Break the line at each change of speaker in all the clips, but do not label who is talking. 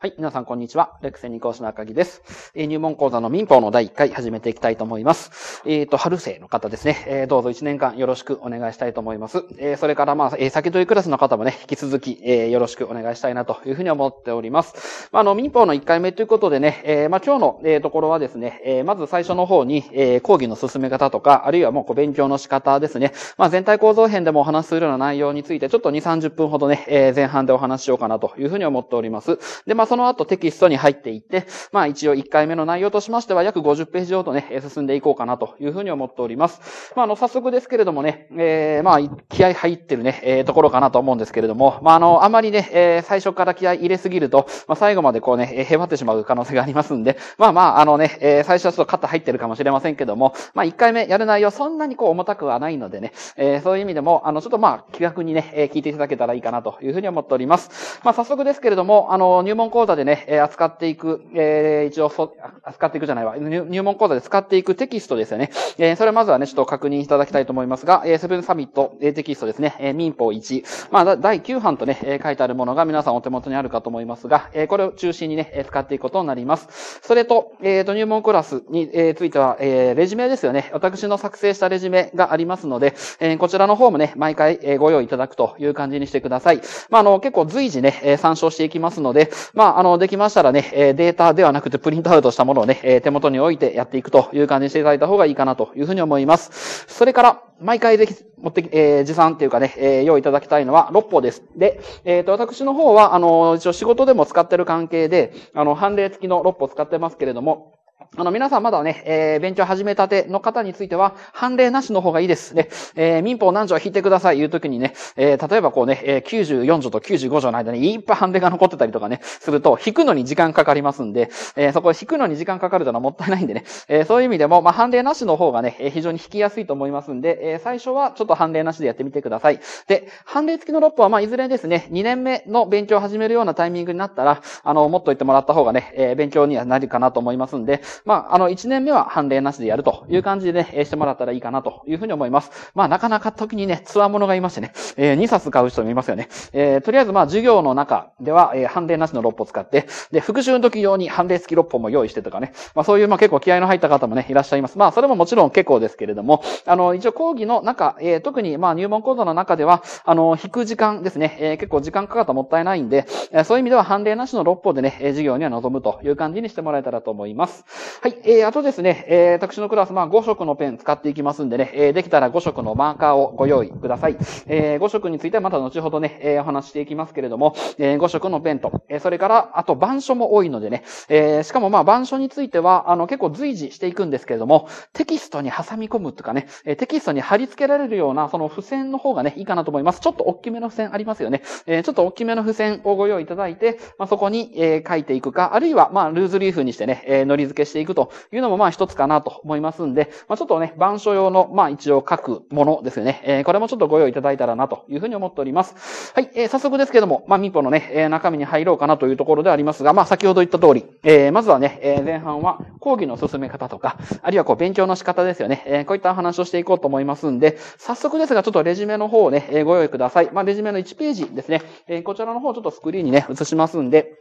はい、皆さんこんにちは。レクセニ講師の赤木です。えー、入門講座の民法の第1回始めていきたいと思います。えっ、ー、と、春生の方ですね、えー、どうぞ1年間よろしくお願いしたいと思います。えそれからまあ、え先取りクラスの方もね、引き続き、えよろしくお願いしたいなというふうに思っております。まあ、あの、民法の1回目ということでね、えまあ、今日の、えところはですね、えまず最初の方に、え講義の進め方とか、あるいはもうこう勉強の仕方ですね、まあ、全体構造編でもお話するような内容について、ちょっと2、30分ほどね、え前半でお話ししようかなというふうに思っております。で、まあその後テキストに入っていって、まあ一応1回目の内容としましては約50ページほどね、進んでいこうかなというふうに思っております。まああの、早速ですけれどもね、えー、まあ気合入ってるね、えー、ところかなと思うんですけれども、まああの、あまりね、えー、最初から気合入れすぎると、まあ最後までこうね、えへばってしまう可能性がありますんで、まあまああのね、えー、最初はちょっと肩入ってるかもしれませんけども、まあ1回目やる内容そんなにこう重たくはないのでね、えー、そういう意味でも、あの、ちょっとまあ気楽にね、えー、聞いていただけたらいいかなというふうに思っております。まあ早速ですけれども、あの、入門講座でね、え扱っていく、え一応そ、扱っていくじゃないわ。入門講座で使っていくテキストですよね。えそれまずはね、ちょっと確認いただきたいと思いますが、えセブンサミット、えテキストですね、え民法1。まあ、第9版とね、え書いてあるものが皆さんお手元にあるかと思いますが、えこれを中心にね、使っていくことになります。それと、えっ、と、入門クラスに、えついては、えレジュメですよね。私の作成したレジュメがありますので、えこちらの方もね、毎回、えご用意いただくという感じにしてください。まあ、あの、結構随時ね、え参照していきますので、まああ、の、できましたらね、えデータではなくてプリントアウトしたものをね、え手元に置いてやっていくという感じにしていただいた方がいいかなというふうに思います。それから、毎回ぜひ、持ってき、えー、持参っていうかね、えー、用意いただきたいのは6本です。で、えっ、ー、と、私の方は、あの、一応仕事でも使ってる関係で、あの、判例付きの6本使ってますけれども、あの、皆さんまだね、えー、勉強始めたての方については、判例なしの方がいいですね。えー、民法何条引いてくださいいうときにね、えー、例えばこうね、えー、94条と95条の間にいっぱい判例が残ってたりとかね、すると、引くのに時間かかりますんで、えー、そこ引くのに時間かかるというのはもったいないんでね、えー、そういう意味でも、まあ、判例なしの方がね、え非常に引きやすいと思いますんで、えー、最初はちょっと判例なしでやってみてください。で、判例付きの6プは、まあ、いずれですね、2年目の勉強を始めるようなタイミングになったら、あの、もっと言ってもらった方がね、え勉強にはなるかなと思いますんで、まあ、あの、1年目は判例なしでやるという感じでね、してもらったらいいかなというふうに思います。まあ、なかなか時にね、つわものがいましてね、えー、2冊買う人もいますよね。えー、とりあえずまあ、授業の中では、えー、判例なしの6歩使って、で、復習の時用に判例付き6歩も用意してとかね、まあ、そういうまあ、結構気合の入った方もね、いらっしゃいます。まあ、それももちろん結構ですけれども、あの、一応講義の中、えー、特にまあ、入門講座の中では、あの、引く時間ですね、えー、結構時間かかったらもったいないんで、えー、そういう意味では判例なしの6歩でね、授業には臨むという感じにしてもらえたらと思います。はい。えー、あとですね、えー、私のクラス、まあ、5色のペン使っていきますんでね、えー、できたら5色のマーカーをご用意ください。えー、5色についてはまた後ほどね、えー、お話していきますけれども、えー、5色のペンと、えー、それから、あと、板書も多いのでね、えー、しかもまあ、板書については、あの、結構随時していくんですけれども、テキストに挟み込むとかね、えー、テキストに貼り付けられるような、その付箋の方がね、いいかなと思います。ちょっと大きめの付箋ありますよね。えー、ちょっと大きめの付箋をご用意いただいて、まあ、そこに、えー、書いていくか、あるいは、まあ、ルーズリーフにしてね、えー、のり付けしてしていくというのもまあ一つかなと思いますんで、まあちょっとね、板書用のまあ一応書くものですよね。えー、これもちょっとご用意いただいたらなというふうに思っております。はい、えー、早速ですけども、まあ民法のね、えー、中身に入ろうかなというところでありますが、まあ先ほど言った通り、えー、まずはね、えー、前半は講義の進め方とか、あるいはこう勉強の仕方ですよね。えー、こういった話をしていこうと思いますんで、早速ですがちょっとレジュメの方をね、えー、ご用意ください。まあレジュメの1ページですね。えー、こちらの方ちょっとスクリーンにね、映しますんで、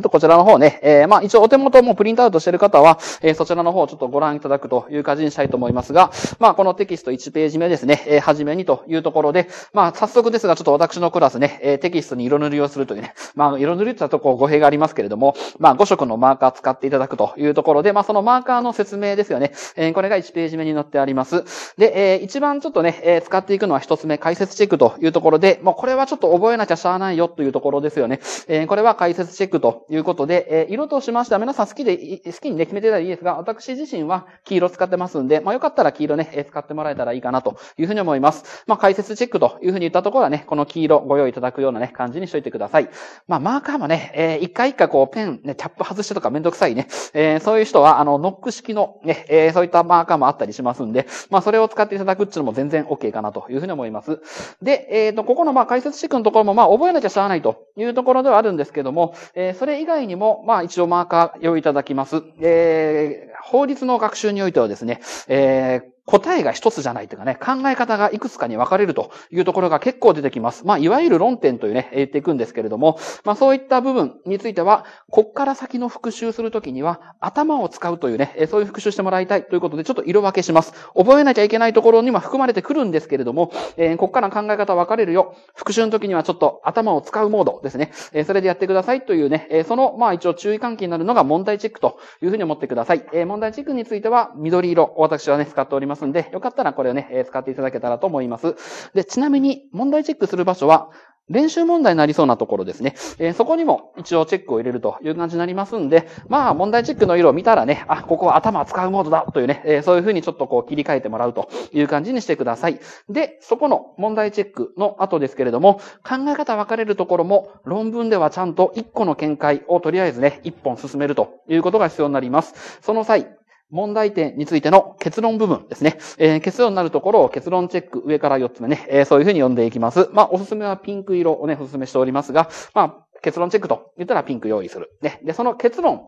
とこちらの方ね、えー、まあ一応お手元もプリントアウトしている方は、えー、そちらの方をちょっとご覧いただくという感じにしたいと思いますが、まあこのテキスト1ページ目ですね、えー、はじめにというところで、まあ早速ですがちょっと私のクラスね、えー、テキストに色塗りをするというね、まあ色塗りって言ったとこう語弊がありますけれども、まあ5色のマーカー使っていただくというところで、まあそのマーカーの説明ですよね、えー、これが1ページ目に載ってあります。で、えー、一番ちょっとね、えー、使っていくのは1つ目、解説チェックというところで、もうこれはちょっと覚えなきゃしゃあないよというところですよね。えー、これは解説チェックとということで、えー、色としましては皆さん好きで、好きにね、決めてたらいいですが、私自身は黄色使ってますんで、まあよかったら黄色ね、え使ってもらえたらいいかなというふうに思います。まあ解説チェックというふうに言ったところはね、この黄色ご用意いただくようなね、感じにしといてください。まあマーカーもね、えー、一回一回こうペン、ね、キャップ外してとかめんどくさいね、えー、そういう人はあの、ノック式のね、えー、そういったマーカーもあったりしますんで、まあそれを使っていただくっていうのも全然 OK かなというふうに思います。で、えっ、ー、と、ここのまあ解説チェックのところもまあ覚えなきゃしゃあないというところではあるんですけども、えー、それれ以外にも、まあ一応マーカー用意いただきます。えー、法律の学習においてはですね、えー、答えが一つじゃないというかね、考え方がいくつかに分かれるというところが結構出てきます。まあ、いわゆる論点というね、言っていくんですけれども、まあ、そういった部分については、こっから先の復習するときには、頭を使うというね、そういう復習してもらいたいということで、ちょっと色分けします。覚えなきゃいけないところにも含まれてくるんですけれども、えー、こっから考え方分かれるよ。復習のときにはちょっと頭を使うモードですね。えー、それでやってくださいというね、えー、その、まあ、一応注意喚起になるのが問題チェックというふうに思ってください。えー、問題チェックについては、緑色、私はね、使っております。ますんで、よかったらこれをね、使っていただけたらと思います。で、ちなみに問題チェックする場所は、練習問題になりそうなところですね。えー、そこにも一応チェックを入れるという感じになりますんで、まあ問題チェックの色を見たらね、あ、ここは頭使うモードだというね、えー、そういうふうにちょっとこう切り替えてもらうという感じにしてください。で、そこの問題チェックの後ですけれども、考え方分かれるところも論文ではちゃんと1個の見解をとりあえずね、1本進めるということが必要になります。その際、問題点についての結論部分ですね。えー、結論になるところを結論チェック上から4つ目ね、えー、そういうふうに読んでいきます。まあ、おすすめはピンク色をね、おすすめしておりますが、まあ、結論チェックと言ったらピンク用意する。ね。で、その結論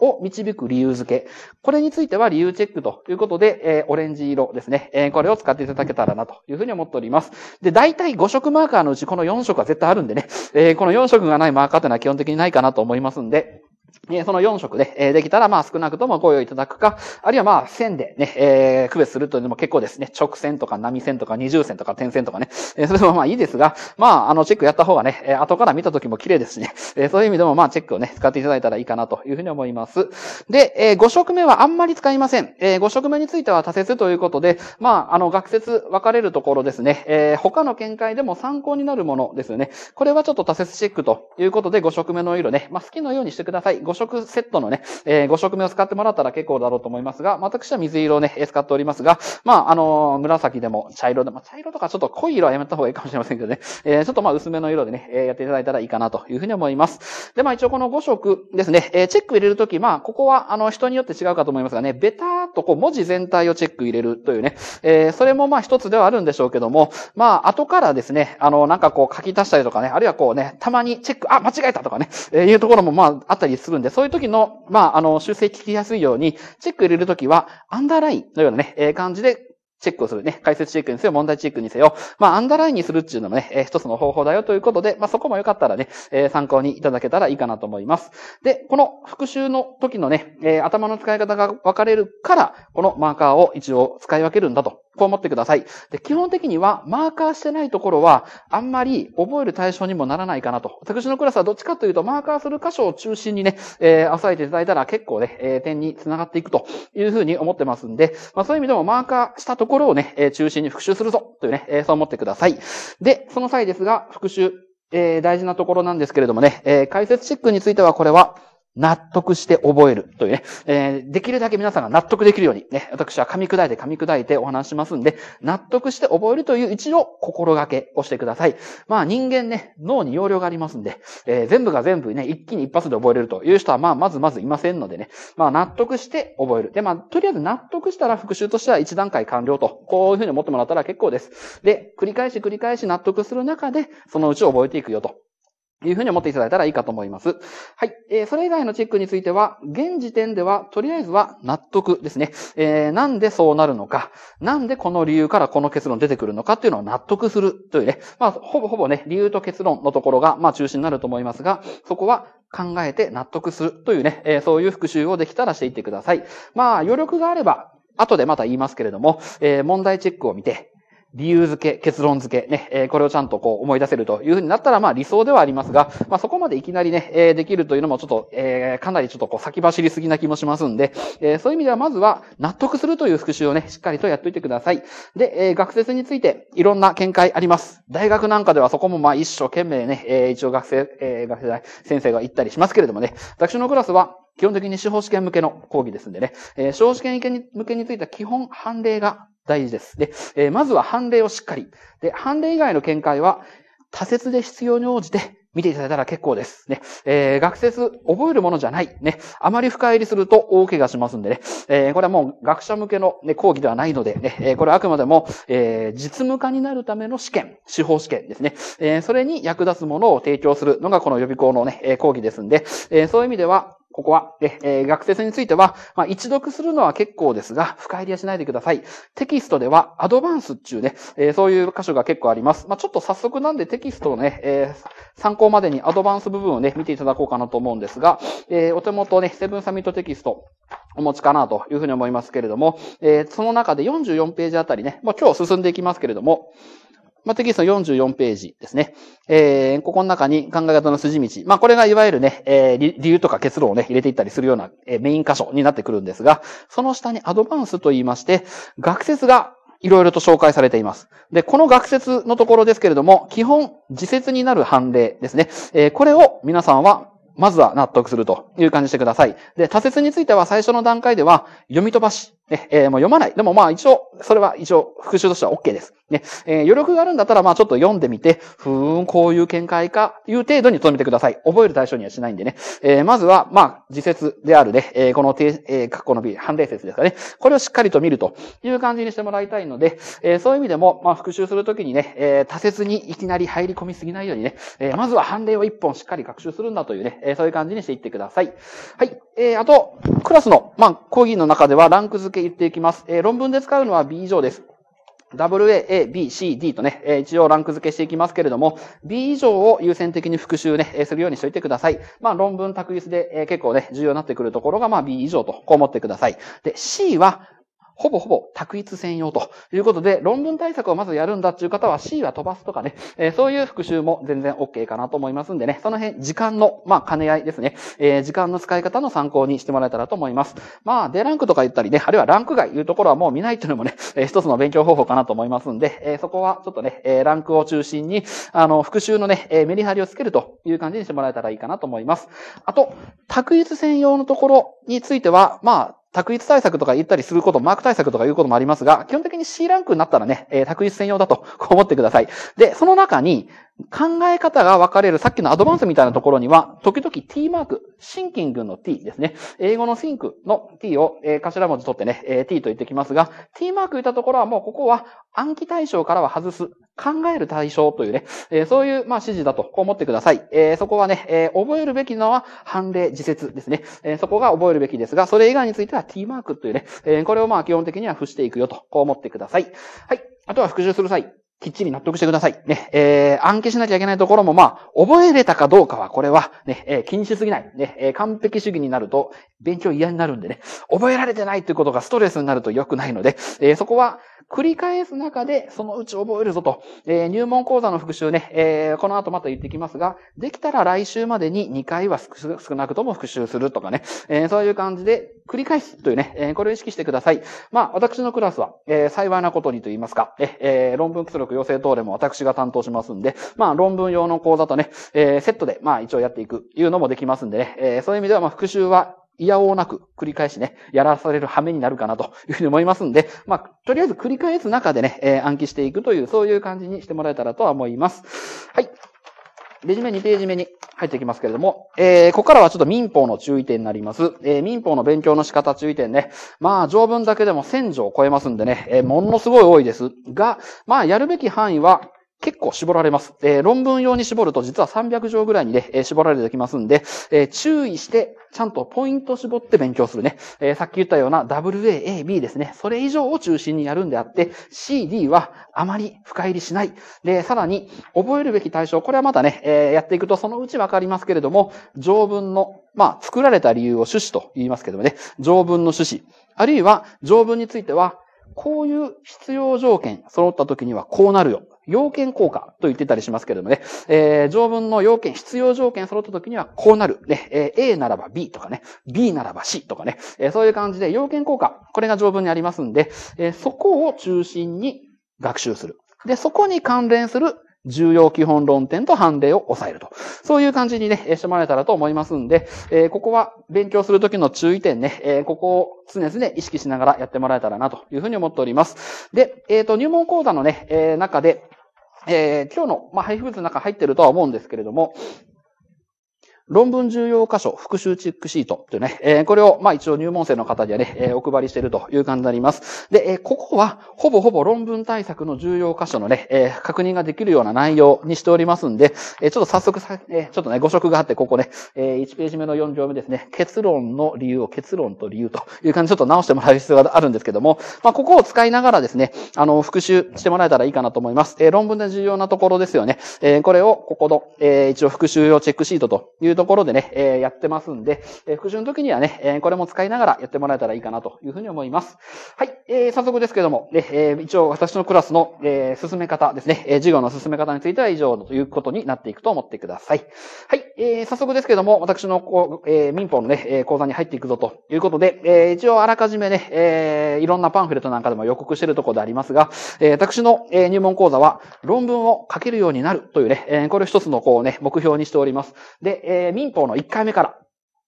を導く理由付け。これについては理由チェックということで、えー、オレンジ色ですね、えー、これを使っていただけたらなというふうに思っております。で、大体5色マーカーのうちこの4色は絶対あるんでね、えー、この4色がないマーカーというのは基本的にないかなと思いますんで、えその4色で、えできたら、まあ少なくともご用意いただくか、あるいはまあ線でね、え区別するというのも結構ですね、直線とか波線とか二重線とか点線とかね、えそれでもまあいいですが、まああのチェックやった方がね、え後から見た時も綺麗ですしね、えそういう意味でもまあチェックをね、使っていただいたらいいかなというふうに思います。で、え5色目はあんまり使いません。え5色目については多説ということで、まああの学説分かれるところですね、え他の見解でも参考になるものですよね。これはちょっと多説チェックということで5色目の色ね、まあ好きのようにしてください。5 5色セットのね、えー、5色目を使ってもらったら結構だろうと思いますが、ま私は水色をね、使っておりますが、まあ、あのー、紫でも茶色でも、茶色とかちょっと濃い色はやめた方がいいかもしれませんけどね、えー、ちょっとまあ薄めの色でね、えー、やっていただいたらいいかなというふうに思います。で、まあ一応この5色ですね、えー、チェック入れるとき、まあ、ここはあの、人によって違うかと思いますがね、ベターっとこう文字全体をチェック入れるというね、えー、それもま一つではあるんでしょうけども、まあ、後からですね、あの、なんかこう書き足したりとかね、あるいはこうね、たまにチェック、あ、間違えたとかね、えー、いうところもまあ、あったりするんでで、そういう時の、まあ、あの、修正聞きやすいように、チェック入れるときは、アンダーラインのようなね、えー、感じでチェックをするね。解説チェックにせよ、問題チェックにせよ。まあ、アンダーラインにするっていうのもね、えー、一つの方法だよということで、まあ、そこもよかったらね、えー、参考にいただけたらいいかなと思います。で、この復習の時のね、えー、頭の使い方が分かれるから、このマーカーを一応使い分けるんだとこう思ってください。で、基本的には、マーカーしてないところは、あんまり覚える対象にもならないかなと。私のクラスはどっちかというと、マーカーする箇所を中心にね、えー、押さえていただいたら結構ね、えー、点に繋がっていくというふうに思ってますんで、まあそういう意味でもマーカーしたところをね、えー、中心に復習するぞというね、えー、そう思ってください。で、その際ですが、復習、えー、大事なところなんですけれどもね、えー、解説チェックについてはこれは、納得して覚えるというね、えー、できるだけ皆さんが納得できるようにね、私は噛み砕いて噛み砕いてお話しますんで、納得して覚えるという一応心がけをしてください。まあ人間ね、脳に容量がありますんで、えー、全部が全部ね、一気に一発で覚えれるという人はまあまずまずいませんのでね、まあ納得して覚える。で、まあとりあえず納得したら復習としては一段階完了と、こういうふうに思ってもらったら結構です。で、繰り返し繰り返し納得する中で、そのうち覚えていくよと。いうふうに思っていただいたらいいかと思います。はい。えー、それ以外のチェックについては、現時点では、とりあえずは納得ですね。えー、なんでそうなるのか、なんでこの理由からこの結論出てくるのかっていうのを納得するというね、まあ、ほぼほぼね、理由と結論のところが、まあ、中心になると思いますが、そこは考えて納得するというね、えー、そういう復習をできたらしていってください。まあ、余力があれば、後でまた言いますけれども、えー、問題チェックを見て、理由付け、結論付け、ね、えこれをちゃんとこう思い出せるというふうになったら、まあ理想ではありますが、まあそこまでいきなりね、えできるというのもちょっと、えかなりちょっとこう先走りすぎな気もしますんで、えそういう意味ではまずは納得するという復習をね、しっかりとやっといてください。で、え学説についていろんな見解あります。大学なんかではそこもまあ一生懸命ね、え一応学生、え学生代、先生が言ったりしますけれどもね、私のクラスは、基本的に司法試験向けの講義ですんでね、え司法試験向けについた基本判例が大事です。で、えー、まずは判例をしっかり。で、判例以外の見解は、多説で必要に応じて見ていただいたら結構です。ね。えー、学説、覚えるものじゃない。ね。あまり深入りすると大怪我しますんでね。えー、これはもう学者向けの、ね、講義ではないので、ね。えー、これはあくまでも、えー、実務家になるための試験、司法試験ですね。えー、それに役立つものを提供するのがこの予備校のね、え講義ですんで、えー、そういう意味では、ここは、えー、学説については、まあ、一読するのは結構ですが、深入りはしないでください。テキストでは、アドバンスっうね、えー、そういう箇所が結構あります。まあ、ちょっと早速なんでテキストをね、えー、参考までにアドバンス部分をね、見ていただこうかなと思うんですが、えお手元ね、セブンサミットテキスト、お持ちかなというふうに思いますけれども、えその中で44ページあたりね、まあ、今日進んでいきますけれども、まあ、テキスト44ページですね。えー、ここの中に考え方の筋道。まあ、これがいわゆるね、えー、理由とか結論をね、入れていったりするような、えー、メイン箇所になってくるんですが、その下にアドバンスと言いまして、学説がいろいろと紹介されています。で、この学説のところですけれども、基本、自説になる判例ですね。えー、これを皆さんはまずは納得するという感じしてください。で、他説については最初の段階では読み飛ばしね、えー、もう読まない。でもまあ一応、それは一応復習としては OK です。ね、えー、余力があるんだったらまあちょっと読んでみて、ふーん、こういう見解か、いう程度に留めてください。覚える対象にはしないんでね。えー、まずは、まあ、自説であるね、えー、この定、えー、過去の B、判例説ですかね。これをしっかりと見るという感じにしてもらいたいので、えー、そういう意味でも、まあ復習するときにね、えー、多説にいきなり入り込みすぎないようにね、えー、まずは判例を一本しっかり学習するんだというね、えー、そういう感じにしていってください。はい。えー、あと、クラスの、まあ、講義の中ではランク付けけ言っていきます。えー、論文で使うのは B 以上です。WA、A、B、C、D とね、え一応ランク付けしていきますけれども、B 以上を優先的に復習ね、えするようにしておいてください。まあ、論文択一で、え結構ね、重要になってくるところが、まあ、B 以上と、こう思ってください。で、C は、ほぼほぼ択一専用ということで、論文対策をまずやるんだっていう方は C は飛ばすとかね、えー、そういう復習も全然 OK かなと思いますんでね、その辺、時間の、まあ、兼ね合いですね、えー、時間の使い方の参考にしてもらえたらと思います。まあ、デランクとか言ったりね、あるいはランク外いうところはもう見ないというのもね、えー、一つの勉強方法かなと思いますんで、えー、そこはちょっとね、えー、ランクを中心に、あの、復習のね、えー、メリハリをつけるという感じにしてもらえたらいいかなと思います。あと、択一専用のところについては、まあ、択一対策とか言ったりすること、マーク対策とか言うこともありますが、基本的に C ランクになったらね、えー、択一専用だと思ってください。で、その中に、考え方が分かれる、さっきのアドバンスみたいなところには、時々 t マーク、シンキングの t ですね。英語のシンク n の t を、えー、頭文字取ってね、えー、t と言ってきますが、t マーク言ったところはもうここは暗記対象からは外す、考える対象というね、えー、そういう、まあ、指示だと、こう思ってください。えー、そこはね、えー、覚えるべきのは判例、自説ですね。えそこが覚えるべきですが、それ以外については t マークというね、えこれをまあ基本的には付していくよと、こう思ってください。はい。あとは復習する際、きっちり納得してください。ね、えー、暗記しなきゃいけないところも、まあ、覚えれたかどうかは、これは、ね、えー、禁止すぎない。ね、えー、完璧主義になると、勉強嫌になるんでね、覚えられてないっていうことがストレスになると良くないので、えー、そこは、繰り返す中で、そのうち覚えるぞと、えー、入門講座の復習ね、えー、この後また言ってきますが、できたら来週までに2回は少なくとも復習するとかね、えー、そういう感じで繰り返すというね、えー、これを意識してください。まあ、私のクラスは、えー、幸いなことにと言いますか、えー、論文出力要請等でも私が担当しますんで、まあ、論文用の講座とね、えー、セットで、まあ、一応やっていく、いうのもできますんでね、えー、そういう意味では、まあ、復習はいやおうなく繰り返しね、やらされる羽目になるかなというふうに思いますんで、まあ、とりあえず繰り返す中でね、えー、暗記していくという、そういう感じにしてもらえたらとは思います。はい。レジュメ2ページ目に入っていきますけれども、えー、ここからはちょっと民法の注意点になります。えー、民法の勉強の仕方注意点ね。まあ、条文だけでも1000条を超えますんでね、えー、ものすごい多いです。が、まあ、やるべき範囲は、結構絞られます。えー、論文用に絞ると実は300条ぐらいにね、えー、絞られてきますんで、えー、注意して、ちゃんとポイント絞って勉強するね。えさっき言ったような WA、AB ですね。それ以上を中心にやるんであって、CD はあまり深入りしない。で、さらに、覚えるべき対象、これはまたね、えやっていくとそのうちわかりますけれども、条文の、まあ、作られた理由を趣旨と言いますけどもね、条文の趣旨。あるいは、条文については、こういう必要条件揃った時にはこうなるよ。要件効果と言ってたりしますけれどもね、えー、条文の要件、必要条件揃った時にはこうなる。ね、えー、A ならば B とかね、B ならば C とかね、えー、そういう感じで要件効果、これが条文にありますんで、えー、そこを中心に学習する。で、そこに関連する重要基本論点と判例を抑えると。そういう感じにね、してもらえたらと思いますんで、えー、ここは勉強するときの注意点ね、えー、ここを常々意識しながらやってもらえたらなというふうに思っております。で、えっ、ー、と、入門講座のね、え中で、えー、今日の、まあ、配布物の中入ってるとは思うんですけれども、論文重要箇所復習チェックシートというね、えー、これを、まあ一応入門生の方にはね、えー、お配りしているという感じになります。で、えー、ここは、ほぼほぼ論文対策の重要箇所のね、えー、確認ができるような内容にしておりますんで、えー、ちょっと早速さ、えー、ちょっとね、誤色があって、ここね、えー、1ページ目の4行目ですね、結論の理由を結論と理由という感じでちょっと直してもらう必要があるんですけども、まあここを使いながらですね、あの、復習してもらえたらいいかなと思います。えー、論文で重要なところですよね。えー、これを、ここの、えー、一応復習用チェックシートというところでね、えやってますんで、え復習の時にはね、えこれも使いながらやってもらえたらいいかなというふうに思います。はい、えー、早速ですけども、ね、え一応私のクラスの、え進め方ですね、え授業の進め方については以上ということになっていくと思ってください。はい、えー、早速ですけども、私のこう、え民法のね、え講座に入っていくぞということで、え一応あらかじめね、えいろんなパンフレットなんかでも予告してるところでありますが、え私の入門講座は論文を書けるようになるというね、えこれを一つのこうね、目標にしております。で、ええー、民法の1回目から、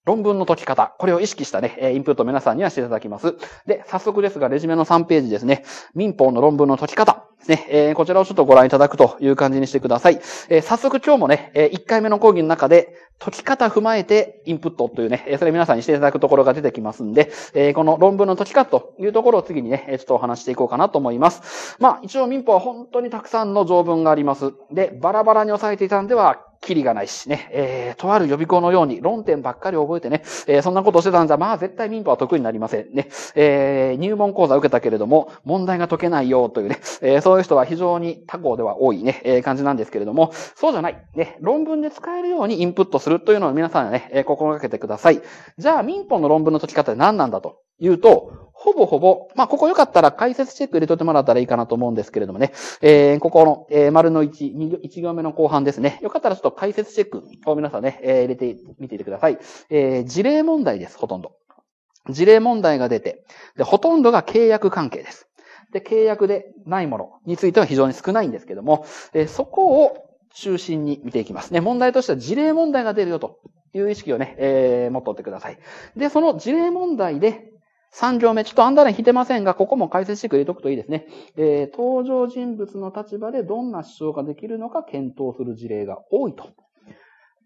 論文の解き方、これを意識したね、え、インプット皆さんにはしていただきます。で、早速ですが、レジュメの3ページですね。民法の論文の解き方ね。えー、こちらをちょっとご覧いただくという感じにしてください。えー、早速今日もね、え1回目の講義の中で、解き方踏まえてインプットというね、えそれ皆さんにしていただくところが出てきますんで、えこの論文の解き方というところを次にね、ちょっとお話していこうかなと思います。まあ、一応民法は本当にたくさんの条文があります。で、バラバラに押さえていたんでは、きりがないしね、えー、とある予備校のように論点ばっかり覚えてね、えー、そんなことしてたんじゃ、まあ絶対民法は得意になりませんね。えー、入門講座受けたけれども、問題が解けないよというね、えー、そういう人は非常に他校では多いね、えー、感じなんですけれども、そうじゃない。ね、論文で使えるようにインプットするというのを皆さんね、えー、心がけてください。じゃあ民法の論文の解き方って何なんだというと、ほぼほぼ、まあ、ここよかったら解説チェック入れといてもらったらいいかなと思うんですけれどもね、えー、ここの、えー、丸の1、1行目の後半ですね。よかったらちょっと解説チェックを皆さんね、えー、入れてみていてください。えー、事例問題です、ほとんど。事例問題が出て、で、ほとんどが契約関係です。で、契約でないものについては非常に少ないんですけども、えー、そこを中心に見ていきますね。問題としては事例問題が出るよという意識をね、えー、持っとってください。で、その事例問題で三条目、ちょっとアンダーライン引いてませんが、ここも解説してくれておくといいですね。えー、登場人物の立場でどんな主張ができるのか検討する事例が多いと。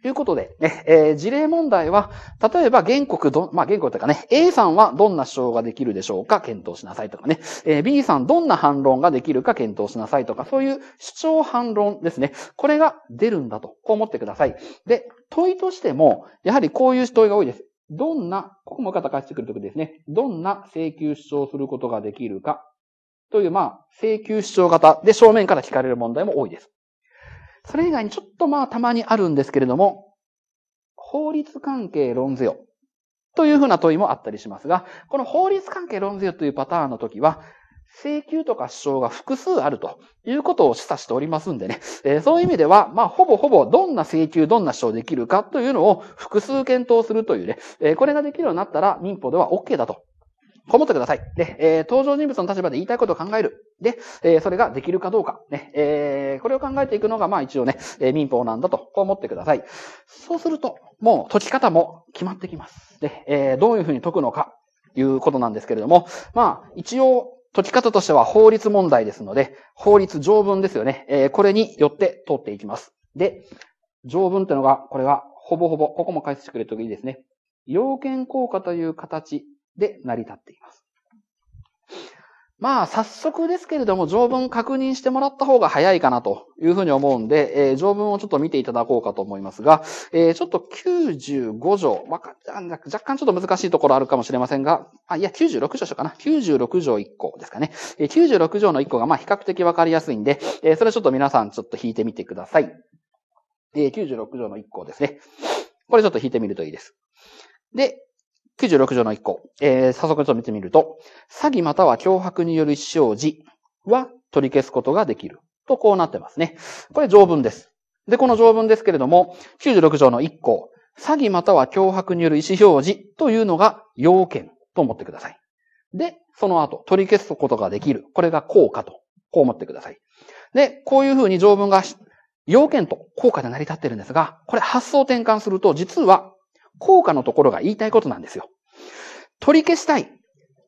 ということで、ね、えー、事例問題は、例えば原告ど、まあ、原告というかね、A さんはどんな主張ができるでしょうか検討しなさいとかね、えー、B さんどんな反論ができるか検討しなさいとか、そういう主張反論ですね。これが出るんだと、こう思ってください。で、問いとしても、やはりこういう問いが多いです。どんな、ここもよかったら返してくるときですね。どんな請求主張することができるか。という、まあ、請求主張型で正面から聞かれる問題も多いです。それ以外にちょっとまあ、たまにあるんですけれども、法律関係論ゼよ。というふうな問いもあったりしますが、この法律関係論ゼよというパターンの時は、請求とか主張が複数あるということを示唆しておりますんでね、えー、そういう意味では、まあ、ほぼほぼどんな請求、どんな主張できるかというのを複数検討するというね、えー、これができるようになったら民法では OK だと。こう思ってください。で、えー、登場人物の立場で言いたいことを考える。で、えー、それができるかどうか。ね、えー、これを考えていくのが、まあ一応ね、えー、民法なんだと、こう思ってください。そうすると、もう解き方も決まってきます。で、えー、どういうふうに解くのか、いうことなんですけれども、まあ、一応、解き方としては法律問題ですので、法律条文ですよね。えー、これによって通っていきます。で、条文というのが、これはほぼほぼ、ここも解説してくれるといいですね。要件効果という形で成り立っています。まあ、早速ですけれども、条文確認してもらった方が早いかなというふうに思うんで、えー、条文をちょっと見ていただこうかと思いますが、えー、ちょっと95条、まあ、若干ちょっと難しいところあるかもしれませんが、あ、いや、96条しようかな。96条1個ですかね。えー、96条の1個が、まあ、比較的わかりやすいんで、えー、それちょっと皆さんちょっと引いてみてください。えー、96条の1個ですね。これちょっと引いてみるといいです。で、96条の1項、えー、早速ちょっと見てみると、詐欺または脅迫による一生時は取り消すことができる。と、こうなってますね。これ条文です。で、この条文ですけれども、96条の1項、詐欺または脅迫による意思表示というのが要件と思ってください。で、その後、取り消すことができる。これが効果と、こう思ってください。で、こういうふうに条文が要件と効果で成り立ってるんですが、これ発想転換すると、実は効果のところが言いたいことなんですよ。取り消したい。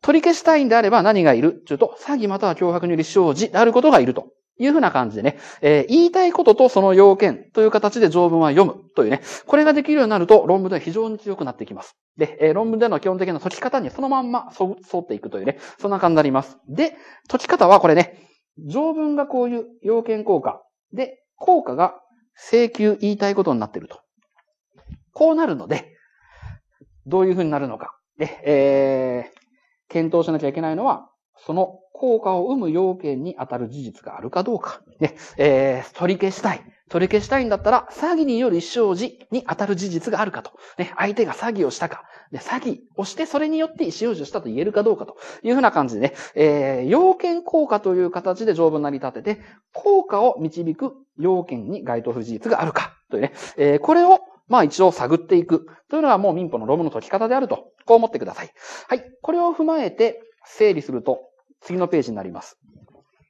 取り消したいんであれば何がいるちょうと、詐欺または脅迫により生じであることがいると。いうふうな感じでね、えー、言いたいこととその要件という形で条文は読むというね、これができるようになると論文では非常に強くなってきます。で、えー、論文での基本的な解き方にそのまんま沿っていくというね、そんな感じになります。で、解き方はこれね、条文がこういう要件効果で、効果が請求言いたいことになっていると。こうなるので、どういうふうになるのか。で、えー、検討しなきゃいけないのは、その効果を生む要件に当たる事実があるかどうか。ね、えー、取り消したい。取り消したいんだったら、詐欺による生示に当たる事実があるかと。ね、相手が詐欺をしたか。で、詐欺をして、それによって意思表示をしたと言えるかどうかというふうな感じでね、えー、要件効果という形で条文成り立てて、効果を導く要件に該当する事実があるかというね、えー、これをまあ一応探っていくというのがもう民法の論文の解き方であると、こう思ってください。はい。これを踏まえて整理すると、次のページになります。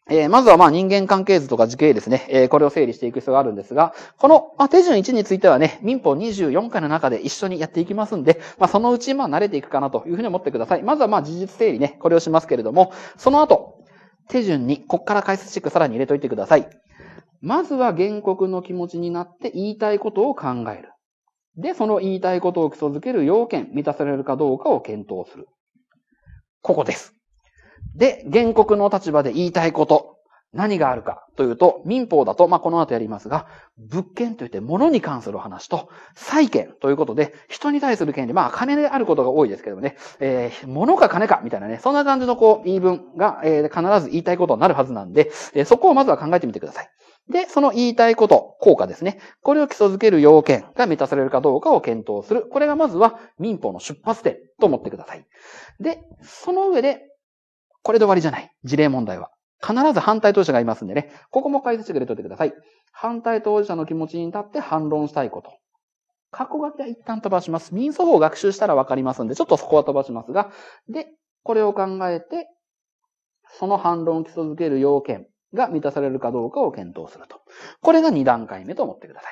えー、まずはまあ人間関係図とか時系ですね。えー、これを整理していく必要があるんですが、この、まあ、手順1についてはね、民法24回の中で一緒にやっていきますんで、まあそのうちまあ慣れていくかなというふうに思ってください。まずはまあ事実整理ね、これをしますけれども、その後、手順に、こっから解説チェックさらに入れといてください。まずは原告の気持ちになって言いたいことを考える。で、その言いたいことを基礎づける要件、満たされるかどうかを検討する。ここです。で、原告の立場で言いたいこと。何があるかというと、民法だと、まあ、この後やりますが、物件といって物に関する話と、債権ということで、人に対する権利、まあ、金であることが多いですけどもね、えー、物か金か、みたいなね、そんな感じのこう、言い分が、えー、必ず言いたいことになるはずなんで、えー、そこをまずは考えてみてください。で、その言いたいこと、効果ですね。これを基礎づける要件が満たされるかどうかを検討する。これがまずは民法の出発点と思ってください。で、その上で、これで終わりじゃない。事例問題は。必ず反対当事者がいますんでね。ここも解説してくれておいてください。反対当事者の気持ちに立って反論したいこと。過去書きは一旦飛ばします。民訴法を学習したらわかりますんで、ちょっとそこは飛ばしますが、で、これを考えて、その反論を基礎づける要件が満たされるかどうかを検討すると。これが2段階目と思ってください。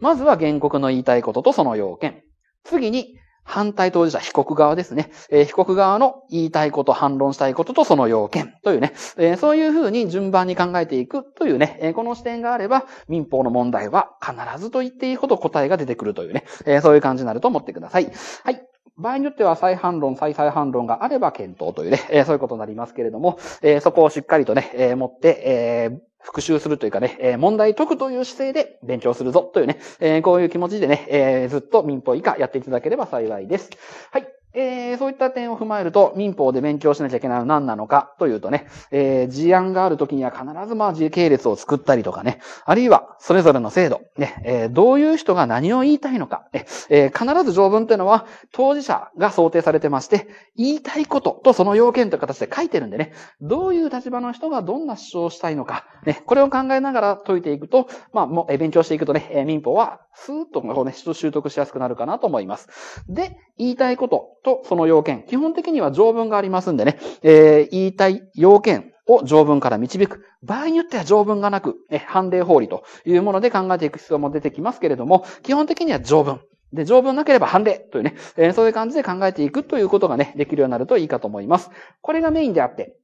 まずは原告の言いたいこととその要件。次に、反対当事者、被告側ですね。えー、被告側の言いたいこと、反論したいこととその要件というね、えー、そういうふうに順番に考えていくというね、えー、この視点があれば民法の問題は必ずと言っていいほど答えが出てくるというね、えそういう感じになると思ってください。はい。場合によっては再反論、再再反論があれば検討というね、えー、そういうことになりますけれども、えー、そこをしっかりとね、えー、持って、え復習するというかね、え問題解くという姿勢で勉強するぞというね、えこういう気持ちでね、えずっと民法以下やっていただければ幸いです。はい。えー、そういった点を踏まえると、民法で勉強しなきゃいけないのは何なのかというとね、えー、事案がある時には必ずまあ事系列を作ったりとかね、あるいはそれぞれの制度、ね、えー、どういう人が何を言いたいのか、ね、えー、必ず条文というのは当事者が想定されてまして、言いたいこととその要件という形で書いてるんでね、どういう立場の人がどんな主張をしたいのか、ね、これを考えながら解いていくと、まあ、もう、勉強していくとね、民法はスーッとこうね、習得しやすくなるかなと思います。で、言いたいこととその要件。基本的には条文がありますんでね、えー、言いたい要件を条文から導く。場合によっては条文がなく、え、判例法理というもので考えていく必要も出てきますけれども、基本的には条文。で、条文なければ判例というね、えー、そういう感じで考えていくということがね、できるようになるといいかと思います。これがメインであって、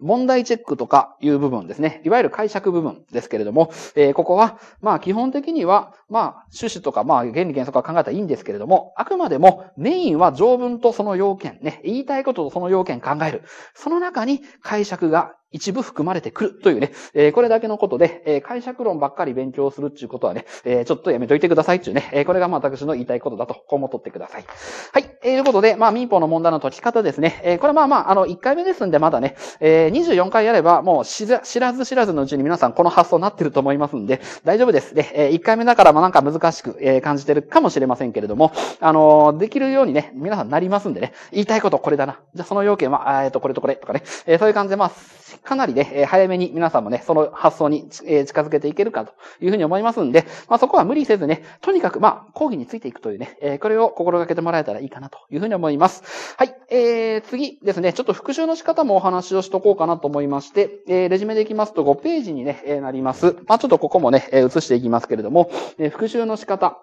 問題チェックとかいう部分ですね。いわゆる解釈部分ですけれども、えー、ここは、まあ基本的には、まあ、趣旨とか、まあ、原理原則は考えたらいいんですけれども、あくまでもメインは条文とその要件、ね、言いたいこととその要件考える。その中に解釈が一部含まれてくるというね、えー、これだけのことで、えー、解釈論ばっかり勉強するっていうことはね、えー、ちょっとやめといてくださいっていうね、えこれがまあ私の言いたいことだと、こうも取ってください。はい。えということで、まあ民法の問題の解き方ですね。えこれまあまあ、あの、1回目ですんでまだね、え24回やればもう知らず知らずのうちに皆さんこの発想になってると思いますんで、大丈夫です。で、え1回目だからなんか難しく、え感じてるかもしれませんけれども、あのできるようにね、皆さんなりますんでね、言いたいことこれだな。じゃあその要件は、えっと、これとこれとかね、えそういう感じで、まあ、かなりね、早めに皆さんもね、その発想に近づけていけるかというふうに思いますんで、まあそこは無理せずね、とにかくまあ講義についていくというね、これを心がけてもらえたらいいかなというふうに思います。はい、えー、次ですね、ちょっと復習の仕方もお話をしとこうかなと思いまして、えレジュメでいきますと5ページにね、なります。まあちょっとここもね、映していきますけれども、復習の仕方。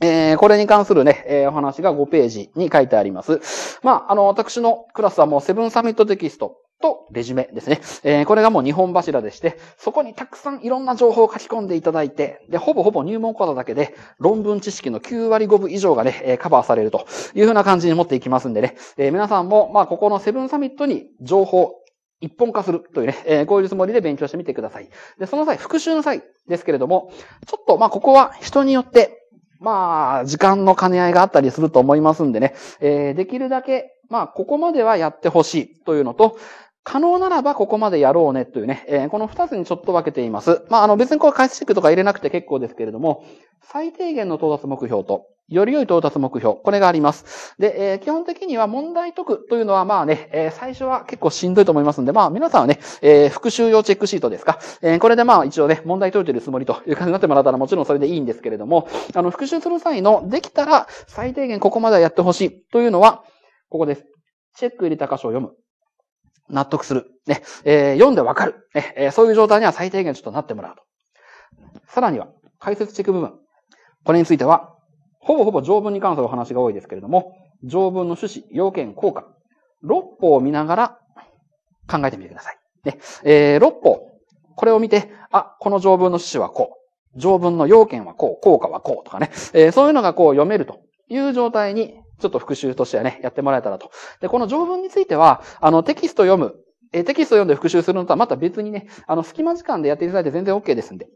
えー、これに関するね、えー、お話が5ページに書いてあります。まあ、あの、私のクラスはもうセブンサミットテキストとレジュメですね。えー、これがもう日本柱でして、そこにたくさんいろんな情報を書き込んでいただいて、で、ほぼほぼ入門講座だけで論文知識の9割5分以上がね、えカバーされるというふうな感じに持っていきますんでね、えー、皆さんも、まあ、ここのセブンサミットに情報、一本化するというね、えー、こういうつもりで勉強してみてください。で、その際、復習の際ですけれども、ちょっと、まあ、ここは人によって、まあ、時間の兼ね合いがあったりすると思いますんでね、えー、できるだけ、まあ、ここまではやってほしいというのと、可能ならばここまでやろうねというね、えー、この二つにちょっと分けています。まあ、あの別にこれ解析とか入れなくて結構ですけれども、最低限の到達目標と、より良い到達目標、これがあります。で、えー、基本的には問題解くというのはまあね、えー、最初は結構しんどいと思いますんで、まあ皆さんはね、えー、復習用チェックシートですか、えー、これでまあ一応ね、問題解いてるつもりという感じになってもらったらもちろんそれでいいんですけれども、あの復習する際の、できたら最低限ここまでやってほしいというのは、ここです。チェック入れた箇所を読む。納得する。ね、えー、読んでわかる。ね、えー、そういう状態には最低限ちょっとなってもらうと。さらには、解説チェック部分。これについては、ほぼほぼ条文に関するお話が多いですけれども、条文の趣旨、要件、効果、六法を見ながら考えてみてください。ね、えー、六法。これを見て、あ、この条文の趣旨はこう。条文の要件はこう、効果はこうとかね。えー、そういうのがこう読めるという状態にちょっと復習としてはね、やってもらえたらと。で、この条文については、あの、テキスト読む、え、テキスト読んで復習するのとはまた別にね、あの、隙間時間でやっていただいて全然 OK ですんで。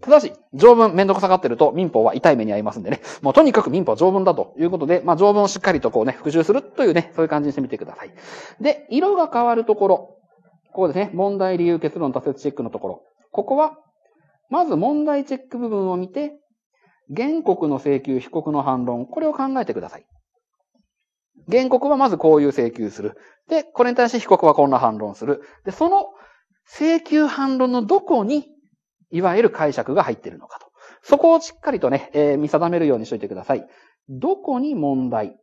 ただし、条文めんどくさがってると民法は痛い目に遭いますんでね。もうとにかく民法は条文だということで、まあ条文をしっかりとこうね、復習するというね、そういう感じにしてみてください。で、色が変わるところ。ここですね。問題理由結論達成チェックのところ。ここは、まず問題チェック部分を見て、原告の請求、被告の反論、これを考えてください。原告はまずこういう請求する。で、これに対して被告はこんな反論する。で、その請求反論のどこに、いわゆる解釈が入っているのかと。そこをしっかりとね、えー、見定めるようにしといてください。どこに問題。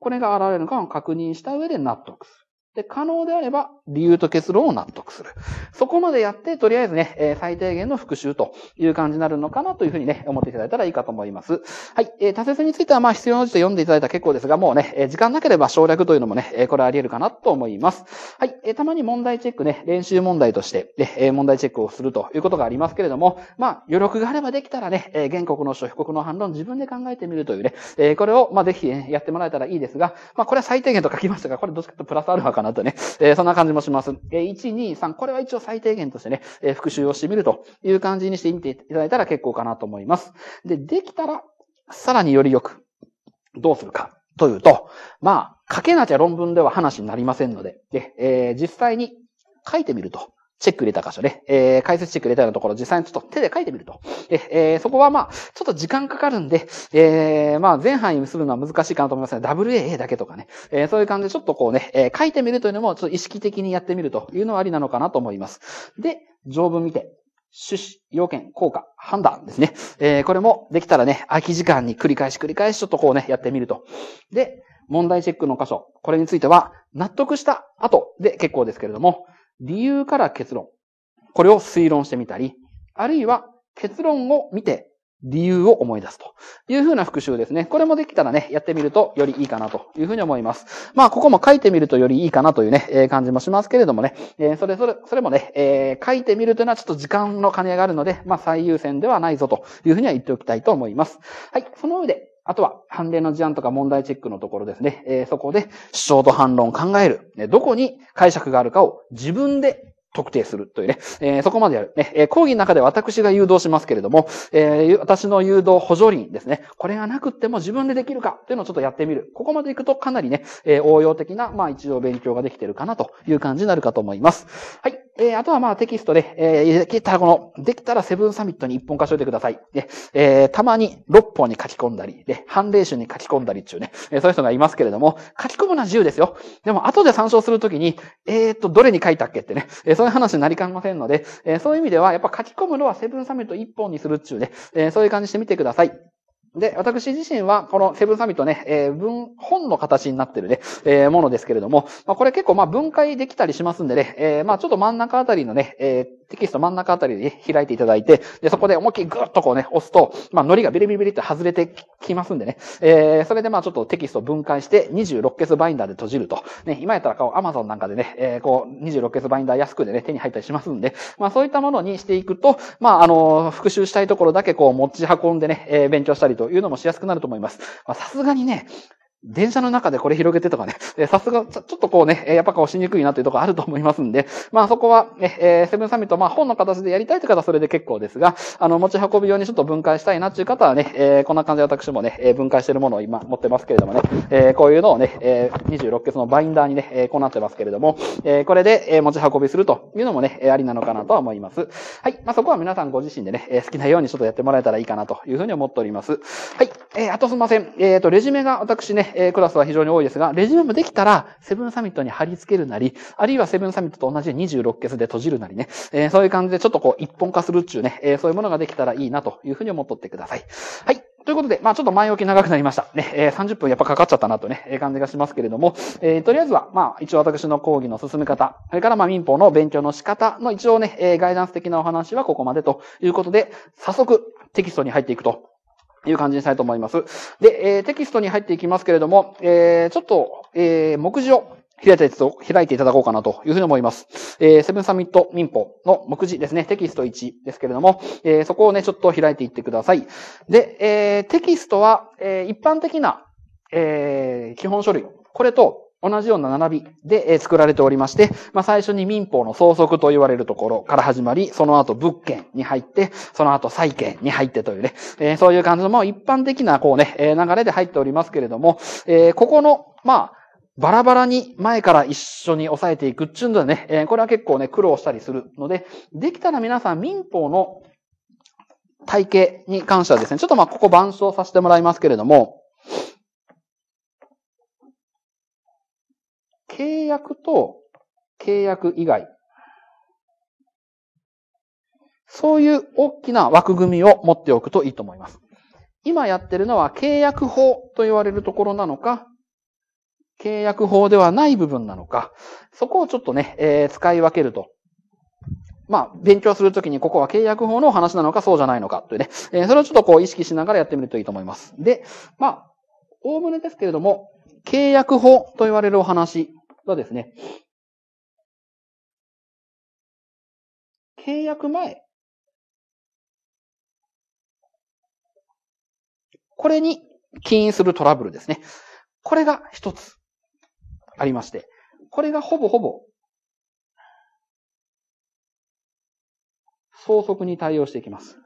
これが現れるのかを確認した上で納得する。で、可能であれば、理由と結論を納得する。そこまでやって、とりあえずね、えー、最低限の復習という感じになるのかなというふうにね、思っていただいたらいいかと思います。はい。えー、多説については、まあ、必要な応じ読んでいただいたら結構ですが、もうね、え時間なければ省略というのもね、えこれあり得るかなと思います。はい。えー、たまに問題チェックね、練習問題として、ね、え問題チェックをするということがありますけれども、まあ、余力があればできたらね、え原告の書、被告の反論自分で考えてみるというね、えこれを、まあ、ぜひ、ね、やってもらえたらいいですが、まあ、これは最低限と書きましたが、これどっちかとプラスアルファかななとね、えー、そんな感じもします。えー、1、2、3、これは一応最低限としてね、えー、復習をしてみるという感じにしてみていただいたら結構かなと思います。で、できたら、さらによりよく、どうするかというと、まあ、書けなきゃ論文では話になりませんので、でえー、実際に書いてみるとチェック入れた箇所ね、えー、解説チェック入れたようなところ、実際にちょっと手で書いてみると。えー、そこはまあ、ちょっと時間かかるんで、えー、まあ、前半にするのは難しいかなと思いますね。WAA だけとかね、えー、そういう感じでちょっとこうね、えー、書いてみるというのも、ちょっと意識的にやってみるというのはありなのかなと思います。で、条文見て、趣旨、要件、効果、判断ですね。えー、これもできたらね、空き時間に繰り返し繰り返しちょっとこうね、やってみると。で、問題チェックの箇所、これについては、納得した後で結構ですけれども、理由から結論。これを推論してみたり、あるいは結論を見て理由を思い出すというふうな復習ですね。これもできたらね、やってみるとよりいいかなというふうに思います。まあ、ここも書いてみるとよりいいかなというね、えー、感じもしますけれどもね、えー、それそれ、それもね、えー、書いてみるというのはちょっと時間の兼ね合いがあるので、まあ、最優先ではないぞというふうには言っておきたいと思います。はい、その上で、あとは、判例の事案とか問題チェックのところですね。えー、そこで主張と反論を考える、ね。どこに解釈があるかを自分で特定するというね、えー、そこまでやる。ね、えー、講義の中で私が誘導しますけれども、えー、私の誘導補助輪ですね。これがなくっても自分でできるかというのをちょっとやってみる。ここまで行くとかなりね、え応用的な、まあ一応勉強ができてるかなという感じになるかと思います。はい。えー、あとはまあテキストで、えー、できたらこの、できたらセブンサミットに一本化しといてください。で、えー、たまに6本に書き込んだり、で、判例集に書き込んだりっていうね、えー、そういう人がいますけれども、書き込むのは自由ですよ。でも、後で参照するときに、えー、っと、どれに書いたっけってね、えー、そういう話になりかねませんので、えー、そういう意味では、やっぱ書き込むのはセブンサミット一本にするっちゅうね、えー、そういう感じしてみてください。で、私自身は、このセブンサミットね、えー、文、本の形になってるね、えー、ものですけれども、まあ、これ結構まあ分解できたりしますんでね、えー、まあちょっと真ん中あたりのね、えーテキスト真ん中あたりで開いていただいて、で、そこで思いっきりグッとこうね、押すと、まあ、糊がビリビリビリって外れてきますんでね。えー、それでまあちょっとテキスト分解して26ケースバインダーで閉じると。ね、今やったらこう a m a なんかでね、えー、こう26ケースバインダー安くでね、手に入ったりしますんで、まあそういったものにしていくと、まああの、復習したいところだけこう持ち運んでね、えー、勉強したりというのもしやすくなると思います。まあさすがにね、電車の中でこれ広げてとかね、えさすが、ちょっとこうね、やっぱこうしにくいなというところあると思いますんで、まあそこは、ね、えセブンサミット、まあ本の形でやりたいという方はそれで結構ですが、あの、持ち運び用にちょっと分解したいなという方はね、えこんな感じで私もね、え分解しているものを今持ってますけれどもね、えこういうのをね、え26ケースのバインダーにね、えこうなってますけれども、えこれで、え持ち運びするというのもね、えありなのかなとは思います。はい。まあそこは皆さんご自身でね、え好きなようにちょっとやってもらえたらいいかなというふうに思っております。はい。えあとすいません。えっ、と、レジュメが私ね、えクラスは非常に多いですが、レジュームできたら、セブンサミットに貼り付けるなり、あるいはセブンサミットと同じ26ケースで閉じるなりね、えそういう感じでちょっとこう、一本化するっちゅうね、えそういうものができたらいいなというふうに思っとってください。はい。ということで、まあちょっと前置き長くなりました。ね、えー、30分やっぱかかっちゃったなとね、えー、感じがしますけれども、えー、とりあえずは、まあ一応私の講義の進め方、それからまあ民法の勉強の仕方の一応ね、えー、ガイダンス的なお話はここまでということで、早速テキストに入っていくという感じにしたいと思います。で、えー、テキストに入っていきますけれども、えー、ちょっと、えー、目次を開いて、開いていただこうかなというふうに思います。えー、セブンサミット民法の目次ですね、テキスト1ですけれども、えー、そこをね、ちょっと開いていってください。で、えー、テキストは、えー、一般的な、えー、基本書類。これと、同じような並びで作られておりまして、まあ、最初に民法の総則と言われるところから始まり、その後物件に入って、その後債権に入ってというね、えー、そういう感じのもう一般的なこうね、流れで入っておりますけれども、えー、ここの、まあ、バラバラに前から一緒に抑えていくっていうのでね、えー、これは結構ね、苦労したりするので、できたら皆さん民法の体系に関してはですね、ちょっとまあここ板書させてもらいますけれども、契約と契約以外。そういう大きな枠組みを持っておくといいと思います。今やってるのは契約法と言われるところなのか、契約法ではない部分なのか、そこをちょっとね、えー、使い分けると。まあ、勉強するときにここは契約法の話なのかそうじゃないのかというね、えー、それをちょっとこう意識しながらやってみるといいと思います。で、まあ、おおむねですけれども、契約法と言われるお話うですね、
契約前、
これに起因するトラブルですね。これが一つありまして、これがほぼほぼ早速に対応していきます。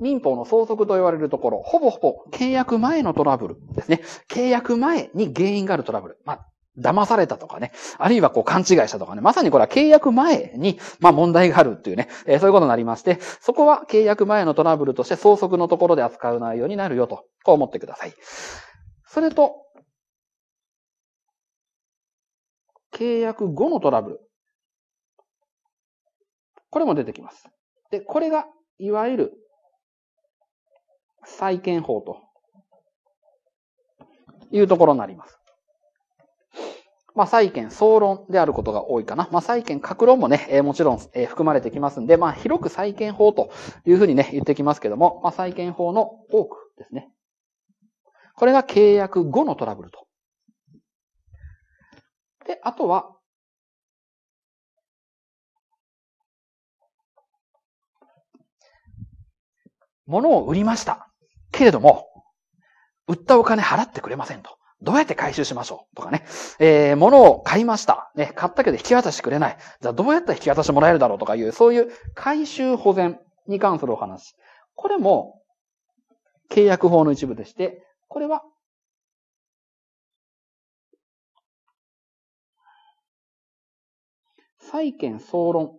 民法の相続と言われるところ、ほぼほぼ契約前のトラブルですね。契約前に原因があるトラブル。まあ騙されたとかね、あるいはこう勘違いしたとかね、まさにこれは契約前に、まあ問題があるっていうね、えー、そういうことになりまして、そこは契約前のトラブルとして相続のところで扱う内容になるよと、こう思ってください。それと、契
約後のトラブル。これも出てきます。で、こ
れが、いわゆる再建法というところになります。まあ、債権総論であることが多いかな。まあ、債権格論もね、えー、もちろん、えー、含まれてきますんで、まあ、広く債権法というふうにね、言ってきますけども、まあ、債権法の多くですね。これが契約後のトラブルと。で、あとは、物を売りました。けれども、売ったお金払ってくれませんと。どうやって回収しましょうとかね。えー、物を買いました。ね、買ったけど引き渡してくれない。じゃあどうやったら引き渡してもらえるだろうとかいう、そういう回収保全に関するお話。これも、契約法の一部でして、
これは、債権総論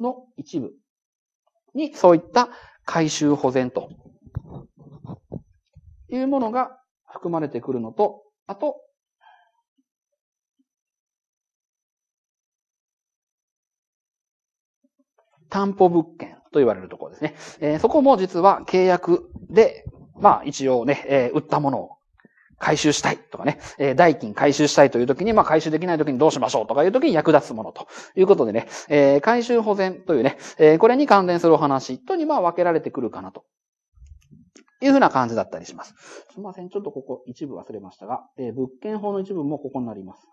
の一部にそういった回収保全というものが含まれてくるのと、あと、担保物件と言われるところですね。えー、そこも実は契約で、まあ一応ね、えー、売ったものを回収したいとかね、えー、代金回収したいという時に、まあ、回収できない時にどうしましょうとかいう時に役立つものということでね、えー、回収保全というね、えー、これに関連するお話とに、まあ、分けられてくるかなと。いうふうな感じだったりします。すみません。ちょっとここ一部忘れましたが、えー、物件法の一部もここになります。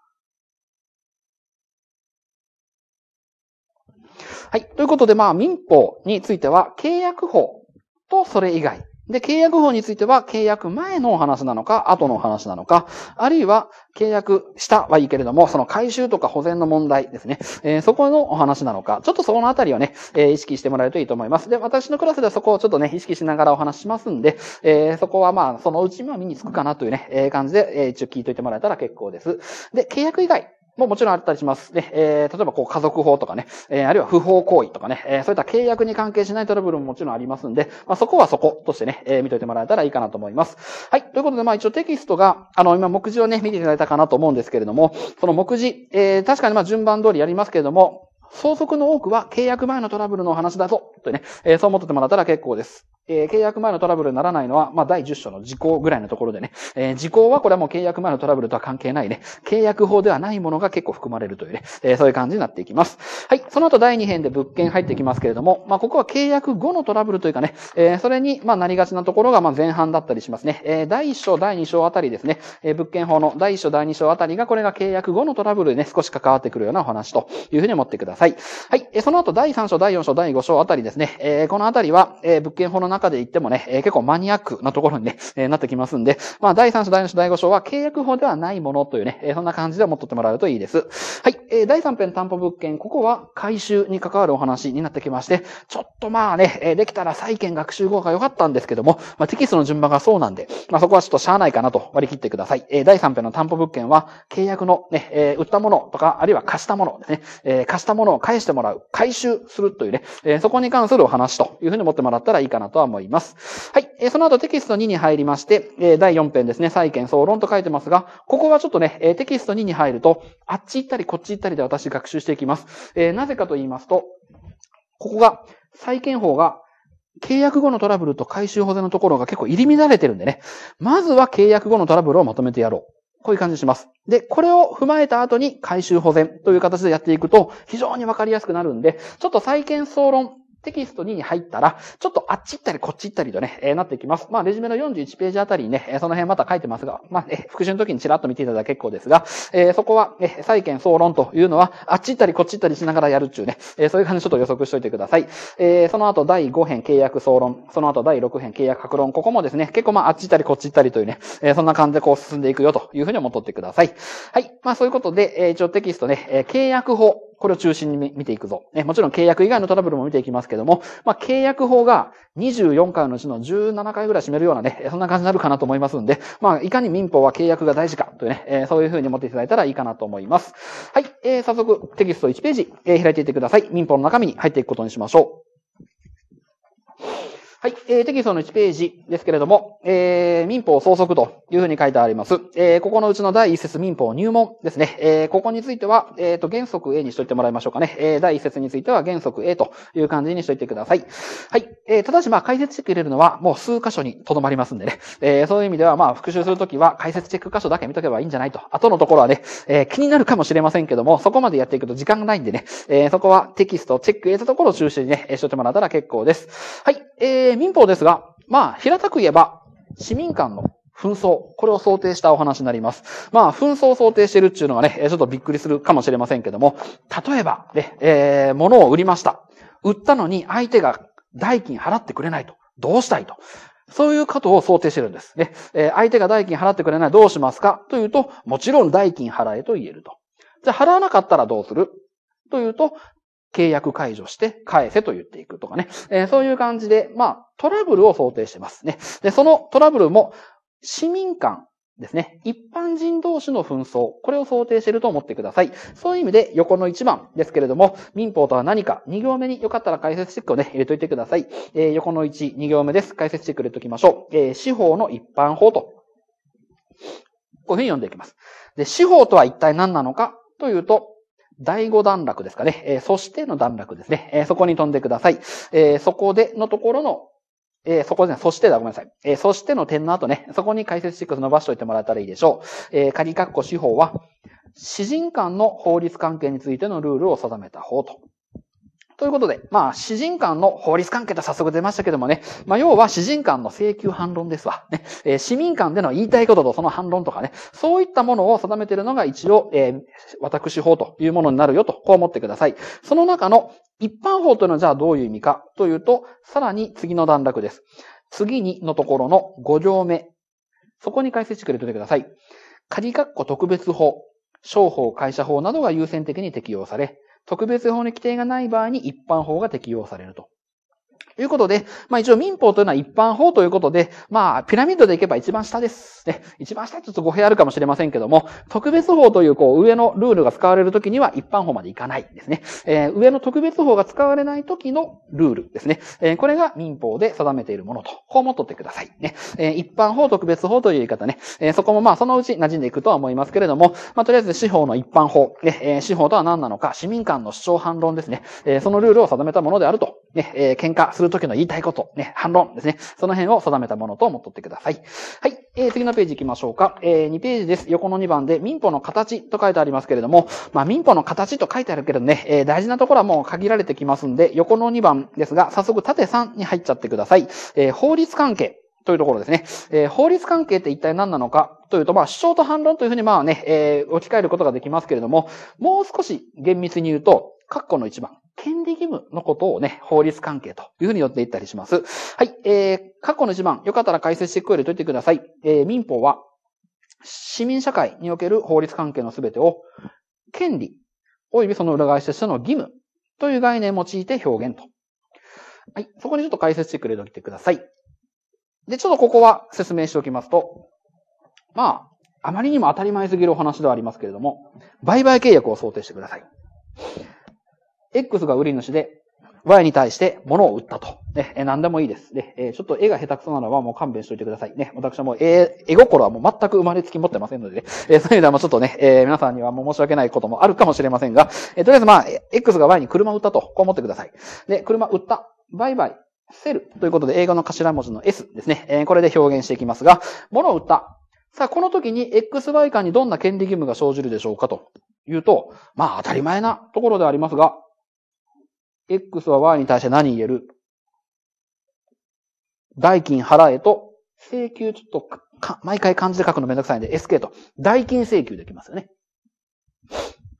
はい。ということで、まあ、民法については、契約法とそれ以外で、契約法については、契約前のお話なのか、後のお話なのか、あるいは、契約したはいいけれども、その回収とか保全の問題ですね。えー、そこのお話なのか、ちょっとそのあたりをね、えー、意識してもらえるといいと思います。で、私のクラスではそこをちょっとね、意識しながらお話しますんで、えー、そこはまあ、そのうちま身につくかなというね、えー、感じで、えー、一応聞いといてもらえたら結構です。で、契約以外ももちろんあったりします。で、えー、例えばこう家族法とかね、えー、あるいは不法行為とかね、えー、そういった契約に関係しないトラブルももちろんありますんで、まあ、そこはそことしてね、えー、見といてもらえたらいいかなと思います。はい。ということで、まあ一応テキストが、あの、今目次をね、見ていただいたかなと思うんですけれども、その目次、えー、確かにまあ順番通りやりますけれども、相続の多くは契約前のトラブルの話だぞ、とね、えー、そう思ってもらったら結構です。えー、契約前のトラブルにならないのは、まあ、第10章の時効ぐらいのところでね。えー、時効はこれはもう契約前のトラブルとは関係ないね。契約法ではないものが結構含まれるというね、えー、そういう感じになっていきます。はい。その後第2編で物件入ってきますけれども、まあ、ここは契約後のトラブルというかね、えー、それに、まなりがちなところが、ま前半だったりしますね。えー、第1章、第2章あたりですね。えー、物件法の第1章、第2章あたりが、これが契約後のトラブルでね、少し関わってくるようなお話というふうに思ってください。はい。えー、その後第3章、第4章、第5章あたりですね。えー、このあたりは、えー、物件法の中で言ってもね、えー、結構マニアックなところにね、えー、なってきますんで、まあ、第3章、第4章、第5章は契約法ではないものというね、えー、そんな感じで思っとってもらうといいです。はい。えー、第3編担保物件、ここは回収に関わるお話になってきまして、ちょっとまあね、えー、できたら再建学習後が良かったんですけども、まあ、テキストの順番がそうなんで、まあ、そこはちょっとしゃあないかなと割り切ってください。えー、第3編の担保物件は、契約のね、えー、売ったものとか、あるいは貸したものですね、えー、貸したものを返してもらう、回収するというね、えー、そこに関するお話というふうに思ってもらったらいいかなとは思います。はい。えその後テキスト2に入りまして、え第4編ですね、債権総論と書いてますが、ここはちょっとね、えテキスト2に入ると、あっち行ったりこっち行ったりで私学習していきます。えなぜかと言いますと、ここが、債権法が契約後のトラブルと回収保全のところが結構入り乱れてるんでね。まずは契約後のトラブルをまとめてやろう。こういう感じします。で、これを踏まえた後に回収保全という形でやっていくと非常にわかりやすくなるんで、ちょっと債権総論テキスト2に入ったら、ちょっとあっち行ったりこっち行ったりとね、えー、なっていきます。まあ、レジュメの41ページあたりにね、その辺また書いてますが、まあ、えー、復習の時にちらっと見ていただけ結構ですが、えー、そこは、え債権総論というのは、あっち行ったりこっち行ったりしながらやるっちゅうね、えー、そういう感じでちょっと予測しといてください。えー、その後第5編契約総論、その後第6編契約格論、ここもですね、結構まあ、あっち行ったりこっち行ったりというね、えー、そんな感じでこう進んでいくよというふうに思っとってください。はい。まあ、そういうことで、えー、一応テキストね、えー、契約法これを中心に見ていくぞ。ね、もちろん契約以外のトラブルも見ていきますけども、まあ、契約法が24回のうちの17回ぐらい占めるようなね、そんな感じになるかなと思いますんで、まあ、いかに民法は契約が大事かというね、えー、そういうふうに思っていただいたらいいかなと思います。はい、えー、早速テキスト1ページ、えー、開いていってください。民法の中身に入っていくことにしましょう。はい、えー、テキストの1ページですけれども、えー、民法創則というふうに書いてあります。えー、ここのうちの第1節民法入門ですね。えー、ここについては、えー、と、原則 A にしといてもらいましょうかね。えー、第1節については原則 A という感じにしといてください。はい、えー、ただしまあ解説チェック入れるのはもう数箇所にとどまりますんでね。えー、そういう意味ではまあ復習するときは解説チェック箇所だけ見とけばいいんじゃないと。後のところはね、えー、気になるかもしれませんけども、そこまでやっていくと時間がないんでね、えー、そこはテキストチェック入れたところを中心にね、しといてもらったら結構です。はい、えー民法ですが、まあ、平たく言えば、市民間の紛争、これを想定したお話になります。まあ、紛争を想定してるっていうのがね、ちょっとびっくりするかもしれませんけども、例えば、ね、えー、物を売りました。売ったのに相手が代金払ってくれないと。どうしたいと。そういうことを想定してるんです。ね。えー、相手が代金払ってくれないどうしますかというと、もちろん代金払えと言えると。じゃあ払わなかったらどうするというと、契約解除して返せと言っていくとかね。えー、そういう感じで、まあ、トラブルを想定してますね。で、そのトラブルも市民間ですね。一般人同士の紛争。これを想定していると思ってください。そういう意味で横の1番ですけれども、民法とは何か2行目によかったら解説チェックをね、入れといてください。えー、横の1、2行目です。解説チェック入れときましょう。えー、司法の一般法と。こういうふうに読んでいきます。で、司法とは一体何なのかというと、第5段落ですかね。えー、そしての段落ですね。えー、そこに飛んでください。えー、そこでのところの、えー、そこで、ね、そしてだ、ごめんなさい。えー、そしての点の後ね、そこに解説ックス伸ばしておいてもらえたらいいでしょう。えー、仮括弧司法は、詩人間の法律関係についてのルールを定めた法と。ということで、まあ、詩人間の法律関係と早速出ましたけどもね、まあ、要は詩人間の請求反論ですわ。ね、えー、市民間での言いたいこととその反論とかね、そういったものを定めているのが一応、えー、私法というものになるよと、こう思ってください。その中の一般法というのはじゃあどういう意味かというと、さらに次の段落です。次にのところの5行目。そこに解説してくれてください。仮括弧特別法、商法会社法などが優先的に適用され、特別法に規定がない場合に一般法が適用されると。ということで、まあ一応民法というのは一般法ということで、まあピラミッドでいけば一番下です。ね。一番下ちょっと語弊あるかもしれませんけども、特別法というこう上のルールが使われるときには一般法までいかないですね。えー、上の特別法が使われないときのルールですね。えー、これが民法で定めているものと、こうも取ってください。ね。えー、一般法、特別法という言い方ね。えー、そこもまあそのうち馴染んでいくとは思いますけれども、まあとりあえず司法の一般法、ね、えー、司法とは何なのか、市民間の主張反論ですね。えー、そのルールを定めたものであるとね、えー、喧嘩するときの言いたいこと、ね、反論ですね。その辺を定めたものと思っとってください。はい。えー、次のページ行きましょうか。えー、2ページです。横の2番で民法の形と書いてありますけれども、まあ、民法の形と書いてあるけどね、えー、大事なところはもう限られてきますんで、横の2番ですが、早速縦3に入っちゃってください。えー、法律関係。というところですね。えー、法律関係って一体何なのかというと、まあ、主張と反論というふうに、まあね、えー、置き換えることができますけれども、もう少し厳密に言うと、括弧の1番。権利義務のことをね、法律関係というふうに呼んでいったりします。はい、えー、過去の一番、よかったら解説してくれと言ってください。えー、民法は、市民社会における法律関係のすべてを、権利、及びその裏返しとしての義務という概念を用いて表現と。はい、そこにちょっと解説してくれといてください。で、ちょっとここは説明しておきますと、まあ、あまりにも当たり前すぎるお話ではありますけれども、売買契約を想定してください。X が売り主で、Y に対して物を売ったと。ね、え何でもいいです。ね、えちょっと絵が下手くそならばもう勘弁しといてください。ね、私はもう、絵心はもう全く生まれつき持ってませんのでね、えそういう意味ではもうちょっとね、え皆さんにはもう申し訳ないこともあるかもしれませんが、えとりあえずまあ、X が Y に車を売ったと、こう思ってください。で、車売った。バイバイ。セルということで、英語の頭文字の S ですね。えこれで表現していきますが、物を売った。さあ、この時に XY 間にどんな権利義務が生じるでしょうかというと、まあ当たり前なところでありますが、X は Y に対して何言える代金払えと、請求ちょっとか、毎回漢字で書くのめんどくさいんで、SK と、代金請求できますよね。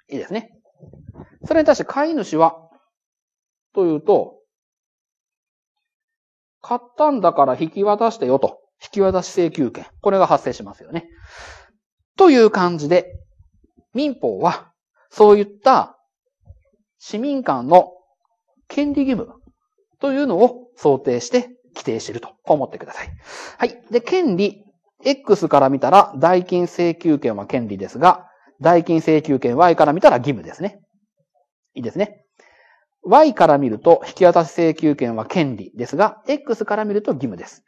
いいですね。それに対して買い主は、というと、買ったんだから引き渡してよと。引き渡し請求権。これが発生しますよね。という感じで、民法は、そういった市民間の権利義務というのを想定して規定していると思ってください。はい。で、権利、X から見たら代金請求権は権利ですが、代金請求権 Y から見たら義務ですね。いいですね。Y から見ると引き渡し請求権は権利ですが、X から見ると義務です。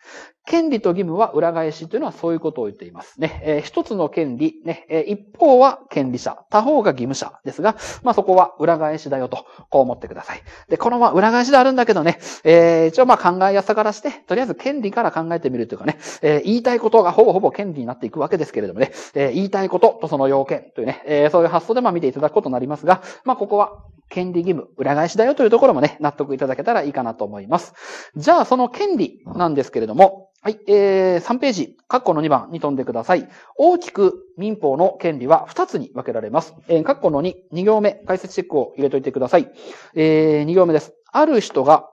権利と義務は裏返しというのはそういうことを言っていますね。えー、一つの権利、ね、えー、一方は権利者、他方が義務者ですが、まあそこは裏返しだよと、こう思ってください。で、このまま裏返しであるんだけどね、えー、一応ま考えやすさからして、とりあえず権利から考えてみるというかね、えー、言いたいことがほぼほぼ権利になっていくわけですけれどもね、えー、言いたいこととその要件というね、えー、そういう発想でま見ていただくことになりますが、まあここは権利義務、裏返しだよというところもね、納得いただけたらいいかなと思います。じゃあ、その権利なんですけれども、はい、えー、3ページ、括弧の2番に飛んでください。大きく民法の権利は2つに分けられます。えー、括弧の2、2行目、解説チェックを入れといてください。えー、2行目です。ある人が、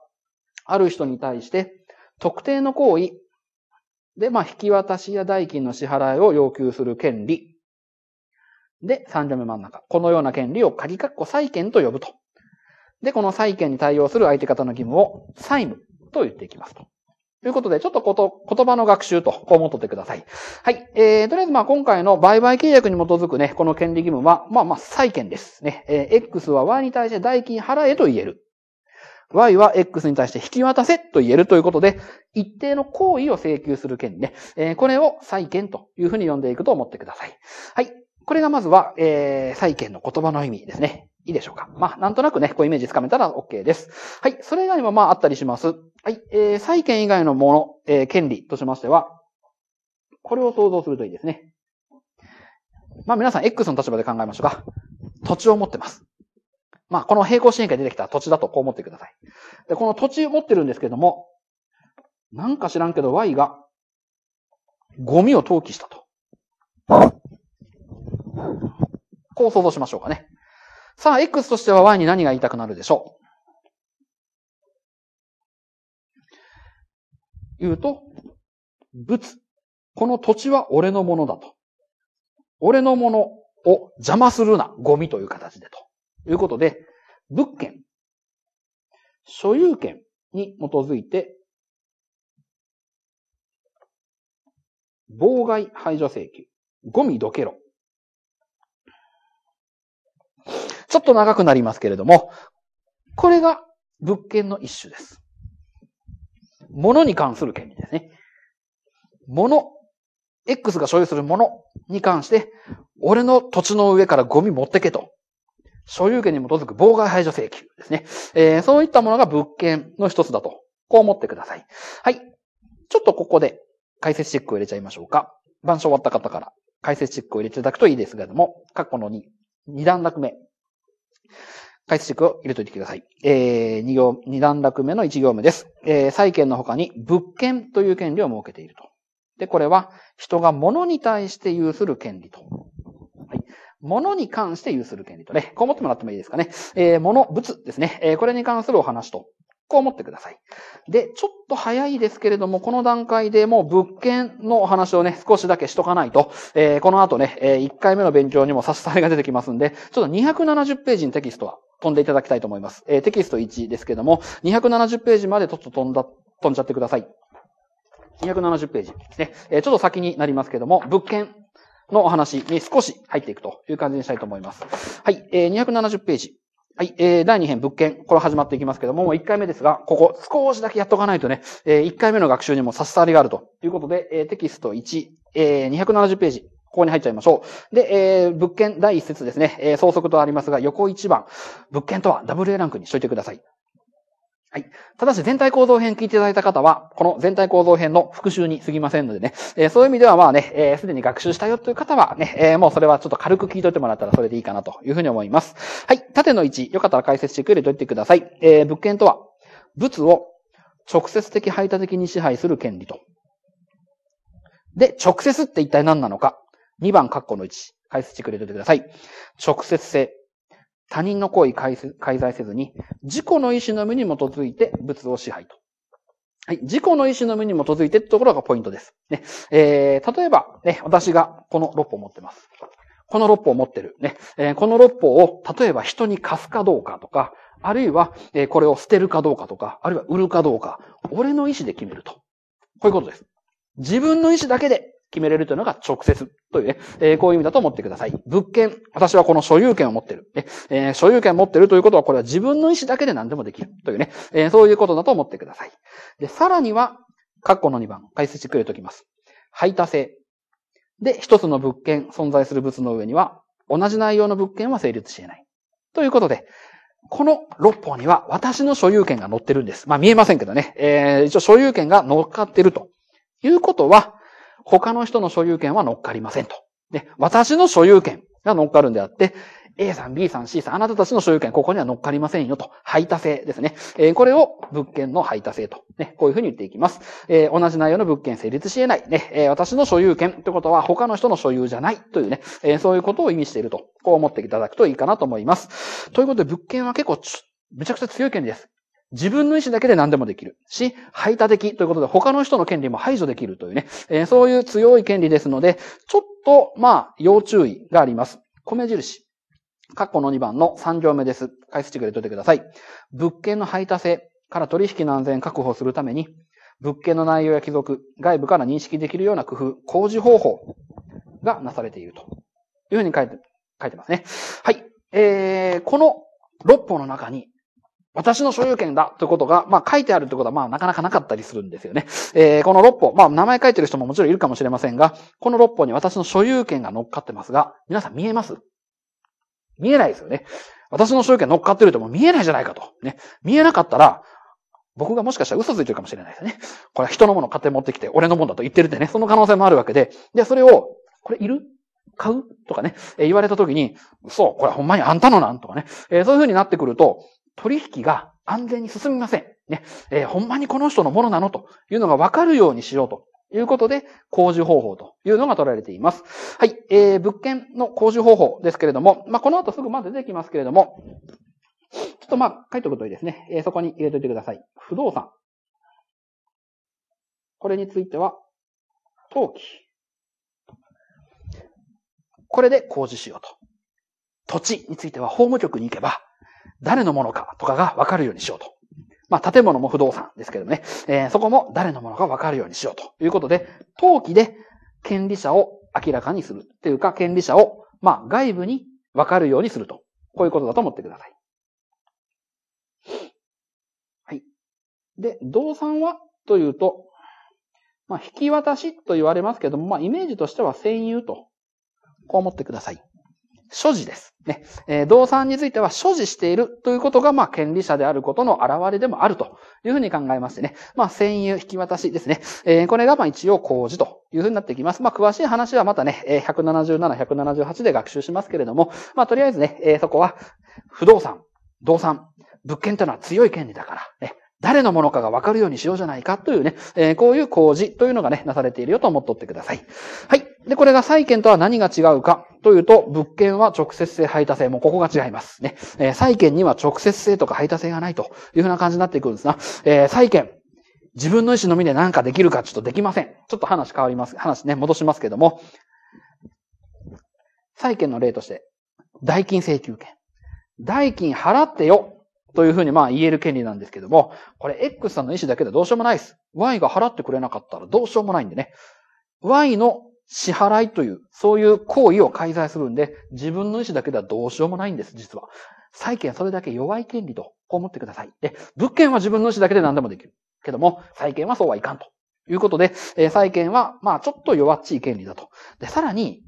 ある人に対して、特定の行為で、まあ、引き渡しや代金の支払いを要求する権利。で、3行目真ん中。このような権利を仮括弧債権と呼ぶと。で、この債権に対応する相手方の義務を債務と言っていきますと。ということで、ちょっとこと、言葉の学習と、こう思っとってください。はい。えー、とりあえず、まあ、今回の売買契約に基づくね、この権利義務は、まあまあ、債権です。ね。えー、X は Y に対して代金払えと言える。Y は X に対して引き渡せと言えるということで、一定の行為を請求する権利ね。えー、これを債権というふうに呼んでいくと思ってください。はい。これがまずは、えー、債権の言葉の意味ですね。いいでしょうか。まあ、なんとなくね、こうイメージつかめたら OK です。はい。それ以外にもまあ、あったりします。はい。えー、債権以外のもの、えー、権利としましては、これを想像するといいですね。まあ皆さん X の立場で考えましょうか。土地を持ってます。まあこの平行四辺で出てきた土地だとこう思ってください。で、この土地を持ってるんですけども、なんか知らんけど Y がゴミを投棄したと。こう想像しましょうかね。さあ X としては Y に何が言いたくなるでしょう言うと、仏。この土地は俺のものだと。俺のものを邪魔するな、ゴミという形でと。いうことで、物件、所有権に基づいて、妨害排除請求、ゴミどけろ。ちょっと長くなりますけれども、これが物件の一種です。物に関する権利ですね。もの、X が所有するものに関して、俺の土地の上からゴミ持ってけと。所有権に基づく妨害排除請求ですね。えー、そういったものが物件の一つだと。こう思ってください。はい。ちょっとここで解説チェックを入れちゃいましょうか。板書終わった方から解説チェックを入れていただくといいですけれども、過去の2、2段落目。解説軸を入れといてください。えー、二行、二段落目の一行目です。えー、債権の他に物権という権利を設けていると。で、これは人が物に対して有する権利と。はい。物に関して有する権利とね。こう思ってもらってもいいですかね。えー、物、物ですね。えー、これに関するお話とこう思ってください。で、ちょっと早いですけれども、この段階でもう物件のお話をね、少しだけしとかないと、えー、この後ね、えー、1回目の勉強にも差し障りが出てきますんで、ちょっと270ページにテキストは飛んでいただきたいと思います。えー、テキスト1ですけども、270ページまでちょっと飛んだ、飛んじゃってください。270ページですね。えー、ちょっと先になりますけども、物件のお話に少し入っていくという感じにしたいと思います。はい、えー、270ページ。はい、えー、第2編、物件。これ始まっていきますけども、もう1回目ですが、ここ、少しだけやっとかないとね、えー、1回目の学習にも差し障りがあるということで、えー、テキスト1、えー、270ページ、ここに入っちゃいましょう。で、えー、物件第1節ですね、えー、総則とありますが、横1番、物件とは WA ランクにしといてください。はい。ただし全体構造編聞いていただいた方は、この全体構造編の復習に過ぎませんのでね、えー、そういう意味ではまあね、す、えー、で、に学習したよという方はね、えー、もうそれはちょっと軽く聞いといてもらったらそれでいいかなというふうに思います。はい。縦の1、よかったら解説してくれといてください。えー、物件とは、物を直接的排他的に支配する権利と。で、直接って一体何なのか。2番括弧の1、解説してくれといてください。直接性。他人の行為介在せずに、自己の意志のみに基づいて物を支配と。はい。自己の意志のみに基づいてってところがポイントです。ね。えー、例えば、ね、私がこの6本持ってます。この6本持ってる。ね。えー、この6本を、例えば人に貸すかどうかとか、あるいは、えー、これを捨てるかどうかとか、あるいは売るかどうか、俺の意志で決めると。こういうことです。自分の意志だけで決めれるというのが直接というね、えー、こういう意味だと思ってください。物件、私はこの所有権を持ってる。ねえー、所有権を持ってるということは、これは自分の意思だけで何でもできるというね、えー、そういうことだと思ってください。で、さらには、括弧の2番、解説してくれておきます。排他性。で、一つの物件、存在する物の上には、同じ内容の物件は成立し得ない。ということで、この6法には私の所有権が載ってるんです。まあ見えませんけどね。えー、一応所有権が乗っかってると。いうことは、他の人の所有権は乗っかりませんと。で、私の所有権が乗っかるんであって、A さん、B さん、C さん、あなたたちの所有権、ここには乗っかりませんよと。排他性ですね。えー、これを物件の排他性と。ね、こういうふうに言っていきます。えー、同じ内容の物件成立し得ない。ね、えー、私の所有権ってことは他の人の所有じゃないというね、えそういうことを意味していると。こう思っていただくといいかなと思います。ということで、物件は結構、めちゃくちゃ強い権利です。自分の意思だけで何でもできるし、排他的ということで他の人の権利も排除できるというね、えー、そういう強い権利ですので、ちょっと、まあ、要注意があります。米印。括弧の2番の3行目です。解説してくれといてください。物件の排他性から取引の安全確保するために、物件の内容や帰属、外部から認識できるような工夫、工事方法がなされているというふうに書いて、書いてますね。はい。えー、この6本の中に私の所有権だということが、まあ書いてあるということは、まあなかなかなかったりするんですよね。えー、この6本、まあ名前書いてる人ももちろんいるかもしれませんが、この6本に私の所有権が乗っかってますが、皆さん見えます見えないですよね。私の所有権乗っかってるともう見えないじゃないかと。ね。見えなかったら、僕がもしかしたら嘘ついてるかもしれないですね。これは人のもの勝手に持ってきて、俺のもんだと言ってるってね、その可能性もあるわけで、で、それを、これいる買うとかね、えー、言われた時に、そう、これほんまにあんたのなんとかね、えー、そういうふうになってくると、取引が安全に進みません。ね、えー、ほんまにこの人のものなのというのがわかるようにしようということで、工事方法というのが取られています。はい、えー、物件の工事方法ですけれども、まあ、この後すぐまで出てきますけれども、ちょっとま書いておくといいですね。えー、そこに入れといてください。不動産。これについては、登記。これで工事しようと。土地については法務局に行けば、誰のものかとかがわかるようにしようと。まあ、建物も不動産ですけどね、えー、そこも誰のものかわかるようにしようということで、登記で権利者を明らかにするとていうか、権利者を、まあ、外部にわかるようにすると。こういうことだと思ってください。はい。で、動産はというと、まあ、引き渡しと言われますけども、まあ、イメージとしては占有と、こう思ってください。所持です。ね。えー、動産については所持しているということが、まあ、権利者であることの表れでもあるというふうに考えましてね。まあ、占有、引き渡しですね。えー、これが、まあ、一応工事というふうになってきます。まあ、詳しい話はまたね、え177、178で学習しますけれども、まあ、とりあえずね、えー、そこは、不動産、動産、物件というのは強い権利だから、ね。誰のものかがわかるようにしようじゃないかというね、えー、こういう工事というのがね、なされているよと思っとってください。はい。で、これが債権とは何が違うかというと、物件は直接性、排他性、もうここが違いますね。えー、債権には直接性とか排他性がないというふうな感じになっていくんですな。えー、債権、自分の意思のみで何かできるかちょっとできません。ちょっと話変わります。話ね、戻しますけども。債権の例として、代金請求権。代金払ってよというふうにまあ言える権利なんですけども、これ X さんの意思だけでどうしようもないです。Y が払ってくれなかったらどうしようもないんでね。Y の支払いという、そういう行為を介在するんで、自分の意思だけではどうしようもないんです、実は。債権それだけ弱い権利と、こう思ってください。で、物件は自分の意思だけで何でもできる。けども、債権はそうはいかんと。いうことで、えー、債権は、まあ、ちょっと弱っちい権利だと。で、さらに、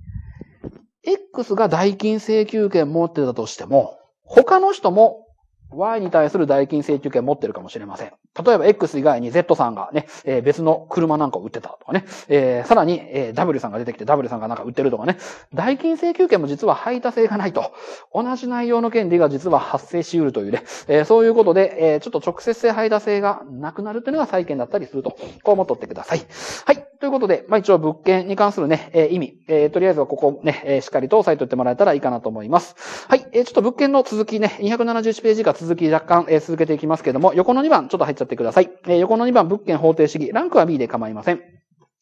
X が代金請求権持ってたとしても、他の人も Y に対する代金請求権持ってるかもしれません。例えば X 以外に Z さんがね、えー、別の車なんかを売ってたとかね、えー、さらに、えー、W さんが出てきて W さんがなんか売ってるとかね、代金請求権も実は排他性がないと。同じ内容の権利が実は発生し得るというね、えー、そういうことで、えー、ちょっと直接性排他性がなくなるというのが債権だったりすると。こう思っとってください。はい。ということで、まあ、一応物件に関するね、えー、意味、えー、とりあえずはここね、えー、しっかりと押さえておいてもらえたらいいかなと思います。はい、えー、ちょっと物件の続きね、271ページが続き若干、えー、続けていきますけども、横の2番ちょっと入っちゃってください。えー、横の2番物件法定主義、ランクは B で構いません。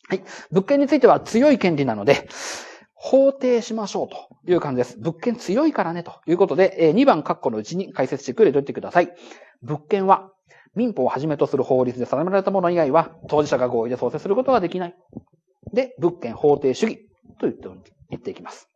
はい、物件については強い権利なので、法定しましょうという感じです。物件強いからねということで、2番括弧のうちに解説してくれといてください。物件は民法をはじめとする法律で定められたもの以外は、当事者が合意で創設することができない。で、物件法定主義と言って言っていきます。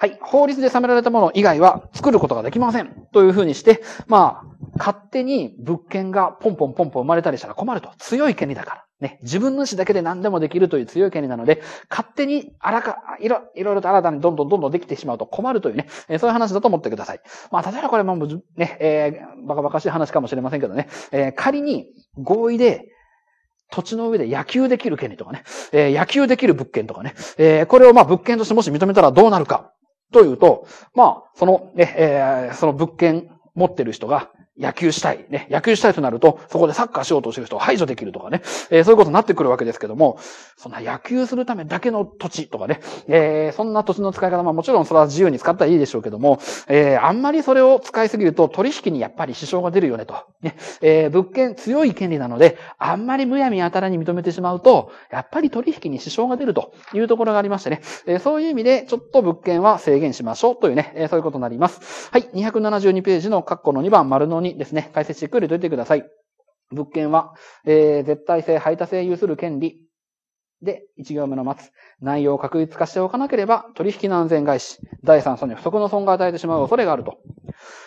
はい。法律で定められたもの以外は作ることができません。というふうにして、まあ、勝手に物件がポンポンポンポン生まれたりしたら困ると。強い権利だから。ね、自分の意思だけで何でもできるという強い権利なので、勝手にあらか、いろ、いろいろと新たにどんどんどんどんできてしまうと困るというね、えー、そういう話だと思ってください。まあ、例えばこれも、ね、えー、バカバカしい話かもしれませんけどね、えー、仮に合意で、土地の上で野球できる権利とかね、えー、野球できる物件とかね、えー、これをまあ物件としてもし認めたらどうなるかというと、まあ、その、ね、えー、その物件持ってる人が、野球したい。ね。野球したいとなると、そこでサッカーしようとしてる人を排除できるとかね。えー、そういうことになってくるわけですけども、そんな野球するためだけの土地とかね。えー、そんな土地の使い方、まあもちろんそれは自由に使ったらいいでしょうけども、えー、あんまりそれを使いすぎると取引にやっぱり支障が出るよねと。ねえー、物件、強い権利なので、あんまりむやみやたらに認めてしまうと、やっぱり取引に支障が出るというところがありましてね、えー、そういう意味で、ちょっと物件は制限しましょうというね、えー、そういうことになります。はい、272ページの括弧の2番、丸の2ですね、解説しっくりといてください。物件は、えー、絶対性、排他性有する権利。で、1行目の末。内容を確実化しておかなければ、取引の安全外し、第三者に不足の損害を与えてしまう恐れがあると。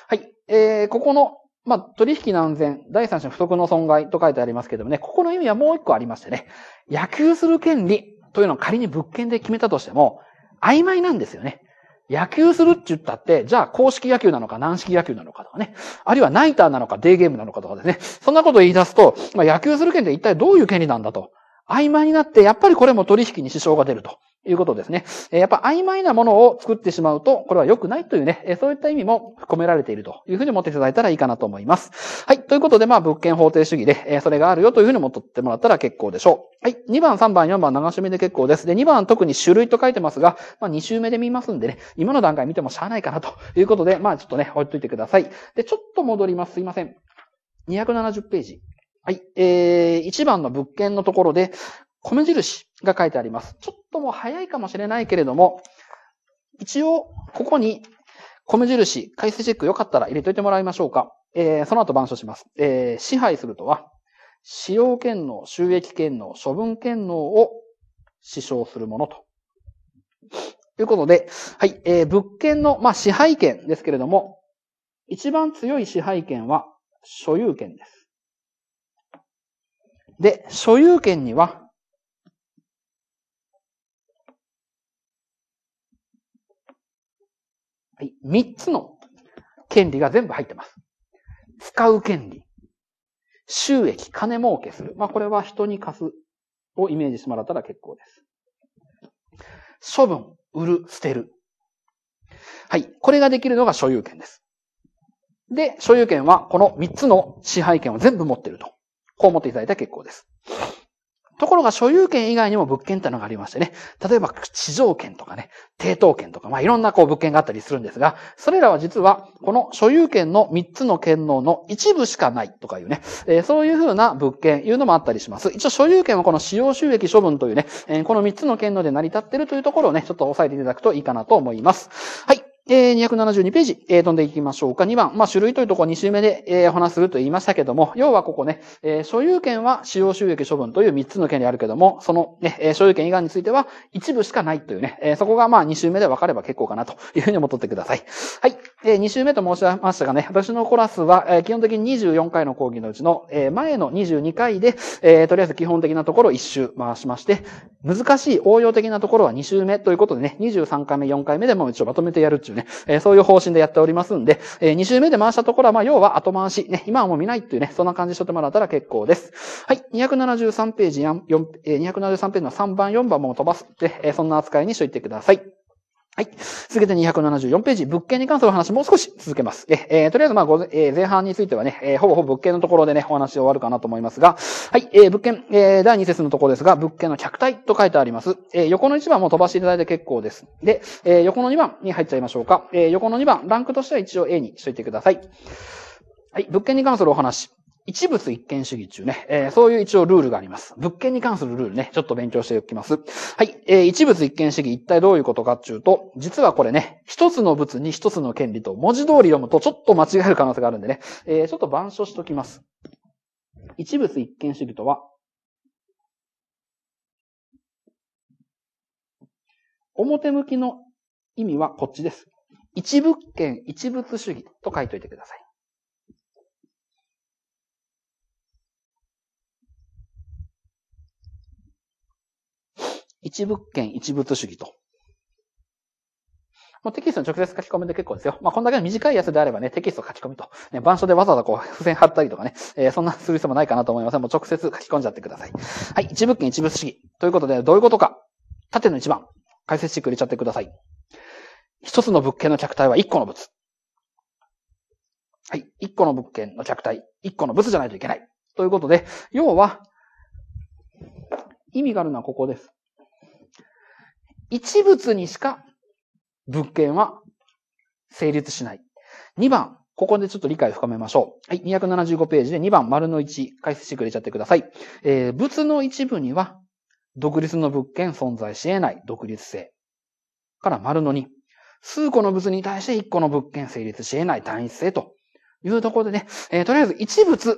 はい。えー、ここのまあ、取引の安全、第三者の不足の損害と書いてありますけどもね、ここの意味はもう一個ありましてね、野球する権利というのを仮に物件で決めたとしても、曖昧なんですよね。野球するって言ったって、じゃあ公式野球なのか軟式野球なのかとかね。あるいはナイターなのかデーゲームなのかとかですね。そんなことを言い出すと、まあ、野球する権利は一体どういう権利なんだと曖昧になって、やっぱりこれも取引に支障が出るということですね。やっぱ曖昧なものを作ってしまうと、これは良くないというね、そういった意味も込められているというふうに思っていただいたらいいかなと思います。はい。ということで、まあ、物件法定主義で、それがあるよというふうに思ってもらったら結構でしょう。はい。2番、3番、4番、流しめで結構です。で、2番特に種類と書いてますが、まあ、2週目で見ますんでね、今の段階見てもしゃあないかなということで、まあ、ちょっとね、置いといてください。で、ちょっと戻ります。すいません。270ページ。はい。えー、1番の物件のところで、米印が書いてあります。ちょっともう早いかもしれないけれども、一応、ここに、米印、回数チェックよかったら入れといてもらいましょうか。えー、その後板書します。えー、支配するとは、使用権能、収益権能、処分権能を支障するものと。ということで、はい、えー、物件の、まあ、支配権ですけれども、一番強い支配権は所有権です。で、所有権には、はい、三つの権利が全部入ってます。使う権利。収益、金儲けする。まあ、これは人に貸すをイメージしてもらったら結構です。処分、売る、捨てる。はい。これができるのが所有権です。で、所有権はこの三つの支配権を全部持ってると。こう思っていただいた結構です。ところが所有権以外にも物件ってのがありましてね、例えば地上権とかね、低等権とか、まあいろんなこう物件があったりするんですが、それらは実はこの所有権の3つの権能の一部しかないとかいうね、えー、そういうふうな物件いうのもあったりします。一応所有権はこの使用収益処分というね、えー、この3つの権能で成り立っているというところをね、ちょっと押さえていただくといいかなと思います。はい。えー、272ページ、えー、飛んでいきましょうか。2番、まあ、種類というところ2週目で、えー、話すると言いましたけども、要はここね、えー、所有権は使用収益処分という3つの権利あるけども、そのね、え所有権以外については一部しかないというね、えそこがまあ2週目で分かれば結構かなというふうに思っとってください。はい。えー、2週目と申しましたがね、私のコラスは、えー、基本的に24回の講義のうちの、えー、前の22回で、えー、とりあえず基本的なところを1周回しまして、難しい応用的なところは2週目ということでね、23回目、4回目でも一応まとめてやるっていうね、えー、そういう方針でやっておりますんで、えー、2週目で回したところは、まあ、要は後回し、ね、今はもう見ないっていうね、そんな感じしとってもらったら結構です。はい、273ページや、4、え273ページの3番、4番も飛ばすって、えー、そんな扱いにしといてください。はい。続けて274ページ、物件に関するお話もう少し続けます。え、えー、とりあえず、まあ、えー、前半についてはね、えー、ほぼほぼ物件のところでね、お話終わるかなと思いますが、はい、えー、物件、えー、第2節のところですが、物件の客体と書いてあります。えー、横の1番も飛ばしていただいて結構です。で、えー、横の2番に入っちゃいましょうか。えー、横の2番、ランクとしては一応 A にしといてください。はい、物件に関するお話。一物一見主義中ね、えー、そういう一応ルールがあります。物件に関するルールね、ちょっと勉強しておきます。はい、えー、一物一見主義一体どういうことかっていうと、実はこれね、一つの物に一つの権利と文字通り読むとちょっと間違える可能性があるんでね、えー、ちょっと板書しときます。一物一見主義とは、表向きの意味はこっちです。一物件一物主義と書いといてください。一物件一物主義と。もうテキストに直接書き込みで結構ですよ。まあ、こんだけの短いやつであればね、テキスト書き込みと、ね、板書でわざわざこう、付箋貼ったりとかね、えー、そんなする必要もないかなと思いますもう直接書き込んじゃってください。はい、一物件一物主義。ということで、どういうことか。縦の一番、解説してくれちゃってください。一つの物件の客体は一個の物。はい、一個の物件の客体、一個の物じゃないといけない。ということで、要は、意味があるのはここです。一物にしか物件は成立しない。2番、ここでちょっと理解を深めましょう。はい、275ページで2番、丸の1、解説してくれちゃってください。えー、物の一部には、独立の物件存在し得ない独立性。から丸の2。数個の物に対して1個の物件成立し得ない単一性というところでね、えー、とりあえず一物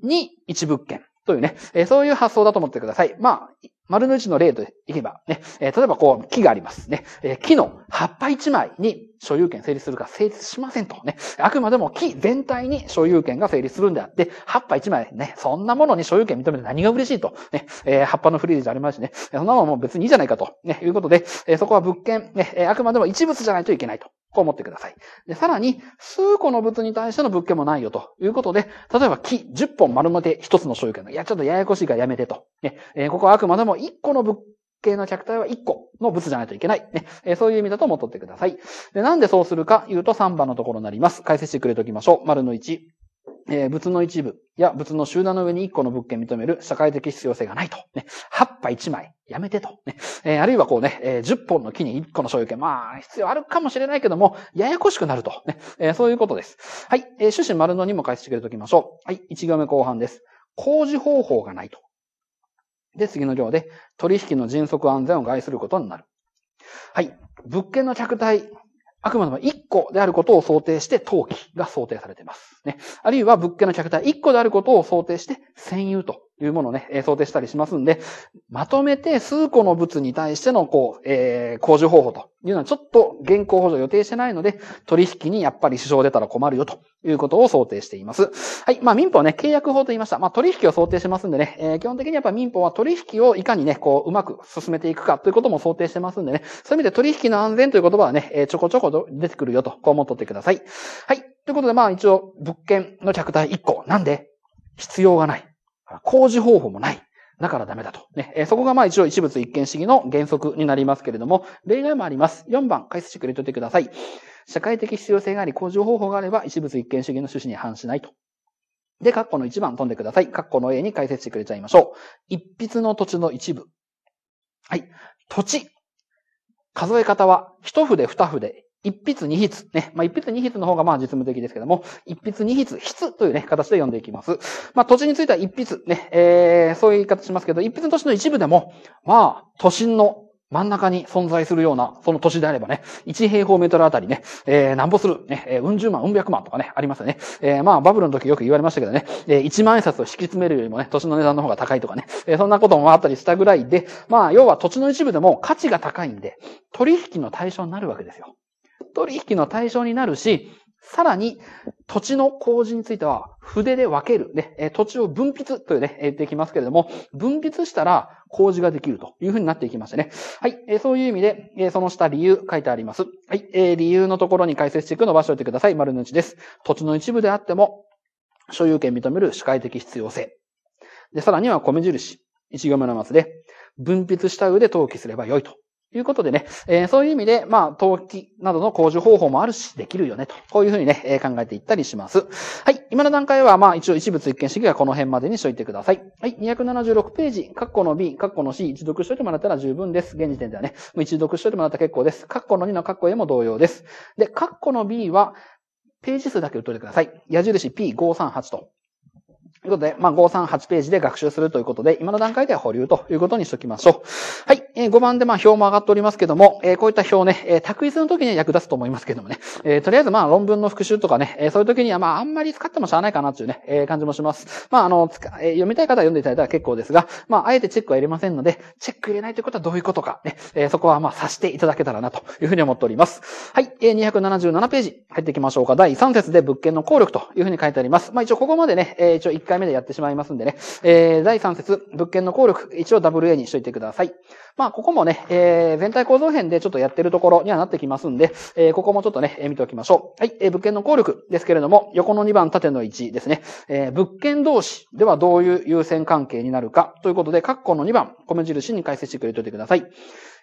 に一物件。というね、えそういう発想だと思ってください。まあ、丸の内の例といえば、ね、え例えばこう、木がありますね。え木の葉っぱ1枚に所有権成立するか成立しませんとね。あくまでも木全体に所有権が成立するんであって、葉っぱ1枚ね、そんなものに所有権認めて何が嬉しいと。ね、え葉っぱのフリーじゃありますしね。そんなもんも別にいいじゃないかと。ね、いうことで、えそこは物件、ね、あくまでも一物じゃないといけないと。こう思ってください。で、さらに、数個の物に対しての物件もないよということで、例えば木10本丸の手1つの所有権。いや、ちょっとややこしいからやめてと。ね、えー、ここはあくまでも1個の物件の客体は1個の物じゃないといけない。ね、えー、そういう意味だと思っとってください。で、なんでそうするか言うと3番のところになります。解説してくれておきましょう。丸の1。えー、物の一部や物の集団の上に一個の物件認める社会的必要性がないと。ね。葉っぱ1枚、やめてと。ね。えー、あるいはこうね、えー、10本の木に1個の所有権。まあ、必要あるかもしれないけども、ややこしくなると。ね。えー、そういうことです。はい。えー、趣旨丸の2も解説してくれておきましょう。はい。1行目後半です。工事方法がないと。で、次の行で、取引の迅速安全を害することになる。はい。物件の着体あくまでも1個であることを想定して登記が想定されています。ね。あるいは物件の客体1個であることを想定して占有というものをね、想定したりしますんで、まとめて数個の物に対しての、こう、えー、控除方法というのはちょっと現行補助予定してないので、取引にやっぱり支障出たら困るよということを想定しています。はい。まあ民法ね、契約法と言いました。まあ取引を想定しますんでね、えー、基本的にやっぱ民法は取引をいかにね、こう、うまく進めていくかということも想定してますんでね、そういう意味で取引の安全という言葉はね、えー、ちょこちょこ出てくるよと、こう思っとってください。はい。ということでまあ一応、物件の客体1個。なんで必要がない。工事方法もない。だからダメだと。ね。えそこがまあ一応一物一見主義の原則になりますけれども、例外もあります。4番、解説してくれておいてください。社会的必要性があり、工事方法があれば、一物一見主義の趣旨に反しないと。で、括弧の1番飛んでください。括弧の A に解説してくれちゃいましょう。一筆の土地の一部。はい。土地。数え方は、一筆二筆、一筆二筆、ね。まあ、一筆二筆の方がまあ実務的ですけども、一筆二筆、筆というね、形で読んでいきます。まあ、土地については一筆、ね、えー、そういう言い方しますけど、一筆の土地の一部でも、まあ、都心の真ん中に存在するような、その都市であればね、1平方メートルあたりね、えー、なんぼする、ね、えー、うん十万、うん百万とかね、ありますよね。えー、まあ、バブルの時よく言われましたけどね、えー、1万円札を敷き詰めるよりもね、土地の値段の方が高いとかね、えー、そんなこともあったりしたぐらいで、まあ、要は土地の一部でも価値が高いんで、取引の対象になるわけですよ。取引の対象になるし、さらに、土地の工事については、筆で分ける、ね、土地を分泌というね、言っていきますけれども、分泌したら工事ができるというふうになっていきましたね。はい、そういう意味で、その下理由書いてあります。はい、理由のところに解説していくのを忘れおいてください。丸の内です。土地の一部であっても、所有権認める主会的必要性。で、さらには米印、一行目の末で、分泌した上で登記すれば良いということでね、えー、そういう意味で、まあ、投機などの工事方法もあるし、できるよね、と。こういうふうにね、えー、考えていったりします。はい。今の段階は、まあ、一応一部追験式はこの辺までにしといてください。はい。276ページ、カッコの B、カッコの C、一読しといてもらったら十分です。現時点ではね、一読しといてもらったら結構です。カッコの2のカッコ A も同様です。で、カッコの B は、ページ数だけ打っといてください。矢印 P538 と。ということで、まあ、538ページで学習するということで、今の段階では保留ということにしておきましょう。はい。えー、5番で、ま表も上がっておりますけども、えー、こういった表ね、えー、択一の時に役立つと思いますけどもね、えー、とりあえず、ま論文の復習とかね、えー、そういう時には、まあ、んまり使ってもしゃあないかなっていうね、えー、感じもします。まあ、あの、えー、読みたい方は読んでいただいたら結構ですが、まあ、あえてチェックは入れませんので、チェック入れないということはどういうことか、ね、えー、そこは、まさしていただけたらなというふうに思っております。はい。えー、277ページ、入っていきましょうか。第3節で物件の効力というふうに書いてあります。まあ、一応、ここまでね、えー、一応1回回目でやってしまいますんでね。えー、第3節、物件の効力、一応 WA にしといてください。まあ、ここもね、えー、全体構造編でちょっとやってるところにはなってきますんで、えー、ここもちょっとね、えー、見ておきましょう。はい、えー、物件の効力ですけれども、横の2番、縦の1ですね。えー、物件同士ではどういう優先関係になるかということで、括弧の2番、米印に解説してくれておいてください。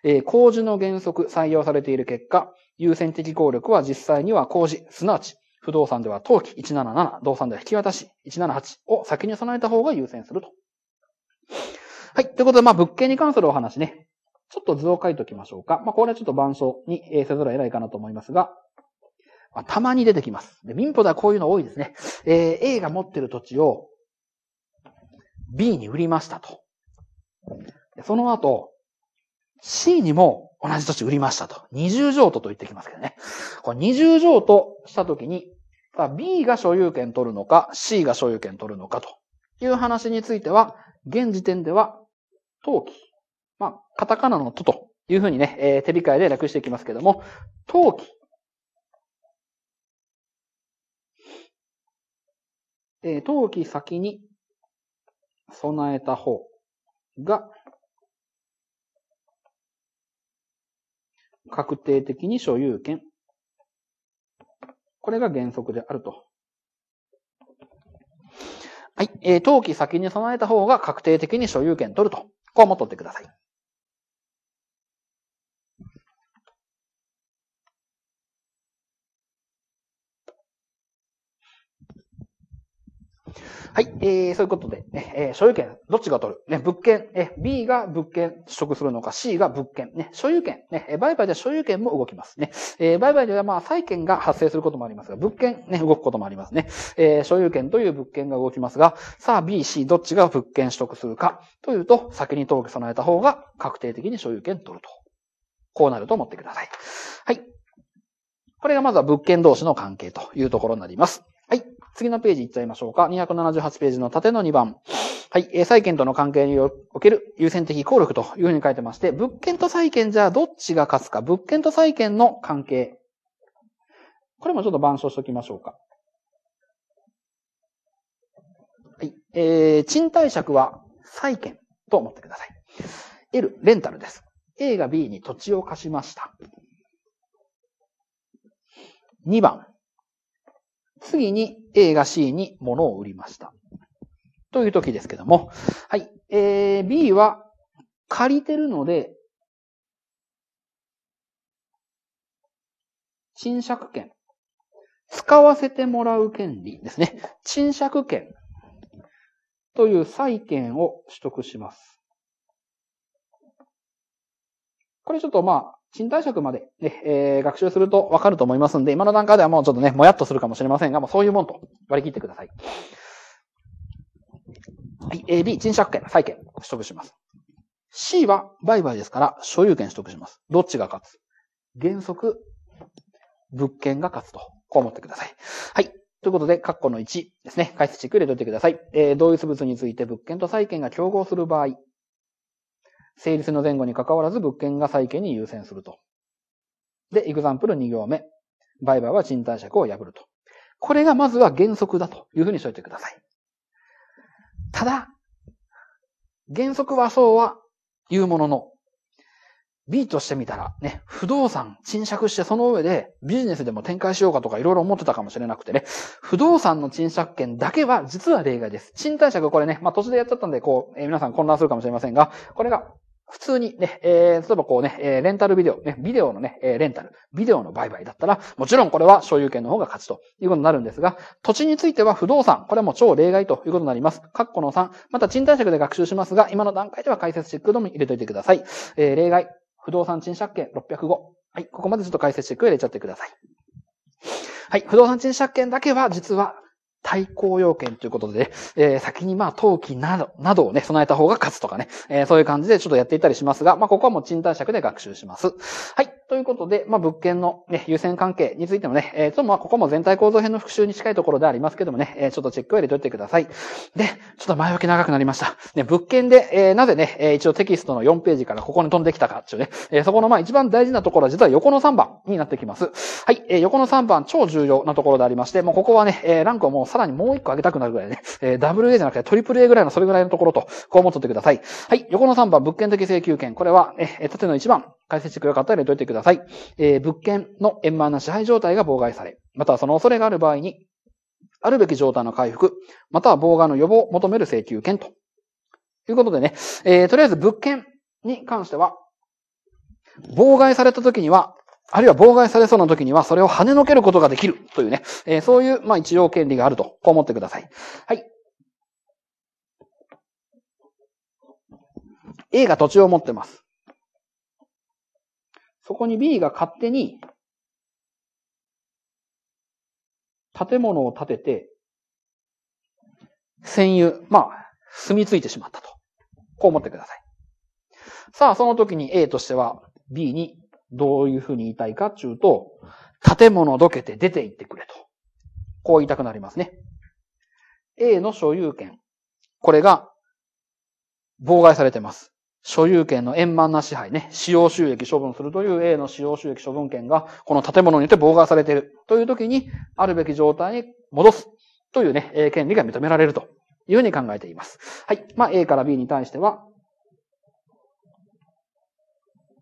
えー、工事の原則採用されている結果、優先的効力は実際には工事、すなわち不動産では登記177、動産では引き渡し178を先に備えた方が優先すると。はい。ということで、まあ、物件に関するお話ね。ちょっと図を書いておきましょうか。まあ、これはちょっと板書にせざるを得ないかなと思いますが、まあ、たまに出てきます。で、民法ではこういうの多いですね。えー、A が持ってる土地を B に売りましたと。その後、C にも同じ土地売りましたと。二重譲渡と言ってきますけどね。二重譲渡したときに、B が所有権取るのか、C が所有権取るのかという話については、現時点では、登記。まあ、カタカナのとというふうにね、えー、手控えで略していきますけども、登記。えー、登記先に備えた方が確定的に所有権。これが原則であると。はい。えー、登記先に備えた方が確定的に所有権取ると。こう思っとってください。はい、えー、そういうことで、ね、えー、所有権、どっちが取るね、物件、え B が物件取得するのか、C が物件、ね、所有権、ね、売買で所有権も動きますね。えー、売買ではまあ、債権が発生することもありますが、物件、ね、動くこともありますね。えー、所有権という物件が動きますが、さあ B、C、どっちが物件取得するか、というと、先に登記備えた方が確定的に所有権取ると。こうなると思ってください。はい。これがまずは物件同士の関係というところになります。次のページ行っちゃいましょうか。278ページの縦の2番。はい。え債権との関係における優先的効力というふうに書いてまして、物件と債権じゃあどっちが勝つか。物件と債権の関係。これもちょっと板書しておきましょうか。はい。えー、賃貸借は債権と思ってください。L、レンタルです。A が B に土地を貸しました。2番。次に A が C に物を売りました。という時ですけども。はい。えー、B は借りてるので、賃借権。使わせてもらう権利ですね。賃借権という債権を取得します。これちょっとまあ、賃貸借までね、えー、学習するとわかると思いますんで、今の段階ではもうちょっとね、もやっとするかもしれませんが、もうそういうもんと割り切ってください。はい。A、B、賃借権、債権、取得します。C は売買ですから所有権取得します。どっちが勝つ原則、物件が勝つと。こう思ってください。はい。ということで、括弧の1ですね。解説チェック入れておいてください。えー、同一物について物件と債権が競合する場合、成立の前後に関わらず物件が債建に優先すると。で、エグザンプル2行目。売買は賃貸借を破ると。これがまずは原則だというふうにしといてください。ただ、原則はそうは言うものの、B としてみたら、ね、不動産、賃借してその上でビジネスでも展開しようかとかいろいろ思ってたかもしれなくてね、不動産の賃借権だけは実は例外です。賃貸借これね、まあ、途中でやっちゃったんで、こう、えー、皆さん混乱するかもしれませんが、これが普通にね、えー、例えばこうね、えー、レンタルビデオ、ね、ビデオのね、えー、レンタル、ビデオの売買だったら、もちろんこれは所有権の方が勝ちということになるんですが、土地については不動産、これも超例外ということになります。括弧の3、また賃貸借で学習しますが、今の段階では解説チェックドも入れといてください。えー、例外、不動産賃借権605。はい、ここまでちょっと解説チェック入れちゃってください。はい。不動産賃借権だけは、実は対抗要件ということで、えー、先にまあ、陶器など、などをね、備えた方が勝つとかね、えー、そういう感じでちょっとやっていたりしますが、まあ、ここはもう賃貸借で学習します。はい。ということで、まあ、物件の、ね、優先関係についてもね、えー、ちょっとまあ、ここも全体構造編の復習に近いところでありますけどもね、えー、ちょっとチェックを入れておいてください。で、ちょっと前置き長くなりました。ね、物件で、えー、なぜね、え一応テキストの4ページからここに飛んできたかっていうね、えそこのまあ、一番大事なところは実は横の3番になってきます。はい、え横の3番超重要なところでありまして、もうここはね、えランクをもうさらにもう1個上げたくなるぐらいね、え WA じゃなくて AAA ぐらいのそれぐらいのところと、こう思っおいてください。はい、横の3番、物件的請求権。これは、え縦の1番、解説してくれた方入れておいてください。ださい。えー、物件の円満な支配状態が妨害され、またはその恐れがある場合に、あるべき状態の回復、または妨害の予防を求める請求権と。いうことでね、えー、とりあえず物件に関しては、妨害された時には、あるいは妨害されそうな時には、それを跳ねのけることができるというね、えー、そういう、まあ一応権利があると、こう思ってください。はい。A が土地を持ってます。そこに B が勝手に建物を建てて、占有、まあ、住み着いてしまったと。こう思ってください。さあ、その時に A としては B にどういうふうに言いたいかっていうと、建物どけて出て行ってくれと。こう言いたくなりますね。A の所有権。これが妨害されてます。所有権の円満な支配ね、使用収益処分するという A の使用収益処分権が、この建物によって妨害されているという時に、あるべき状態に戻すというね、A 権利が認められるというふうに考えています。はい。まあ、A から B に対しては、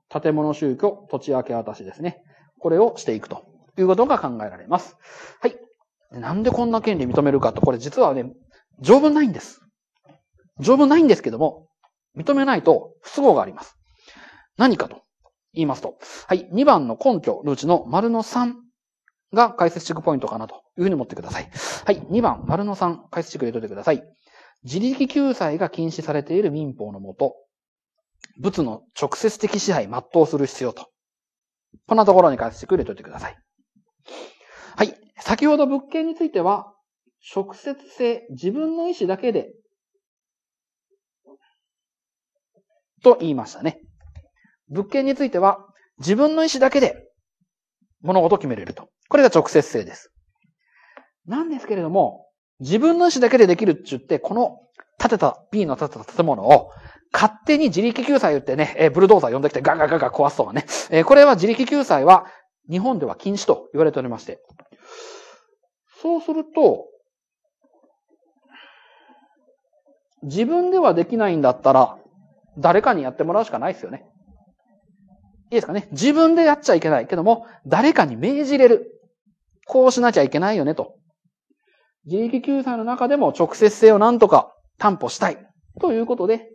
建物宗教、土地明け渡しですね。これをしていくということが考えられます。はい。なんでこんな権利認めるかと、これ実はね、条文ないんです。条文ないんですけども、認めないと不都合があります。何かと言いますと、はい、2番の根拠のうちの丸の3が解説チックポイントかなというふうに思ってください。はい、2番丸の3解説チック入れおいてください。自力救済が禁止されている民法のもと、物の直接的支配全うする必要と。こんなところに解説チック入れおいてください。はい。先ほど物件については、直接性、自分の意思だけでと言いましたね。物件については、自分の意思だけで物事を決めれると。これが直接性です。なんですけれども、自分の意思だけでできるって言って、この建てた、B の建てた建物を、勝手に自力救済言ってね、ブルドーザー呼んできてガンガンガンガン壊すとはね、これは自力救済は日本では禁止と言われておりまして。そうすると、自分ではできないんだったら、誰かにやってもらうしかないですよね。いいですかね。自分でやっちゃいけないけども、誰かに命じれる。こうしなきゃいけないよね、と。自力救済の中でも直接性をなんとか担保したい。ということで、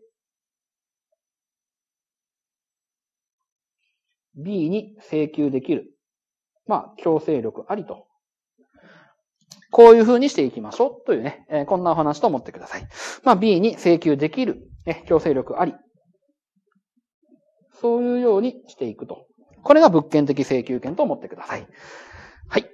B に請求できる。まあ、強制力ありと。こういう風にしていきましょうというね、えー、こんなお話と思ってください。まあ、B に請求できる、ね、強制力ありそういうようにしていくと。これが物件的請求権と思ってください。はい。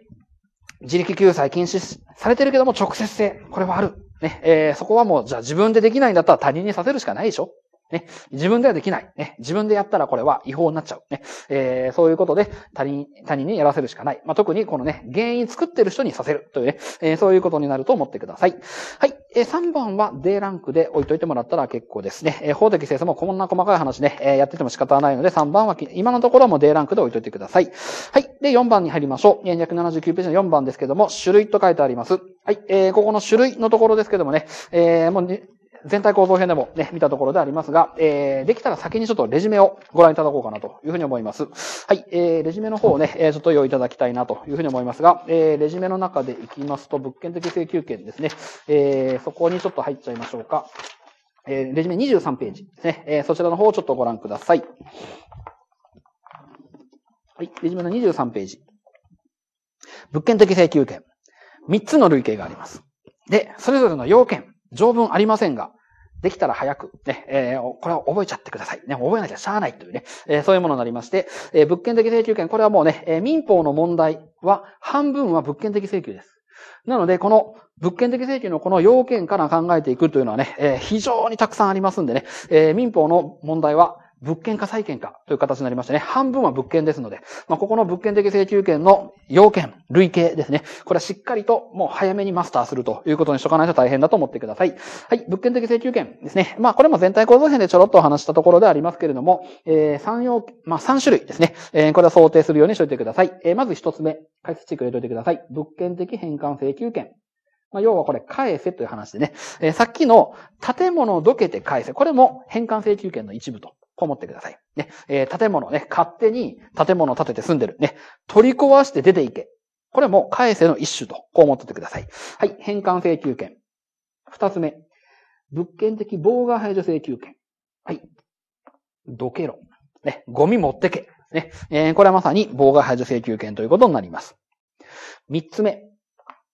自力救済禁止されてるけども直接性。これはある。ね。えー、そこはもう、じゃあ自分でできないんだったら他人にさせるしかないでしょね、自分ではできない。ね、自分でやったらこれは違法になっちゃう。ね、えー、そういうことで他人、他人にやらせるしかない。まあ、特にこのね、原因作ってる人にさせるというね、えー、そういうことになると思ってください。はい。えー、3番は D ランクで置いといてもらったら結構ですね。えー、法的生産もこんな細かい話ね、えー、やってても仕方ないので、3番は今のところも D ランクで置いといてください。はい。で、4番に入りましょう。279ページの4番ですけども、種類と書いてあります。はい。えー、ここの種類のところですけどもね、えー、もう全体構造編でもね、見たところでありますが、えー、できたら先にちょっとレジュメをご覧いただこうかなというふうに思います。はい、えー、レジュメの方をね、ちょっと用意いただきたいなというふうに思いますが、えー、レジュメの中でいきますと、物件的請求権ですね、えー、そこにちょっと入っちゃいましょうか。えー、レジュメ23ページですね、えー、そちらの方をちょっとご覧ください。はい、レジュメの23ページ。物件的請求権。3つの類型があります。で、それぞれの要件。条文ありませんが、できたら早く、ね、えー、これは覚えちゃってください。ね、覚えなきゃしゃあないというね、えー、そういうものになりまして、えー、物件的請求権、これはもうね、え民法の問題は、半分は物件的請求です。なので、この物件的請求のこの要件から考えていくというのはね、え非常にたくさんありますんでね、え民法の問題は物件か債権かという形になりましたね。半分は物件ですので、まあ、ここの物件的請求権の要件、類型ですね。これはしっかりともう早めにマスターするということにしとかないと大変だと思ってください。はい、物件的請求権ですね。まあ、これも全体構造編でちょろっとお話したところでありますけれども、えー、3要、まあ、3種類ですね。えー、これは想定するようにしといてください。えー、まず1つ目、解説してくれておいてください。物件的返還請求権まあ、要はこれ返せという話でね、えー、さっきの建物をどけて返せ。これも返還請求権の一部とこう思ってください。ね、えー、建物ね、勝手に建物を建てて住んでる。ね、取り壊して出ていけ。これも返せの一種と、こう思っててください。はい、返還請求権。二つ目。物件的妨害排除請求権。はい。どけろ。ね、ゴミ持ってけ。ね、えー、これはまさに妨害排除請求権ということになります。三つ目。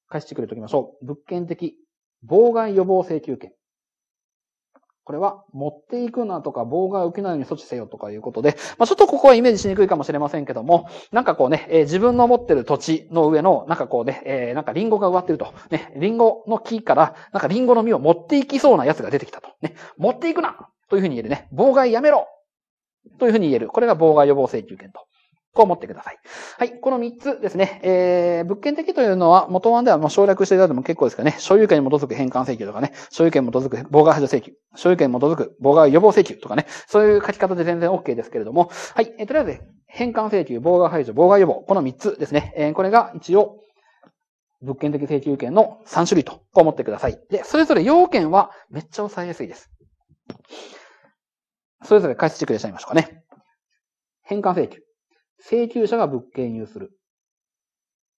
返してくれておきましょう。物件的妨害予防請求権。これは、持っていくなとか、妨害を受けないように措置せよとかいうことで、まあ、ちょっとここはイメージしにくいかもしれませんけども、なんかこうね、えー、自分の持ってる土地の上の、なんかこうね、えー、なんかリンゴが植わってると、ね、リンゴの木から、なんかリンゴの実を持っていきそうなやつが出てきたと。ね、持っていくなというふうに言えるね、妨害やめろというふうに言える。これが妨害予防請求権と。こう思ってください。はい。この3つですね。えー、物件的というのは、元案ではもう省略していただいても結構ですからね。所有権に基づく返還請求とかね。所有権に基づく妨害排除請求。所有権に基づく妨害予防請求とかね。そういう書き方で全然 OK ですけれども。はい。えー、とりあえず、返還請求、妨害排除、妨害予防。この3つですね。えー、これが一応、物件的請求権の3種類と、こう思ってください。で、それぞれ要件はめっちゃ抑えやすいです。それぞれ解説チェックでしちゃいましょうかね。返還請求。請求者が物件有する。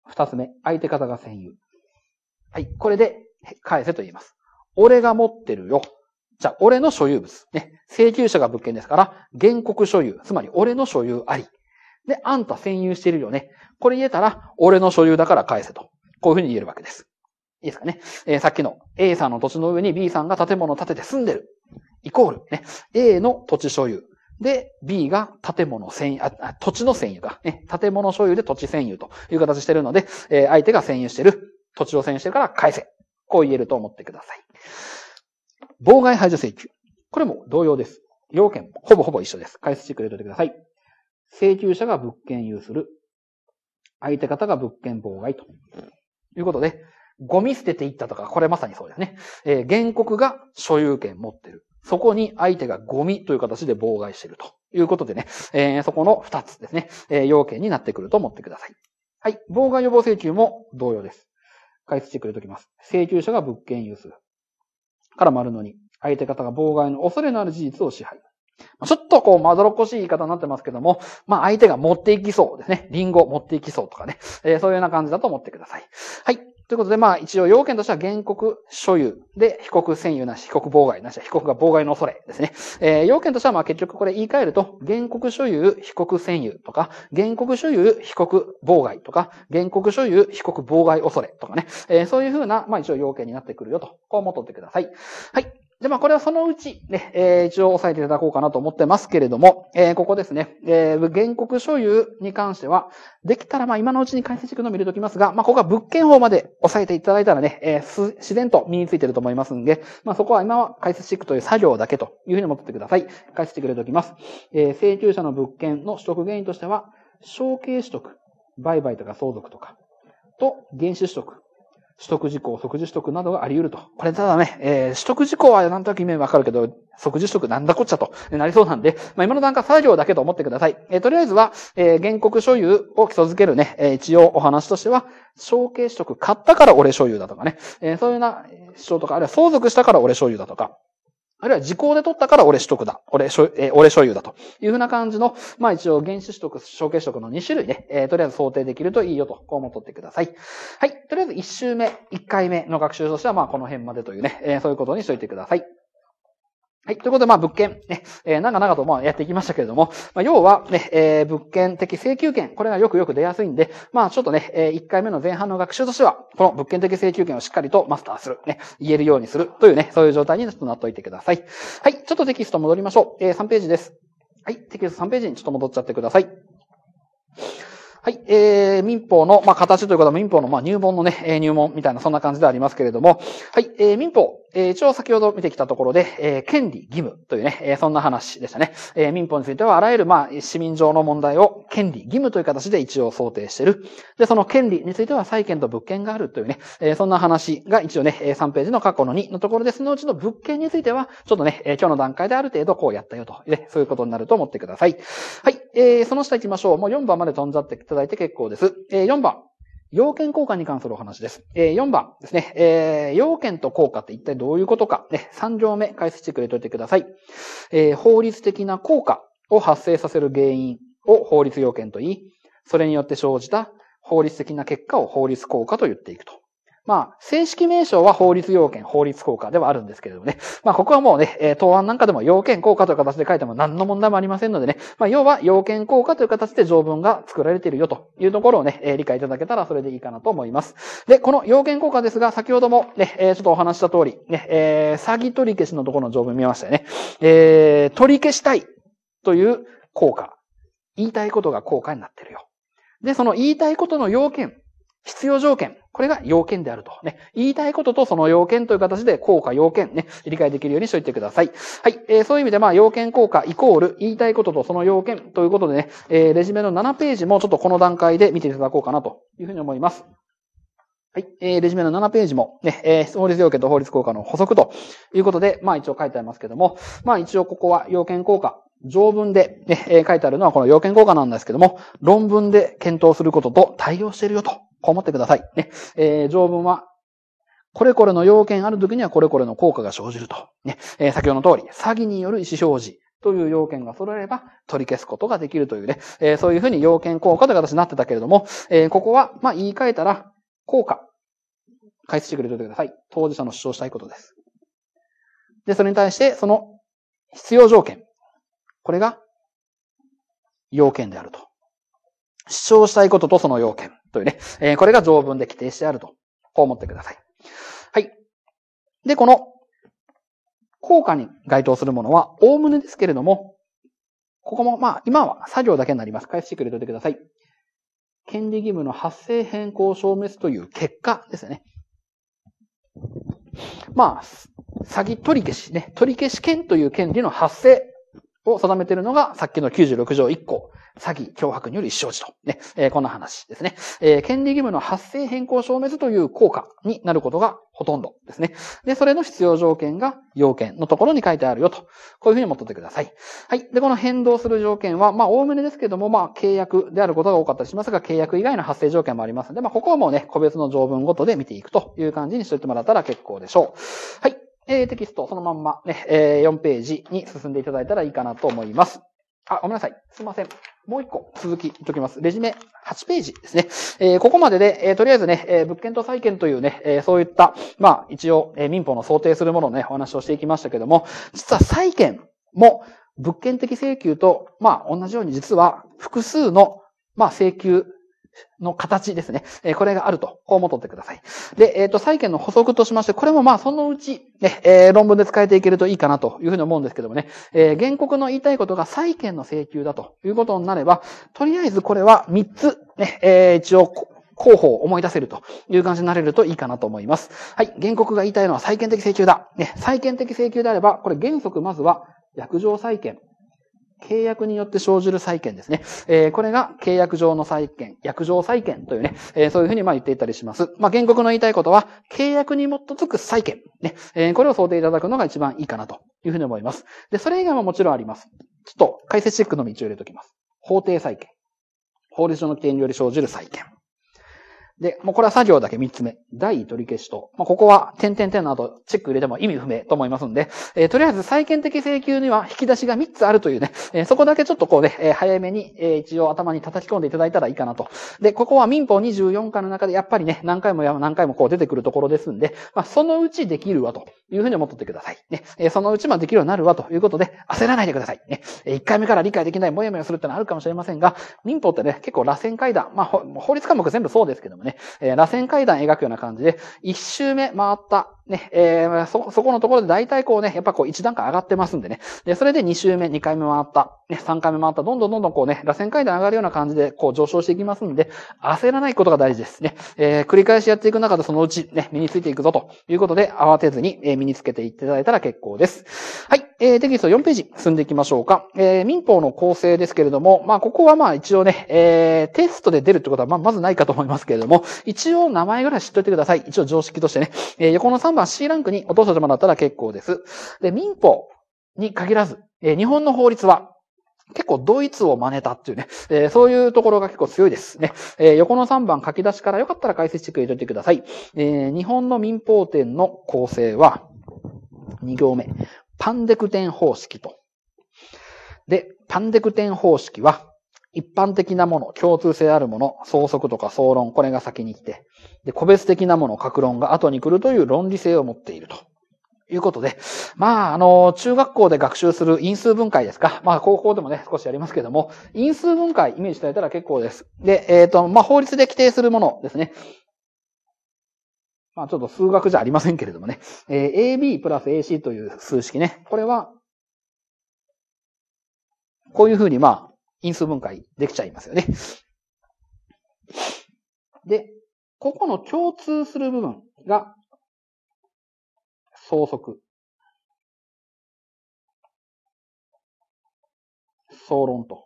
二つ目、相手方が占有。はい。これで返せと言います。俺が持ってるよ。じゃあ、俺の所有物。ね。請求者が物件ですから、原告所有。つまり、俺の所有あり。で、あんた占有してるよね。これ言えたら、俺の所有だから返せと。こういうふうに言えるわけです。いいですかね。えー、さっきの A さんの土地の上に B さんが建物を建てて住んでる。イコール、ね。A の土地所有。で、B が建物占有、あ、土地の占有か。ね。建物所有で土地占有という形してるので、えー、相手が占有してる。土地を占有してるから返せ。こう言えると思ってください。妨害排除請求。これも同様です。要件、ほぼほぼ一緒です。返してくれておいてください。請求者が物件有する。相手方が物件妨害と。いうことで、ゴミ捨てていったとか、これまさにそうですね。えー、原告が所有権持ってる。そこに相手がゴミという形で妨害しているということでね、えー、そこの二つですね、えー、要件になってくると思ってください。はい。妨害予防請求も同様です。解説してくれておきます。請求者が物件有数から丸のに、相手方が妨害の恐れのある事実を支配。ちょっとこう、まどろっこしい言い方になってますけども、まあ相手が持っていきそうですね。リンゴ持っていきそうとかね。えー、そういうような感じだと思ってください。はい。ということで、まあ一応要件としては原告所有で被告占有なし、被告妨害なし、被告が妨害の恐れですね。えー、要件としてはまあ結局これ言い換えると、原告所有、被告占有とか、原告所有、被告妨害とか、原告所有、被告妨害恐れとかね。えー、そういうふうな、まあ一応要件になってくるよと、こう思っておいてください。はい。で、まあ、これはそのうち、ね、えー、一応押さえていただこうかなと思ってますけれども、えー、ここですね、えー、原告所有に関しては、できたら、ま、今のうちに解説していくのを見るときますが、まあ、ここは物件法まで押さえていただいたらね、えー、自然と身についてると思いますんで、まあ、そこは今は解説していくという作業だけというふうに思っててください。解説してくれておきます。えー、請求者の物件の取得原因としては、承継取得、売買とか相続とか、と、原資取得、取得事項、即時取得などがあり得ると。これただね、えー、取得事項はなんとなく意味わかるけど、即時取得なんだこっちゃとなりそうなんで、まあ、今の段階作業だけと思ってください。えー、とりあえずは、えー、原告所有を基礎づけるね、えー、一応お話としては、承継取得買ったから俺所有だとかね、えー、そういうような主張とか、あるいは相続したから俺所有だとか、あるいは時効で取ったから俺取得だ。俺所,、え俺所有だというふうな感じの、まあ一応原資取得、証券取得の2種類ね、えー、とりあえず想定できるといいよと、こうも取ってください。はい。とりあえず1週目、1回目の学習としては、まあこの辺までというね、えー、そういうことにしといてください。はい。ということで、まあ、物件、ね、えー、長々と、まあ、やっていきましたけれども、まあ、要は、ね、えー、物件的請求権、これがよくよく出やすいんで、まあ、ちょっとね、えー、1回目の前半の学習としては、この物件的請求権をしっかりとマスターする、ね、言えるようにするというね、そういう状態にちょっとなっておいてください。はい。ちょっとテキスト戻りましょう。えー、3ページです。はい。テキスト3ページにちょっと戻っちゃってください。はい、えー、民法の、まあ、形ということは民法の、まあ、入門のね、入門みたいな、そんな感じでありますけれども、はい、えー、民法、え一応先ほど見てきたところで、え権利、義務というね、えそんな話でしたね。え民法についてはあらゆる、まあ、市民上の問題を権利、義務という形で一応想定している。で、その権利については債権と物件があるというね、えそんな話が一応ね、3ページの過去の2のところで、そのうちの物件については、ちょっとね、え今日の段階である程度こうやったよと、そういうことになると思ってください。はい、えその下行きましょう。もう4番まで飛んじゃっていただいて結構です。え4番。要件効果に関するお話です。えー、4番ですね。えー、要件と効果って一体どういうことか。ね、3条目解説してくれておいてください。えー、法律的な効果を発生させる原因を法律要件と言い、それによって生じた法律的な結果を法律効果と言っていくと。まあ、正式名称は法律要件、法律効果ではあるんですけれどもね。まあ、ここはもうね、え答案なんかでも要件効果という形で書いても何の問題もありませんのでね。まあ、要は要件効果という形で条文が作られているよというところをね、え理解いただけたらそれでいいかなと思います。で、この要件効果ですが、先ほどもね、えちょっとお話した通り、ね、えー、詐欺取り消しのところの条文見ましたよね。えー、取り消したいという効果。言いたいことが効果になってるよ。で、その言いたいことの要件必要条件。これが要件であると。ね。言いたいこととその要件という形で、効果要件ね、理解できるようにしといてください。はい。えー、そういう意味で、まあ、要件効果イコール、言いたいこととその要件ということでね、えー、レジュメの7ページもちょっとこの段階で見ていただこうかなというふうに思います。はい。えー、レジュメの7ページも、ね、えー、法律要件と法律効果の補足ということで、まあ一応書いてありますけども、まあ一応ここは要件効果条文で、ね、書いてあるのはこの要件効果なんですけども、論文で検討することと対応しているよと、こう思ってください。ね、えー、条文は、これこれの要件ある時にはこれこれの効果が生じると。ね、えー、先ほどの通り、詐欺による意思表示という要件が揃えれば取り消すことができるというね、えー、そういうふうに要件効果という形になってたけれども、えー、ここは、まあ、言い換えたら、効果、解説してくれておいてください。当事者の主張したいことです。で、それに対して、その必要条件、これが要件であると。主張したいこととその要件というね、えー、これが条文で規定してあると、こう思ってください。はい。で、この、効果に該当するものは、おおむねですけれども、ここも、まあ、今は作業だけになります。返してくれておいてください。権利義務の発生変更消滅という結果ですね。まあ、詐欺取り消しね、取り消し権という権利の発生を定めているのが、さっきの96条1項、詐欺、脅迫による一生児と。ね、えー、こんな話ですね。えー、権利義務の発生変更消滅という効果になることがほとんどですね。で、それの必要条件が要件のところに書いてあるよと。こういうふうに持っててください。はい。で、この変動する条件は、まあ、おおむねですけども、まあ、契約であることが多かったりしますが、契約以外の発生条件もありますので、まあ、ここはもうね、個別の条文ごとで見ていくという感じにしておいてもらったら結構でしょう。はい。えー、テキストそのまんまね、えー、4ページに進んでいただいたらいいかなと思います。あ、ごめんなさい。すいません。もう一個続き言っときます。レジュメ8ページですね。えー、ここまでで、えー、とりあえずね、えー、物件と債権というね、えそういった、まあ一応、え民法の想定するもののね、お話をしていきましたけども、実は債権も物件的請求と、まあ同じように実は複数の、まあ請求の形ですね。えこれがあると、こう思っとってください。で、えっ、ー、と、債権の補足としまして、これもまあ、そのうち、ね、えー、論文で使えていけるといいかなというふうに思うんですけどもね、えー、原告の言いたいことが債権の請求だということになれば、とりあえずこれは3つ、ね、え一応、候補を思い出せるという感じになれるといいかなと思います。はい。原告が言いたいのは債権的請求だ。ね。債権的請求であれば、これ原則まずは、約定債権契約によって生じる債権ですね。えー、これが契約上の債権、約定債権というね、えー、そういうふうにまあ言っていたりします。まあ、原告の言いたいことは、契約に基づく債権、ね、えー、これを想定いただくのが一番いいかなというふうに思います。で、それ以外ももちろんあります。ちょっと解説チェックの道を入れておきます。法定債権。法律上の規定により生じる債権。で、もうこれは作業だけ3つ目。第取り消しと。まあ、ここは、点々点の後、チェック入れても意味不明と思いますんで、えー、とりあえず再建的請求には引き出しが3つあるというね、えー、そこだけちょっとこうね、えー、早めに、えー、一応頭に叩き込んでいただいたらいいかなと。で、ここは民法24課の中でやっぱりね、何回も何回もこう出てくるところですんで、まあ、そのうちできるわというふうに思っておいてください。ね、えー、そのうちまできるようになるわということで、焦らないでください。ね、えー、1回目から理解できないもやもやするってのはあるかもしれませんが、民法ってね、結構螺旋階段、まあ、法律科目全部そうですけどもね、ね、えー、螺旋階段描くような感じで、一周目回った、ね、えー、そ、そこのところで大体こうね、やっぱこう一段階上がってますんでね。で、それで二周目、二回目回った、ね、三回目回った、どんどんどんどんこうね、螺旋階段上がるような感じでこう上昇していきますんで、焦らないことが大事ですね。えー、繰り返しやっていく中でそのうちね、身についていくぞということで、慌てずに、え身につけていただいたら結構です。はい、えー、テキスト4ページ進んでいきましょうか。えー、民法の構成ですけれども、まあ、ここはまあ一応ね、えー、テストで出るってことはまあ、まずないかと思いますけれども、一応名前ぐらい知っといてください。一応常識としてね。えー、横の3番 C ランクに落としてもらったら結構です。で、民法に限らず、えー、日本の法律は、結構ドイツを真似たっていうね、えー、そういうところが結構強いですね。えー、横の3番書き出しからよかったら解説してくれておいてください。えー、日本の民法典の構成は、2行目、パンデクテン方式と。で、パンデクテン方式は、一般的なもの、共通性あるもの、相則とか総論、これが先に来て、で、個別的なもの、格論が後に来るという論理性を持っていると。いうことで、まあ、あの、中学校で学習する因数分解ですか。まあ、高校でもね、少しやりますけども、因数分解イメージされたら結構です。で、えっ、ー、と、まあ、法律で規定するものですね。まあ、ちょっと数学じゃありませんけれどもね。えー、AB プラス AC という数式ね。これは、こういうふうに、まあ、因数分解できちゃいますよね。で、こ
この共通する部分が、相則。総論と。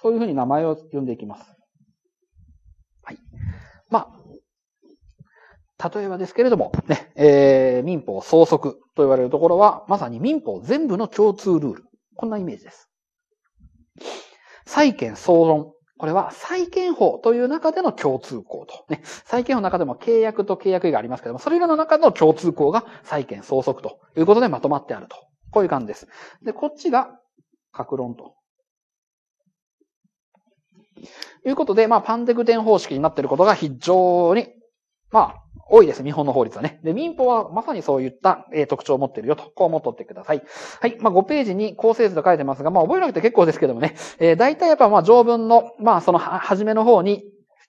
そういうふうに名前を呼んでいきます。はい。まあ、例えばですけれども、ね、えー、民法総則と言われるところは、まさに民法全部の共通ルール。こんなイメージです。債権総論。これは債権法という中での共通項と。ね。債権法の中でも契約と契約以がありますけども、それらの中の共通項が債権相続ということでまとまってあると。こういう感じです。で、こっちが格論と。いうことで、まあ、パンデグテン方式になっていることが非常に、まあ、多いです。日本の法律はね。で、民法はまさにそういった、え特徴を持ってるよと、こう思っとってください。はい。まあ、5ページに構成図と書いてますが、まあ、覚えなくて結構ですけどもね。えー、大体やっぱまあ、条文の、まあ、その、はじめの方に、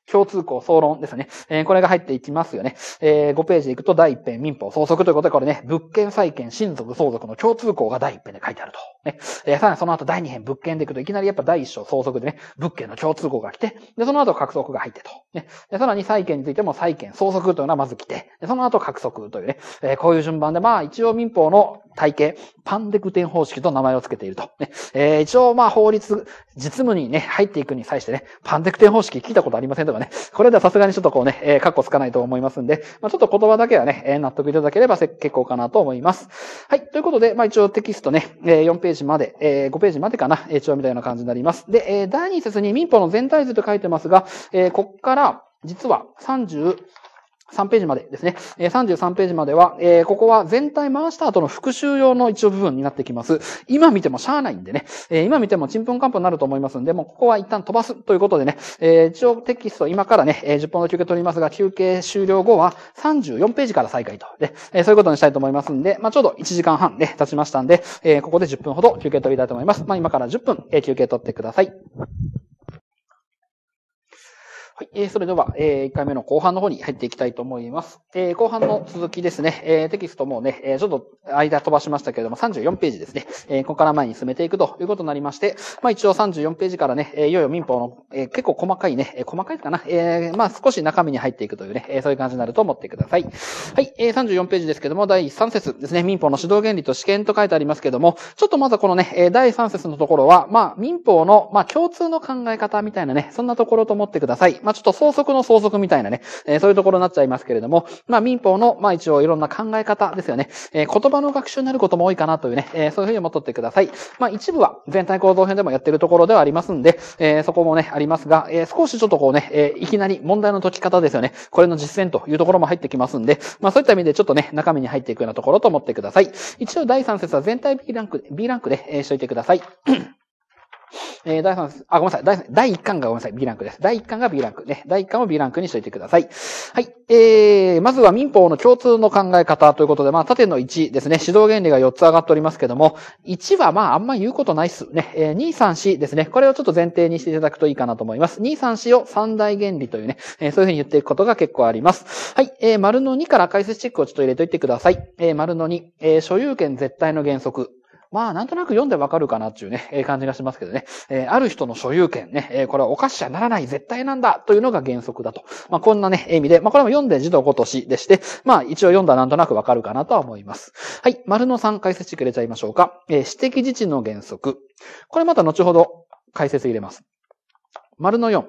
共通項、総論ですね。えー、これが入っていきますよね。えー、5ページでいくと、第1編、民法、相続ということで、これね、物件、債権、親族、相続の共通項が第1編で書いてあると。ね。えー、さらにその後、第2編、物件でいくと、いきなりやっぱ第1章、相続でね、物件の共通項が来て、で、その後、獲則が入ってと。ね。で、さらに債権についても、債権、相続というのはまず来て、で、その後、獲則というね、えー、こういう順番で、まあ、一応民法の体系、パンデクテン方式と名前を付けていると。ねえー、一応、まあ、法律、実務にね、入っていくに際してね、パンデクテン方式聞いたことありませんとかね、これではさすがにちょっとこうね、えー、カッコつかないと思いますんで、まあ、ちょっと言葉だけはね、えー、納得いただければ結構かなと思います。はい。ということで、まあ、一応テキストね、えー、4ページまで、えー、5ページまでかな、一応みたいな感じになります。で、えー、第2節に民法の全体図と書いてますが、えー、こっから、実は30、3ページまでですね。33ページまでは、ここは全体回した後の復習用の一応部分になってきます。今見てもしゃあないんでね。今見てもちんぷんかんぷんになると思いますんで、もうここは一旦飛ばすということでね。一応テキスト今からね、10分の休憩取りますが、休憩終了後は34ページから再開と。で、そういうことにしたいと思いますんで、まあ、ちょうど1時間半ね、経ちましたんで、ここで10分ほど休憩取りたいと思います。まあ、今から10分、休憩取ってください。はい、えー、それでは、えー、1回目の後半の方に入っていきたいと思います。えー、後半の続きですね、えー、テキストもね、えー、ちょっと間飛ばしましたけれども、34ページですね、えー、ここから前に進めていくということになりまして、まあ一応34ページからね、えー、いよいよ民法の、えー、結構細かいね、えー、細かいかな、えー、まあ少し中身に入っていくというね、えー、そういう感じになると思ってください。はい、えー、34ページですけども、第3節ですね、民法の指導原理と試験と書いてありますけども、ちょっとまずこのね、第3節のところは、まあ民法の、まあ共通の考え方みたいなね、そんなところと思ってください。ままちょっと相続の相続みたいなね、えー、そういうところになっちゃいますけれども、まあ民法の、まあ一応いろんな考え方ですよね。えー、言葉の学習になることも多いかなというね、えー、そういうふうに思っとってください。まあ一部は全体構造編でもやってるところではありますんで、えー、そこもね、ありますが、えー、少しちょっとこうね、えー、いきなり問題の解き方ですよね。これの実践というところも入ってきますんで、まあそういった意味でちょっとね、中身に入っていくようなところと思ってください。一応第3節は全体 B ランク、B ランクで、えー、しといてください。えー、第3、あ、ごめんなさい。第1巻がごめんなさい。B ランクです。第1巻が B ランク。ね。第1巻を B ランクにしといてください。はい。えー、まずは民法の共通の考え方ということで、まあ、縦の1ですね。指導原理が4つ上がっておりますけども、1はまあ、あんま言うことないっす。ね。えー、2、3、4ですね。これをちょっと前提にしていただくといいかなと思います。2、3、4を三大原理というね、えー、そういうふうに言っていくことが結構あります。はい。えー、丸の2から解説チェックをちょっと入れといてください。えー、丸の2、えー、所有権絶対の原則。まあ、なんとなく読んでわかるかなっていうね、え感じがしますけどね。えある人の所有権ね、えこれは犯しちゃならない絶対なんだというのが原則だと。まあ、こんなね、意味で、まあ、これも読んで児童ごとしでして、まあ、一応読んだなんとなくわかるかなとは思います。はい。丸の3解説してくれちゃいましょうか。え指摘自治の原則。これまた後ほど解説入れます。丸の4。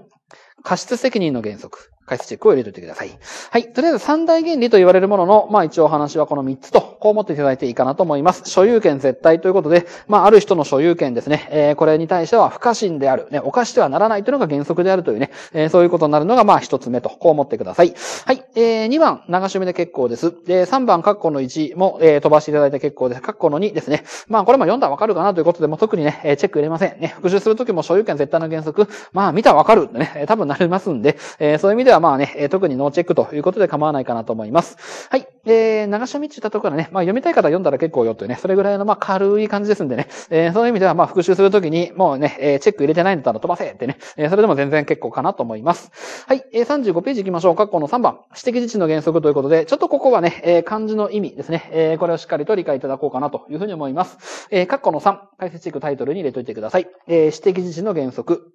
過失責任の原則、解説チェックを入れておいてください。はい。とりあえず三大原理と言われるものの、まあ一応話はこの三つと、こう思っていただいていいかなと思います。所有権絶対ということで、まあある人の所有権ですね。えー、これに対しては不可侵である。ね、犯してはならないというのが原則であるというね、えー、そういうことになるのがまあ一つ目と、こう思ってください。はい。えー、番、流し目で結構です。で、三番、括弧の一も、えー、飛ばしていただいて結構です。括弧の二ですね。まあこれも読んだらわかるかなということで、もう特にね、チェック入れません。ね、復習するときも所有権絶対の原則、まあ見たらわかる。ね、多分なれますんで、えー、そういう意味ではまあね、特にノーチェックということで構わないかなと思います。はい。えー、長島道ったところはね、まあ読みたい方読んだら結構よというね、それぐらいのまあ軽い感じですんでね、えー、そういう意味ではまあ復習するときに、もうね、えー、チェック入れてないんだったら飛ばせってね、えー、それでも全然結構かなと思います。はい。えー、35ページ行きましょう。括弧の3番、指摘自治の原則ということで、ちょっとここはね、えー、漢字の意味ですね、えー、これをしっかりと理解いただこうかなというふうに思います。えー、括弧の3、解説チェックタイトルに入れといてください。えー、指摘自治の原則。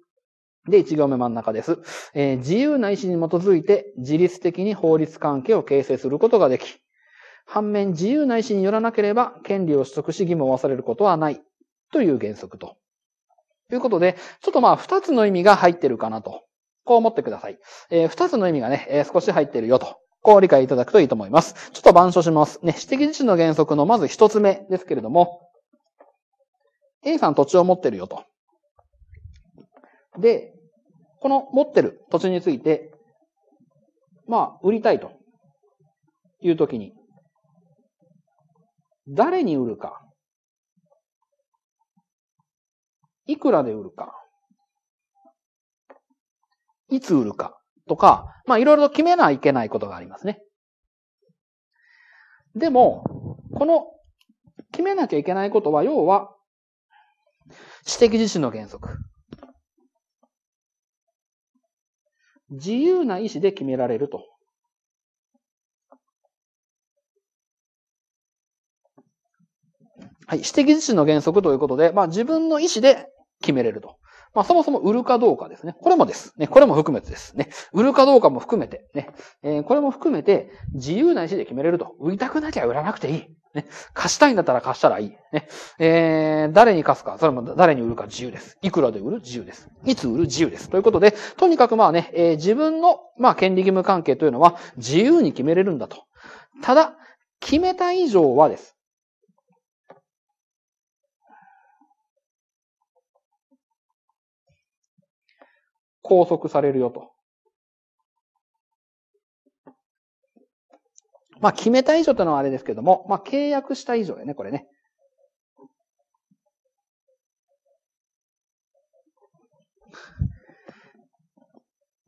で、1行目真ん中です。えー、自由な意思に基づいて自律的に法律関係を形成することができ、反面自由な意思によらなければ権利を取得し義務を負わされることはないという原則と。ということで、ちょっとまあ二つの意味が入ってるかなと。こう思ってください。えー、二つの意味がね、えー、少し入ってるよと。こう理解いただくといいと思います。ちょっと板書します。ね、私的自身の原則のまず一つ目ですけれども、A さん土地を持ってるよと。で、この持ってる土地について、まあ、売りたいというときに、
誰に売るか、
いくらで売るか、いつ売るかとか、まあいろいろと決めないいけないことがありますね。でも、この決めなきゃいけないことは、要は、私的自身の原則。自由な意志で決められると。はい。私的自身の原則ということで、まあ自分の意志で決めれると。まあ、そもそも売るかどうかですね。これもです。ね、これも含めてですね。売るかどうかも含めて、ね。えー、これも含めて、自由な意思で決めれると。売りたくなきゃ売らなくていい。ね。貸したいんだったら貸したらいい。ね。えー、誰に貸すか、それも誰に売るか自由です。いくらで売る自由です。いつ売る自由です。ということで、とにかくまあね、えー、自分の、まあ、権利義務関係というのは自由に決めれるんだと。ただ、決めた以上はです。
拘束されるよと。まあ、決めた以上というのはあれですけども、まあ、
契約した以上だよね、これね。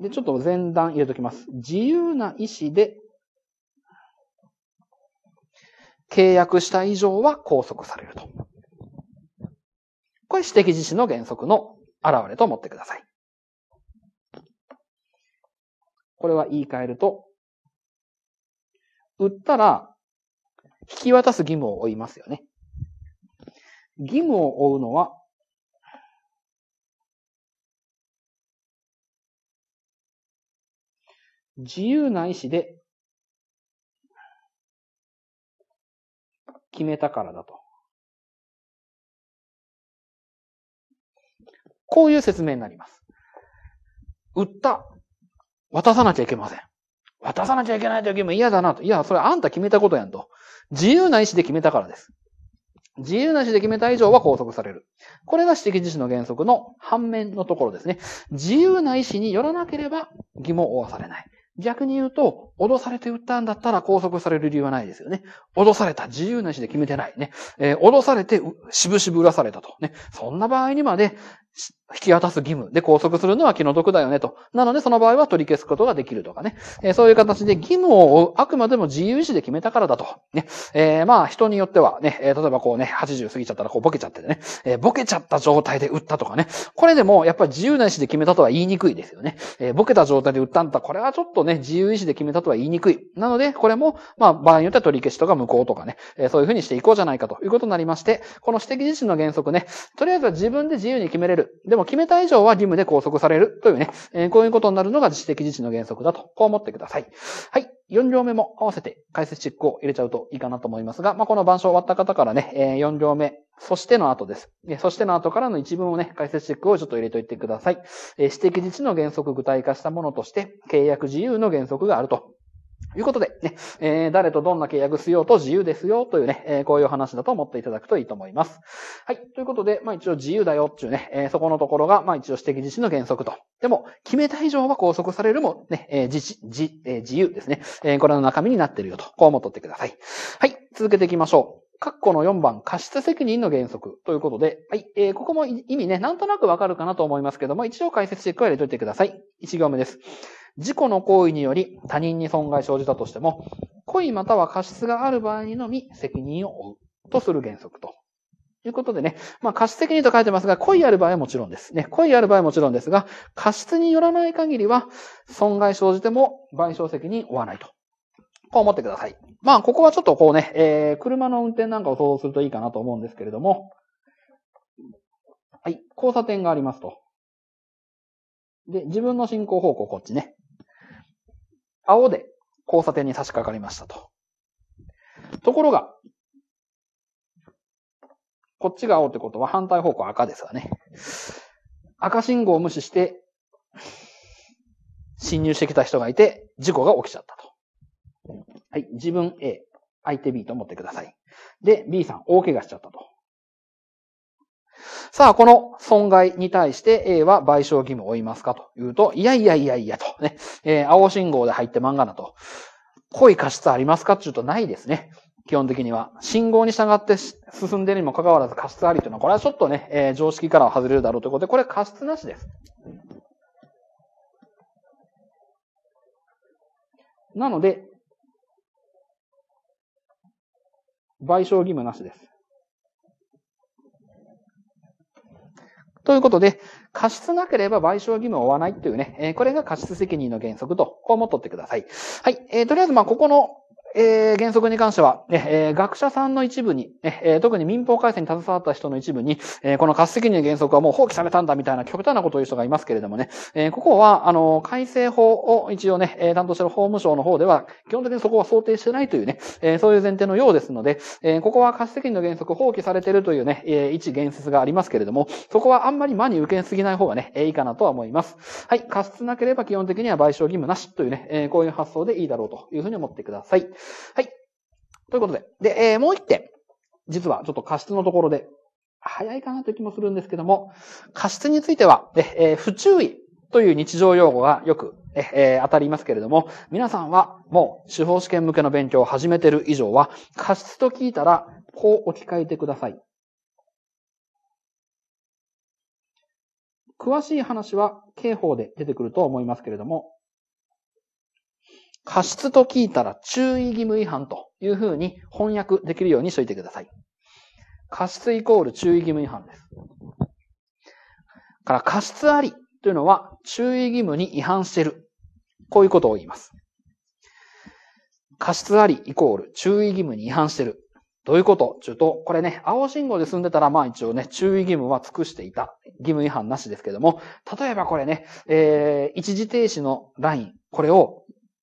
で、ちょっと前段入れときます。自由な意志で契約した以上は拘束されると。これ指摘自身の原則の表れと思ってください。これは言い換えると、売ったら、引き渡す義務を負いますよね。義務を負うのは、
自由な意志で決めたからだと。
こういう説明になります。売った。渡さなきゃいけません。渡さなきゃいけない時も嫌だなと。いや、それあんた決めたことやんと。自由な意思で決めたからです。自由な意思で決めた以上は拘束される。これが指摘自身の原則の反面のところですね。自由な意思によらなければ義を負わされない。逆に言うと、脅されて売ったんだったら拘束される理由はないですよね。脅された。自由な意思で決めてないね。えー、脅されて、しぶしぶ売らされたと。ね。そんな場合にまで、引き渡す義務。で、拘束するのは気の毒だよねと。なので、その場合は取り消すことができるとかね。えー、そういう形で義務をあくまでも自由意志で決めたからだと。ね。えー、まあ、人によってはね、えー、例えばこうね、80過ぎちゃったらこうボケちゃってね、えボケちゃった状態で打ったとかね。これでも、やっぱり自由な意志で決めたとは言いにくいですよね。えボケた状態で打ったんだこれはちょっとね、自由意志で決めたとは言いにくい。なので、これも、まあ、場合によっては取り消しとか無効とかね、えそういうふうにしていこうじゃないかということになりまして、この指摘自身の原則ね、とりあえずは自分で自由に決めれるでも決めた以上は義務で拘束される。というね、えー、こういうことになるのが自主的自治の原則だと、こう思ってください。はい。4行目も合わせて解説チックを入れちゃうといいかなと思いますが、まあ、この板書終わった方からね、えー、4行目、そしての後です。そしての後からの一文をね、解説チックをちょっと入れといてください。えー、私的自治の原則具体化したものとして、契約自由の原則があると。ということで、ね、えー、誰とどんな契約しようと自由ですよというね、えー、こういう話だと思っていただくといいと思います。はい。ということで、まあ一応自由だよっていうね、えー、そこのところが、まあ一応指摘自治の原則と。でも、決めた以上は拘束されるも、ね、えー、自治、自、えー、自由ですね。えー、これの中身になってるよと。こう思っとってください。はい。続けていきましょう。括弧の4番、過失責任の原則ということで、はい、えー、ここも意味ね、なんとなくわかるかなと思いますけども、一応解説して加えて入れいてください。1行目です。事故の行為により他人に損害生じたとしても、故意または過失がある場合にのみ責任を負うとする原則と。いうことでね、まあ過失責任と書いてますが、故意ある場合はもちろんですね。故意ある場合はもちろんですが、過失によらない限りは損害生じても賠償責任を負わないとこう思ってください。まあ、ここはちょっとこうね、えー、車の運転なんかを想像するといいかなと思うんですけれども、はい、交差点がありますと。で、自分の進行方向こっちね。青で交差点に差し掛かりましたと。ところが、こっちが青ってことは反対方向赤ですわね。赤信号を無視して、侵入してきた人がいて、事故が起きちゃったはい、自分 A、相手 B と思ってください。で、B さん、大怪我しちゃったと。さあ、この損害に対して A は賠償義務を負いますかというと、いやいやいやいやと、ね、えー、青信号で入って漫画だと、濃い過失ありますかっていうとないですね。基本的には。信号に従って進んでいるにもかかわらず過失ありというのは、これはちょっとね、えー、常識からは外れるだろうということで、これは過失なしです。なので、賠償義務なしです。ということで、過失なければ賠償義務を負わないというね、えこれが過失責任の原則と、こう思っとってください。はい。えー、とりあえず、まここのえー、原則に関しては、えー、学者さんの一部に、えー、特に民法改正に携わった人の一部に、えー、この活責任の原則はもう放棄されたんだみたいな極端なことを言う人がいますけれどもね、えー、ここは、あの、改正法を一応ね、え担当している法務省の方では、基本的にそこは想定してないというね、えー、そういう前提のようですので、えー、ここは活責任の原則放棄されているというね、えー、一言説がありますけれども、そこはあんまり間に受けすぎない方がね、えー、いいかなとは思います。はい、過失なければ基本的には賠償義務なしというね、えー、こういう発想でいいだろうというふうに思ってください。はい。ということで。で、えー、もう一点。実はちょっと過失のところで、早いかなという気もするんですけども、過失については、えー、不注意という日常用語がよく、えー、当たりますけれども、皆さんはもう司法試験向けの勉強を始めてる以上は、過失と聞いたら、こう置き換えてください。詳しい話は刑法で出てくると思いますけれども、過失と聞いたら注意義務違反というふうに翻訳できるようにしといてください。過失イコール注意義務違反です。から、過失ありというのは注意義務に違反している。こういうことを言います。過失ありイコール注意義務に違反している。どういうことちょうと、これね、青信号で済んでたら、まあ一応ね、注意義務は尽くしていた。義務違反なしですけども、例えばこれね、えー、一時停止のライン、これを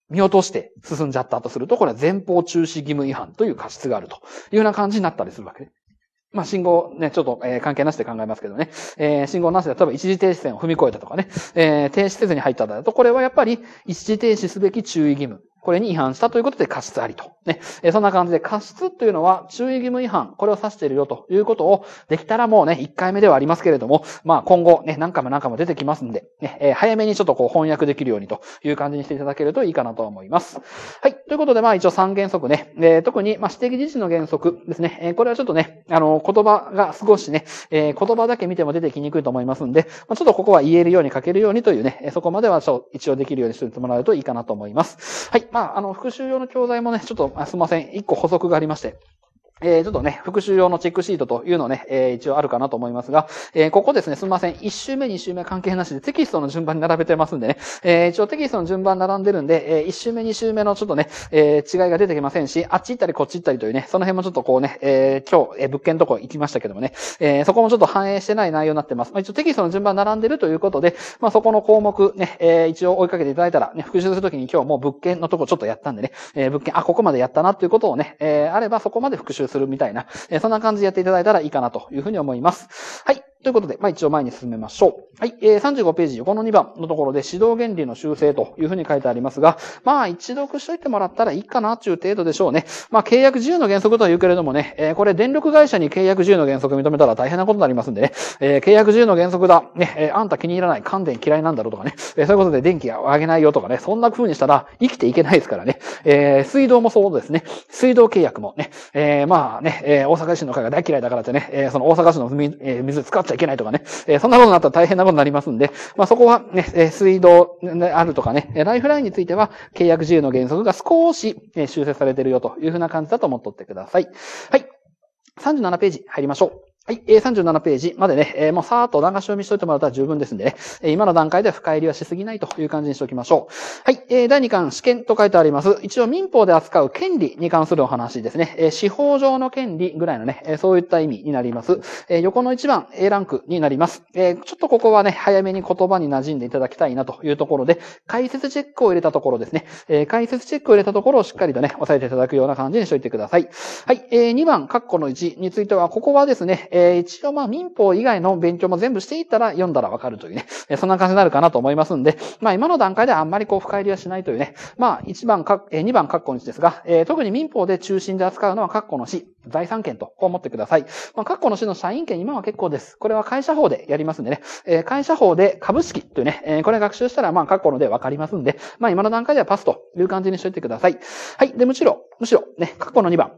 見落として進んじゃったとすると、これは前方中止義務違反という過失があるというような感じになったりするわけまあ、信号ね、ちょっと、え関係なしで考えますけどね。えー、信号なしで、例えば一時停止線を踏み越えたとかね。えー、停止せずに入っただと、これはやっぱり一時停止すべき注意義務これに違反したということで過失ありと。ね。そんな感じで過失というのは注意義務違反、これを指しているよということを、できたらもうね、1回目ではありますけれども、まあ今後ね、何回も何回も出てきますんで、ね、えー、早めにちょっとこう翻訳できるようにという感じにしていただけるといいかなと思います。はい。ということでまあ一応3原則ね、えー、特にまあ指摘自身の原則ですね、えー、これはちょっとね、あの、言葉が少しね、えー、言葉だけ見ても出てきにくいと思いますんで、まあ、ちょっとここは言えるように書けるようにというね、そこまでは一応できるようにしてもらうといいかなと思います。はい。まあ、あの、復習用の教材もね、ちょっと、あすいません。一個補足がありまして。えー、ちょっとね、復習用のチェックシートというのね、えー、一応あるかなと思いますが、えー、ここですね、すみません。一週目、二週目関係なしでテキストの順番に並べてますんでね、え一応テキストの順番並んでるんで、え一週目、二週目のちょっとね、え違いが出てきませんし、あっち行ったりこっち行ったりというね、その辺もちょっとこうね、え今日、え物件のとこ行きましたけどもね、えそこもちょっと反映してない内容になってます。まあ、一応テキストの順番並んでるということで、まあ、そこの項目ね、え一応追いかけていただいたら、ね、復習するときに今日もう物件のとこちょっとやったんでね、え物件、あ、ここまでやったなっていうことをね、えあればそこまで復習するみたいな、えそんな感じでやっていただいたらいいかなというふうに思います。はい。ということで、まあ、一応前に進めましょう。はい。えー、35ページ横の2番のところで指導原理の修正というふうに書いてありますが、まあ、一読しといてもらったらいいかなという程度でしょうね。まあ、契約自由の原則とは言うけれどもね、えー、これ電力会社に契約自由の原則認めたら大変なことになりますんでね、えー、契約自由の原則だ、ね、えー、あんた気に入らない、乾電嫌いなんだろうとかね、えー、そういうことで電気上げないよとかね、そんな風にしたら生きていけないですからね。えー、水道もそうですね。水道契約もね、えー、まあね、えー、大阪市の会が大嫌いだからってね、えー、その大阪市の水,、えー、水使っちゃいけないとかね、えー、そんなことになったら大変なことになりますんで、まあそこはね、えー、水道であるとかね、ライフラインについては契約自由の原則が少し、修正されてるよというふうな感じだと思っとってください。はい。37ページ入りましょう。はい、えー、37ページまでね、えー、もうさーっと流し読みしといてもらったら十分ですんでね、えー、今の段階では深入りはしすぎないという感じにしておきましょう。はい、えー、第2巻、試験と書いてあります。一応民法で扱う権利に関するお話ですね。えー、司法上の権利ぐらいのね、えー、そういった意味になります。えー、横の1番、A ランクになります。えー、ちょっとここはね、早めに言葉に馴染んでいただきたいなというところで、解説チェックを入れたところですね。えー、解説チェックを入れたところをしっかりとね、押さえていただくような感じにしておいてください。はい、えー、2番、括弧の1については、ここはですね、え一応まあ民法以外の勉強も全部していったら読んだらわかるというね、えそんな感じになるかなと思いますんで、まあ今の段階ではあんまりこう深入りはしないというね、まあ1番か、え2番括弧の1ですが、え特に民法で中心で扱うのは括弧の死、財産権と、こう思ってください。まあ括弧の死の社員権今は結構です。これは会社法でやりますんでね、え会社法で株式というね、えこれ学習したらまあ括弧のでわかりますんで、まあ今の段階ではパスという感じにしといてください。はい。で、むしろ、むしろ、ね、括弧の2番。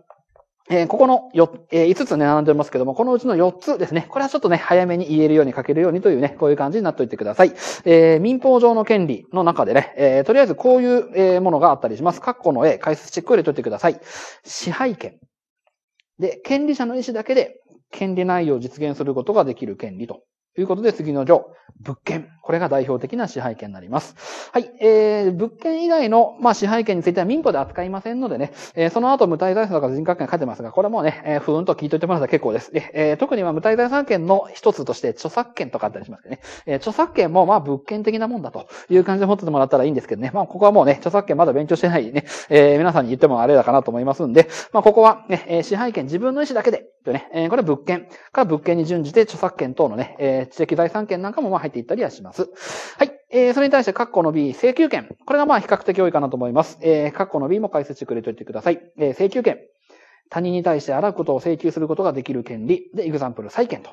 えー、ここの4、えー、5つね、並んでおりますけども、このうちの4つですね。これはちょっとね、早めに言えるように書けるようにというね、こういう感じになっておいてください。えー、民法上の権利の中でね、えー、とりあえずこういう、えものがあったりします。括弧の A、解説チェックを入れといてください。支配権。で、権利者の意思だけで、権利内容を実現することができる権利とということで、次の条、物件。これが代表的な支配権になります。はい。えー、物件以外の、まあ、支配権については民法で扱いませんのでね、えー、その後、無体財産とか人格権が書いてますが、これもね、えー、ふーんと聞いといてもらったら結構です。えー、特には無体財産権の一つとして、著作権とかあったりしますね。えー、著作権も、まあ、物件的なもんだという感じで持っててもらったらいいんですけどね。まあ、ここはもうね、著作権まだ勉強してないね、えー、皆さんに言ってもあれだかなと思いますんで、まあ、ここはね、えー、支配権自分の意思だけで、というね、えー、これは物件から物件に準じて著作権等のね、えー、知的財産権なんかもまあ入っていったりはします。はい。えー、それに対して、カッコの B、請求権。これがまあ比較的多いかなと思います。えー、括弧の B も解説してくれておいてください。えー、請求権。他人に対してあらくことを請求することができる権利。で、エグザンプル債権と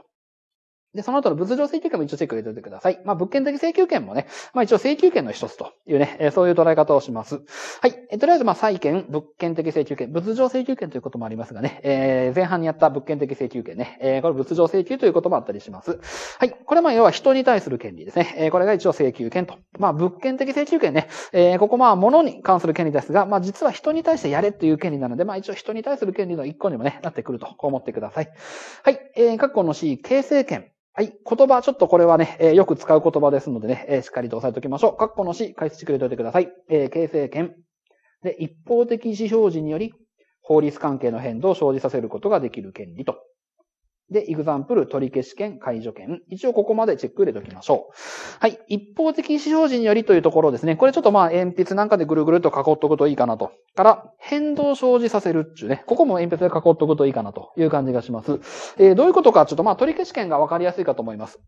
で、その後の物上請求権も一応チェック入れておいてください。まあ、物件的請求権もね、まあ一応請求権の一つというね、えそういう捉え方をします。はい。えとりあえず、まあ、債権、物件的請求権、物上請求権ということもありますがね、えー、前半にやった物件的請求権ね、えー、これ物上請求ということもあったりします。はい。これまあ、要は人に対する権利ですね。えー、これが一応請求権と。まあ、物件的請求権ね、えー、ここまあ、物に関する権利ですが、まあ、実は人に対してやれっていう権利なので、まあ、一応人に対する権利の一個にもね、なってくると、こう思ってください。はい。えー、括弧の C、形成権。はい。言葉、ちょっとこれはね、えー、よく使う言葉ですのでね、えー、しっかりと押さえておきましょう。括弧の詩、解説してくれておいてください。えー、形成権。で、一方的意思表示により、法律関係の変動を生じさせることができる権利とで、イグザンプル、取り消し権、解除権。一応ここまでチェック入れておきましょう。はい。一方的意思時によりというところですね。これちょっとまあ、鉛筆なんかでぐるぐると囲っとくといいかなと。から、変動生じさせるっていうね。ここも鉛筆で囲っとくといいかなという感じがします。えー、どういうことか、ちょっとまあ、取り消し権がわかりやすいかと思います。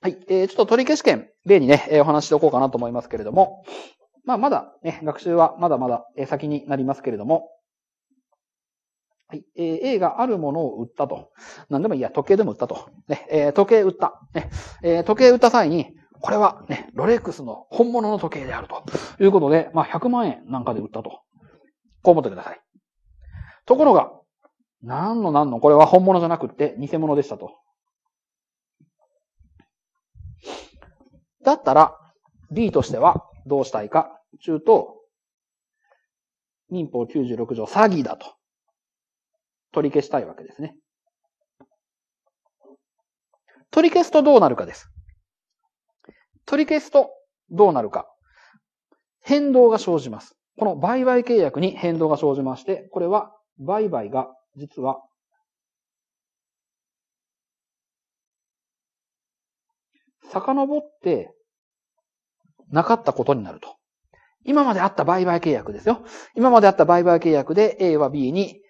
はい。えー、ちょっと取り消し権、例にね、えー、お話しておこうかなと思いますけれども。まあ、まだね、学習はまだまだ先になりますけれども。はい。えー、A があるものを売ったと。何でもいいや、時計でも売ったと。ね、えー、時計売った。ね、えー、時計売った際に、これはね、ロレックスの本物の時計であると。いうことで、まあ、100万円なんかで売ったと。こう思ってください。ところが、何の何の、これは本物じゃなくて偽物でしたと。だったら、B としてはどうしたいか、中と、民法96条詐欺だと。取り消したいわけですね。取り消すとどうなるかです。取り消すとどうなるか。変動が生じます。この売買契約に変動が生じまして、これは売買が実は遡ってなかったことになると。今まであった売買契約ですよ。今まであった売買契約で A は B に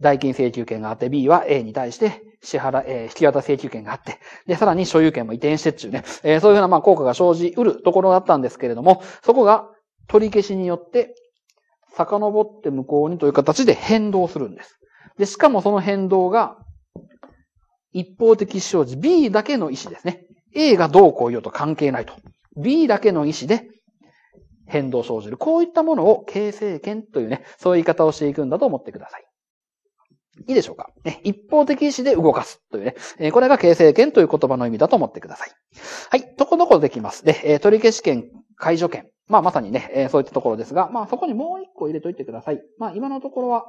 代金請求権があって、B は A に対して支払、え引き渡請求権があって、で、さらに所有権も移転してっちゅうね、えー、そういうふうな、まあ、効果が生じうるところだったんですけれども、そこが取り消しによって、遡って向こうにという形で変動するんです。で、しかもその変動が、一方的生じ、B だけの意思ですね。A がどうこう言うと関係ないと。B だけの意思で変動生じる。こういったものを形成権というね、そういう言い方をしていくんだと思ってください。いいでしょうか、ね、一方的意志で動かすというね、えこれが形成権という言葉の意味だと思ってください。はい、とこどこできます。で、え取り消し権、解除権。まあまさにね、えそういったところですが、まあそこにもう一個入れといてください。まあ今のところは、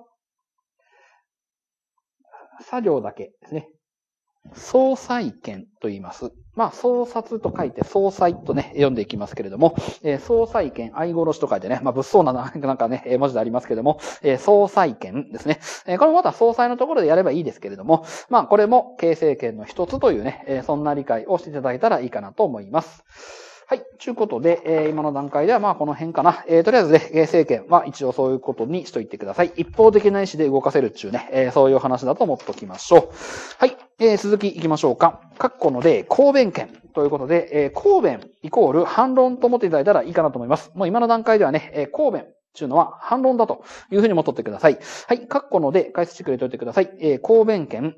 作業だけですね。総裁権と言います。まあ、創殺と書いて、総裁とね、読んでいきますけれども、えー、総裁権、愛殺しと書いてね、まあ、物騒な、なんかね、文字でありますけれども、えー、総裁権ですね。えー、これもまた総裁のところでやればいいですけれども、まあ、これも形成権の一つというね、えー、そんな理解をしていただいたらいいかなと思います。はい。ちゅうことで、えー、今の段階では、まあ、この辺かな。えー、とりあえずね、え成権は一応そういうことにしといてください。一方的な意思で動かせるっちゅうね、えー、そういう話だと思っておきましょう。はい。えー、続き行きましょうか。括弧ので、公弁権ということで、えー、公弁イコール反論と思っていただいたらいいかなと思います。もう今の段階ではね、えー、公弁というのは反論だというふうにもっとってください。はい、括弧ので解説してくれておいてください。えー、公弁権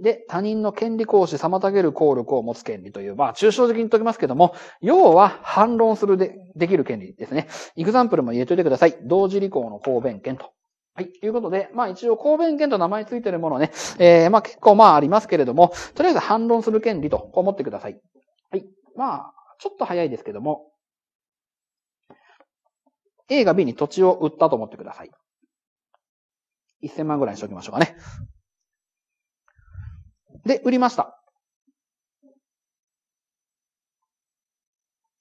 で、他人の権利行使妨げる効力を持つ権利という、まあ、抽象的に言っときますけども、要は反論するで、できる権利ですね。エグザンプルも入れておいてください。同時履行の公弁権とはい。ということで、まあ一応、公弁権と名前ついてるものね、えー、まあ結構まあありますけれども、とりあえず反論する権利と、こう思ってください。はい。まあ、ちょっと早いですけども、A が B に土地を売ったと思ってください。1000万ぐらいにしておきましょうかね。で、売りました。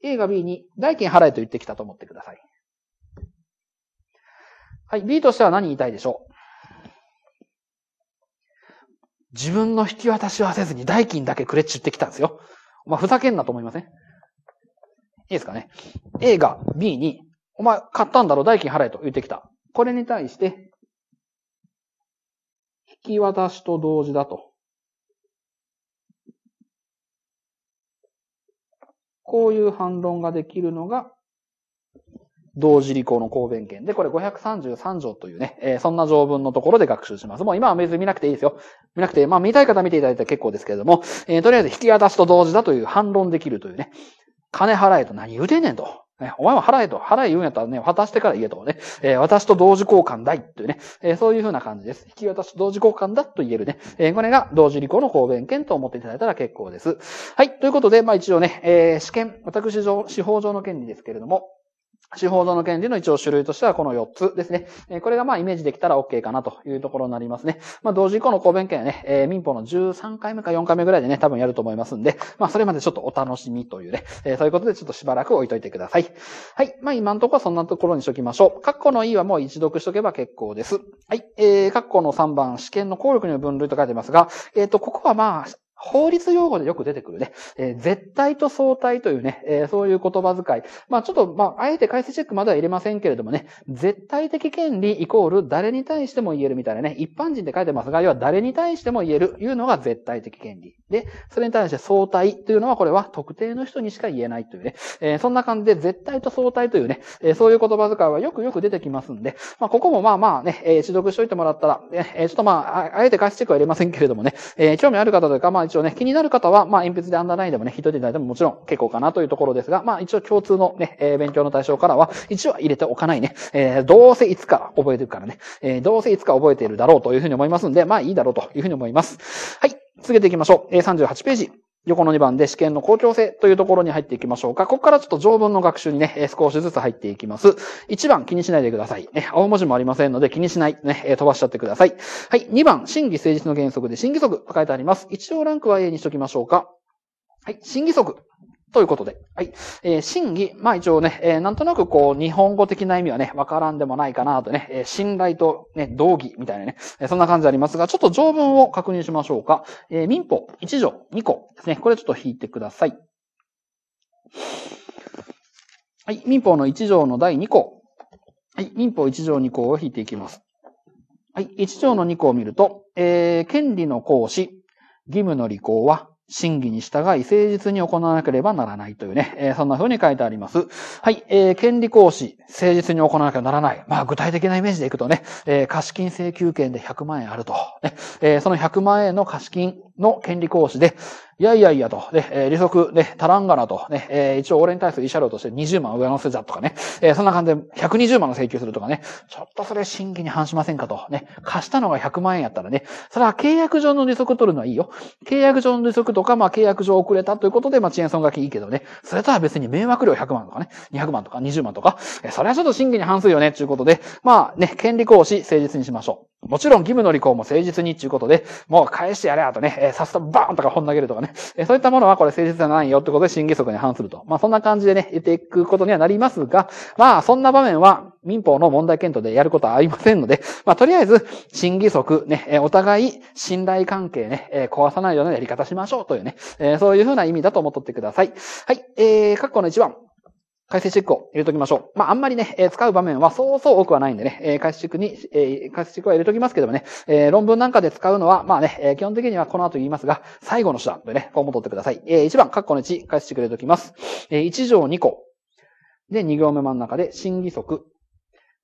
A が B に代金払えと言ってきたと思ってください。はい、B としては何言いたいでしょう自分の引き渡しはせずに代金だけくれっちゅってきたんですよ。まあ、ふざけんなと思いませんいいですかね。A が B に、お前買ったんだろ、代金払えと言ってきた。これに対して、引き渡しと同時だと。こういう反論ができるのが同時履行の公弁権で、これ533条というね、えー、そんな条文のところで学習します。もう今は別に見なくていいですよ。見なくて、まあ見たい方見ていただいたら結構ですけれども、えー、とりあえず引き渡しと同時だという反論できるというね、金払えと何言うてんねんと。ね、お前は払えと。払え言うんやったらね、渡してから言えとね。えー、私と同時交換だいというね、えー、そういうふうな感じです。引き渡しと同時交換だと言えるね。えー、これが同時履行の公弁権と思っていただいたら結構です。はい。ということで、まあ一応ね、えー、試験、私上、司法上の権利ですけれども、司法上の権利の一応種類としてはこの4つですね。えこれがまあイメージできたら OK かなというところになりますね。まあ同時以降の公弁権はね、え民法の13回目か4回目ぐらいでね、多分やると思いますんで、まあそれまでちょっとお楽しみというね、えそういうことでちょっとしばらく置いといてください。はい。まあ今のところそんなところにしときましょう。括弧の E はもう一読しとけば結構です。はい。えー、括弧の3番、試験の効力による分類と書いてますが、えっ、ー、と、ここはまあ、法律用語でよく出てくるね、えー、絶対と相対というね、えー、そういう言葉遣い。まあちょっと、まあ、あえて解説チェックまでは入れませんけれどもね、絶対的権利イコール誰に対しても言えるみたいなね、一般人って書いてますが、要は誰に対しても言える、いうのが絶対的権利。で、それに対して相対というのは、これは特定の人にしか言えないというね、えー、そんな感じで絶対と相対というね、えそういう言葉遣いはよくよく出てきますんで、まあここもまあまあね、えー、指読しといてもらったら、えちょっとまあ、あえて解説チェックは入れませんけれどもね、え興味ある方というか、まあ一応ね、気になる方は、まあ、鉛筆でアンダーラインでもね、一人でいいただいてももちろん結構かなというところですが、まあ、一応共通のね、えー、勉強の対象からは、一応入れておかないね。えー、どうせいつか覚えてるからね。えー、どうせいつか覚えているだろうというふうに思いますんで、まあ、いいだろうというふうに思います。はい。続けていきましょう。えー、38ページ。横の2番で試験の公共性というところに入っていきましょうか。ここからちょっと条文の学習にね、少しずつ入っていきます。1番気にしないでください。ね、青文字もありませんので気にしない。ね、飛ばしちゃってください。はい。2番、審議誠実の原則で審議則と書いてあります。一応ランクは A にしときましょうか。はい。審議則。ということで。はい。えー、真偽。まあ一応ね、えー、なんとなくこう、日本語的な意味はね、わからんでもないかなとね、えー、信頼とね、道義みたいなね、えー、そんな感じありますが、ちょっと条文を確認しましょうか。えー、民法1条2項ですね。これちょっと引いてください。はい。民法の1条の第2項。はい。民法1条2項を引いていきます。はい。1条の2項を見ると、えー、権利の行使、義務の履行は、審議に従い、誠実に行わなければならないというね、えー、そんな風に書いてあります。はい、えー、権利行使、誠実に行わなければならない。まあ、具体的なイメージでいくとね、えー、貸金請求権で100万円あると、ねえー、その100万円の貸金、の権利行使で、いやいやいやと、で、えー、利息、ね、足らんがなと、ね、えー、一応俺に対する慰謝料として20万上乗せじゃとかね、えー、そんな感じで120万の請求するとかね、ちょっとそれ審議に反しませんかと、ね、貸したのが100万円やったらね、それは契約上の利息取るのはいいよ。契約上の利息とか、まあ契約上遅れたということで、まあ遅延損がきいいけどね、それとは別に迷惑料100万とかね、200万とか20万とか、えー、それはちょっと審議に反するよね、ということで、まあね、権利行使誠実にしましょう。もちろん義務の履行も誠実にっていうことで、もう返してやれやとね、さっさとバーンとか本投げるとかね、そういったものはこれ誠実じゃないよってことで審議則に反すると。まあそんな感じでね、言っていくことにはなりますが、まあそんな場面は民法の問題検討でやることはありませんので、まあとりあえず審議則ね、お互い信頼関係ね、壊さないようなやり方しましょうというね、そういうふうな意味だと思っとってください。はい、えー、括弧の1番。解説チェックを入れときましょう。まあ、あんまりね、えー、使う場面はそうそう多くはないんでね、えー、チェックに、えー、チェックは入れときますけどもね、えー、論文なんかで使うのは、まあね、えー、基本的にはこの後言いますが、最後の手段でね、項目取ってください。えー、1番、カッコの1、解説チェック入れときます。えー、1条2個。で、2行目真ん中で、審議則。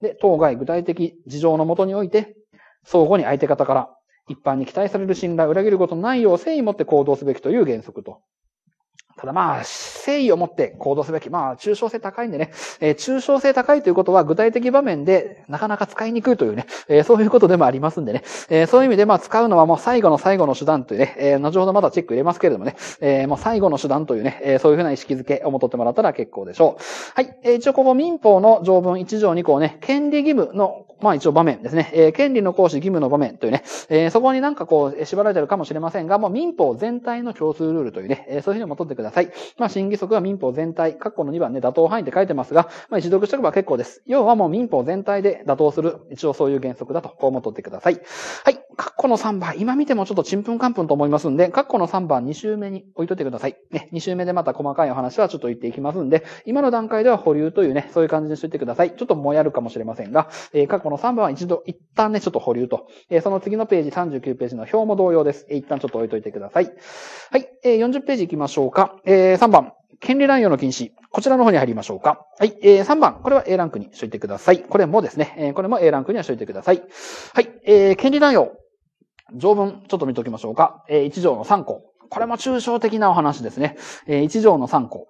で、当該具体的事情のもとにおいて、相互に相手方から一般に期待される信頼を裏切ることのないよう誠意を持って行動すべきという原則と。ただまあ、誠意を持って行動すべき。まあ、抽象性高いんでね、えー、抽象性高いということは具体的場面でなかなか使いにくいというね、えー、そういうことでもありますんでね、えー、そういう意味でまあ、使うのはもう最後の最後の手段というね、え後ほどまだチェック入れますけれどもね、えもう最後の手段というね、えそういうふうな意識づけをもとってもらったら結構でしょう。はい。え一応ここ民法の条文1条2項ね、権利義務の、まあ一応場面ですね、え権利の行使義務の場面というね、えそこになんかこう、縛られてるかもしれませんが、もう民法全体の共通ルールというね、えそういうふうにもとってください。ださい。まあ、審議則は民法全体、括弧の2番ね、妥当範囲って書いてますが、まあ、一読しとけば結構です。要はもう民法全体で妥当する、一応そういう原則だと、こう思っとってください。はい。括弧の3番、今見てもちょっとちんぷんかんぷんと思いますんで、括弧の3番2週目に置いといてください。ね、2週目でまた細かいお話はちょっと言っていきますんで、今の段階では保留というね、そういう感じにしといてください。ちょっともやるかもしれませんが、えー、括弧の3番は一度、一旦ね、ちょっと保留と。えー、その次のページ、39ページの表も同様です。えー、一旦ちょっと置いといてください。はい。えー、40ページ行きましょうか。えー、3番、権利乱用の禁止。こちらの方に入りましょうか。はい。えー、3番。これは A ランクにしといてください。これもですね。えー、これも A ランクにはしといてください。はい。えー、権利乱用。条文、ちょっと見ておきましょうか。えー、1条の3項。これも抽象的なお話ですね。えー、1条の3項。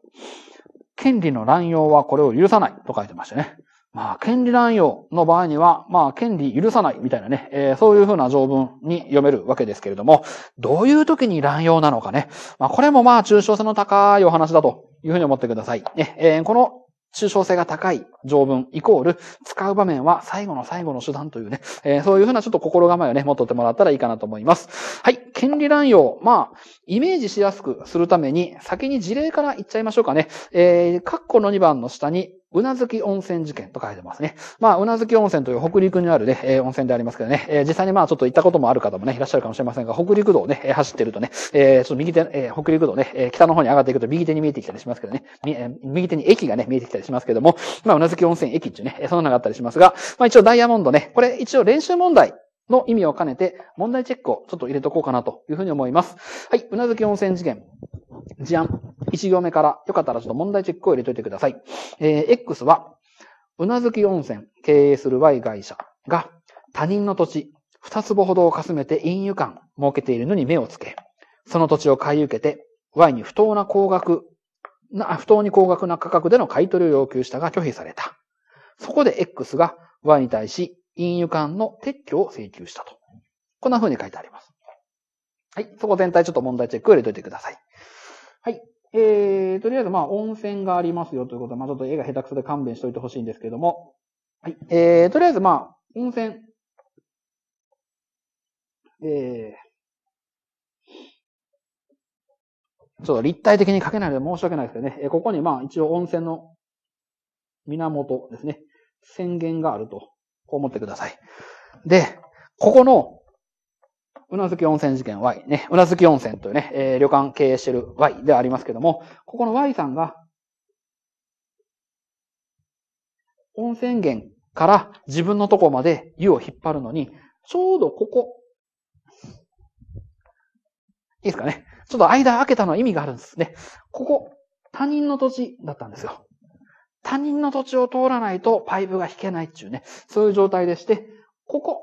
権利の乱用はこれを許さないと書いてましたね。まあ、権利乱用の場合には、まあ、権利許さないみたいなね、えー、そういうふうな条文に読めるわけですけれども、どういう時に乱用なのかね。まあ、これもまあ、抽象性の高いお話だというふうに思ってください。ね、えー、この抽象性が高い条文イコール使う場面は最後の最後の手段というね、えー、そういうふうなちょっと心構えをね、持っといてもらったらいいかなと思います。はい。権利乱用。まあ、イメージしやすくするために先に事例から言っちゃいましょうかね。えー、括弧の2番の下にうなずき温泉事件と書いてますね。まあ、うなずき温泉という北陸にあるね、えー、温泉でありますけどね、えー、実際にまあちょっと行ったこともある方もね、いらっしゃるかもしれませんが、北陸道ね、走ってるとね、えー、ちょっと右手、えー、北陸道ね、えー、北の方に上がっていくと右手に見えてきたりしますけどね、えー、右手に駅がね、見えてきたりしますけども、まあ、うなずき温泉駅っていうね、その名があったりしますが、まあ一応ダイヤモンドね、これ一応練習問題の意味を兼ねて、問題チェックをちょっと入れとこうかなというふうに思います。はい、うなずき温泉事件、事案。1行目から、よかったらちょっと問題チェックを入れといてください。えー、X は、うなずき温泉経営する Y 会社が、他人の土地、二坪ほどをかすめて飲油館設けているのに目をつけ、その土地を買い受けて、Y に不当な高額な、不当に高額な価格での買取を要求したが拒否された。そこで X が Y に対し、飲油館の撤去を請求したと。こんな風に書いてあります。はい。そこ全体ちょっと問題チェックを入れといてください。えー、とりあえず、まあ、温泉がありますよということは、まあ、ちょっと絵が下手くそで勘弁しておいてほしいんですけども。はい。えー、とりあえず、まあ、温泉。えー、ちょっと立体的に書けないので申し訳ないですけどね。えー、ここに、まあ、一応温泉の源ですね。宣言があると、こう思ってください。で、ここのうなずき温泉事件 Y ね、うなずき温泉というね、えー、旅館経営してる Y ではありますけども、ここの Y さんが、温泉源から自分のとこまで湯を引っ張るのに、ちょうどここ、いいですかね。ちょっと間開けたのは意味があるんですね。ここ、他人の土地だったんですよ。他人の土地を通らないとパイプが引けないっていうね、そういう状態でして、ここ、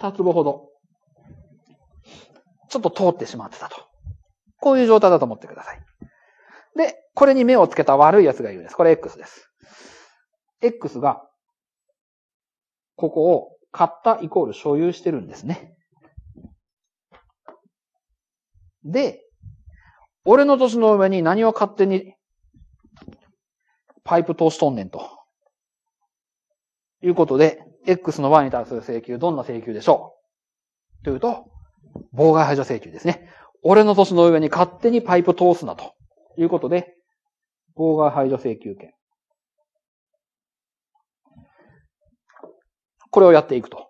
二坪ほど、ちょっと通ってしまってたと。こういう状態だと思ってください。で、これに目をつけた悪い奴がいるんです。これ X です。X が、ここを買ったイコール所有してるんですね。で、俺の年の上に何を勝手にパイプ通しとんねんと。いうことで、x の y に対する請求、どんな請求でしょうというと、妨害排除請求ですね。俺の年の上に勝手にパイプ通すな、ということで、妨害排除請求権。これをやっていくと。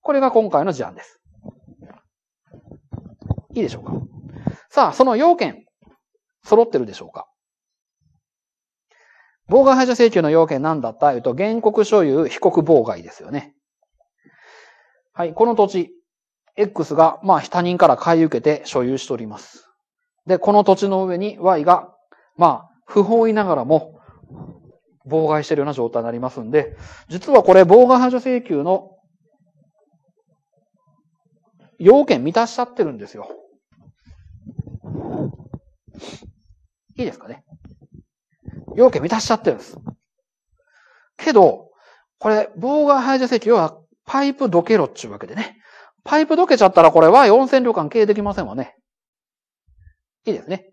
これが今回の事案です。いいでしょうかさあ、その要件、揃ってるでしょうか妨害排除請求の要件何だった言うと、原告所有、被告妨害ですよね。はい、この土地、X が、まあ、他人から買い受けて所有しております。で、この土地の上に Y が、まあ、不法いながらも、妨害しているような状態になりますんで、実はこれ、妨害排除請求の要件満たしちゃってるんですよ。いいですかね。要件満たしちゃってるんです。けど、これ、妨害排除席はパイプどけろっちゅうわけでね。パイプどけちゃったらこれは4000旅館経営できませんわね。いいですね。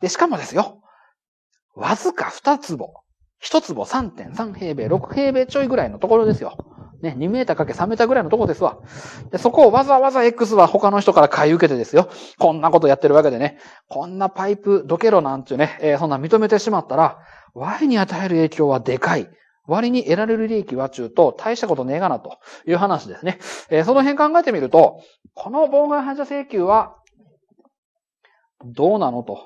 で、しかもですよ。わずか2坪。1坪3.3平米、6平米ちょいぐらいのところですよ。ね、2メーターかけ3メーターぐらいのとこですわ。で、そこをわざわざ X は他の人から買い受けてですよ。こんなことやってるわけでね。こんなパイプどけろなんてね、えー、そんな認めてしまったら、Y に与える影響はでかい。割に得られる利益は中と大したことねえがなという話ですね。えー、その辺考えてみると、この妨害反射請求はどうなのと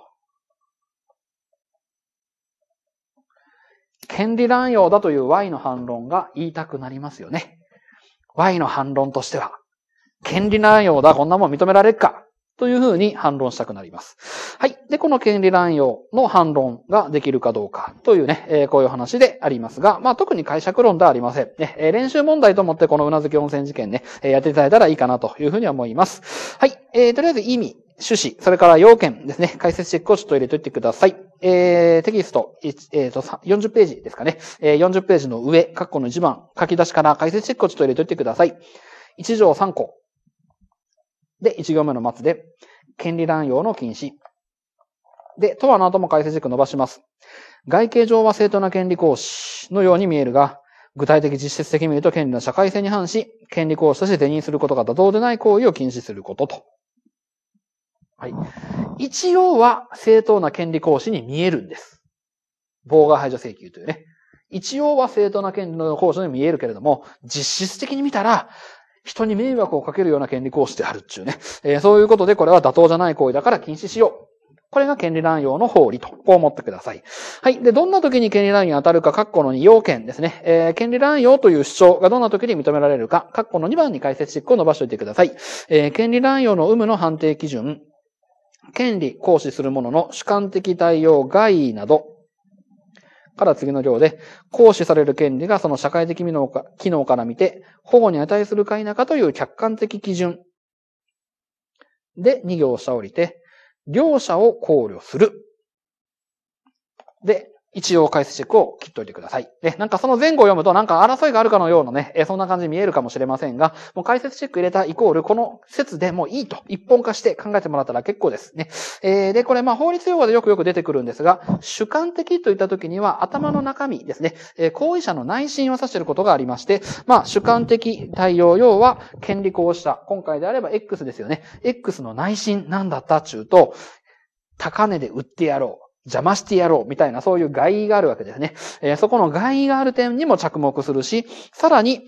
権利乱用だという Y の反論が言いたくなりますよね。Y の反論としては、権利乱用だ、こんなもん認められっか、というふうに反論したくなります。はい。で、この権利乱用の反論ができるかどうかというね、えー、こういう話でありますが、まあ特に解釈論ではありません。ね、えー、練習問題と思ってこのうなずき温泉事件ね、えー、やっていただいたらいいかなというふうに思います。はい。えー、とりあえず意味、趣旨、それから要件ですね、解説チェックをちょっと入れといてください。えー、テキスト、えーと、40ページですかね。えー、40ページの上、括弧の一番、書き出しから解説チェックをちょっと入れておいてください。1条3項。で、1行目の末で、権利乱用の禁止。で、とはの後も解説チェック伸ばします。外形上は正当な権利行使のように見えるが、具体的実質的に見ると権利の社会性に反し、権利行使として是認することが妥当でない行為を禁止することとはい。一応は正当な権利行使に見えるんです。妨害排除請求というね。一応は正当な権利の行使に見えるけれども、実質的に見たら、人に迷惑をかけるような権利行使であるっていうね。えー、そういうことでこれは妥当じゃない行為だから禁止しよう。これが権利乱用の法理と、こう思ってください。はい。で、どんな時に権利乱用に当たるか、括弧の2要件ですね。えー、権利乱用という主張がどんな時に認められるか、括弧の2番に解説してクを伸ばしておいてください。えー、権利乱用の有無の判定基準、権利、行使する者の主観的対応外など、から次の行で、行使される権利がその社会的機能か機能から見て、保護に値するか否かという客観的基準で2行下降りて、両者を考慮する。で、一応解説チェックを切っておいてください。ね、なんかその前後を読むとなんか争いがあるかのようなね、えそんな感じに見えるかもしれませんが、もう解説チェック入れたイコール、この説でもいいと、一本化して考えてもらったら結構ですね。えー、で、これまあ法律用語でよくよく出てくるんですが、主観的といった時には頭の中身ですね、え行為者の内心を指していることがありまして、まあ主観的対応要は権利行使者、今回であれば X ですよね。X の内心なんだったっちゅうと、高値で売ってやろう。邪魔してやろうみたいなそういう害があるわけですね。えー、そこの害がある点にも着目するし、さらに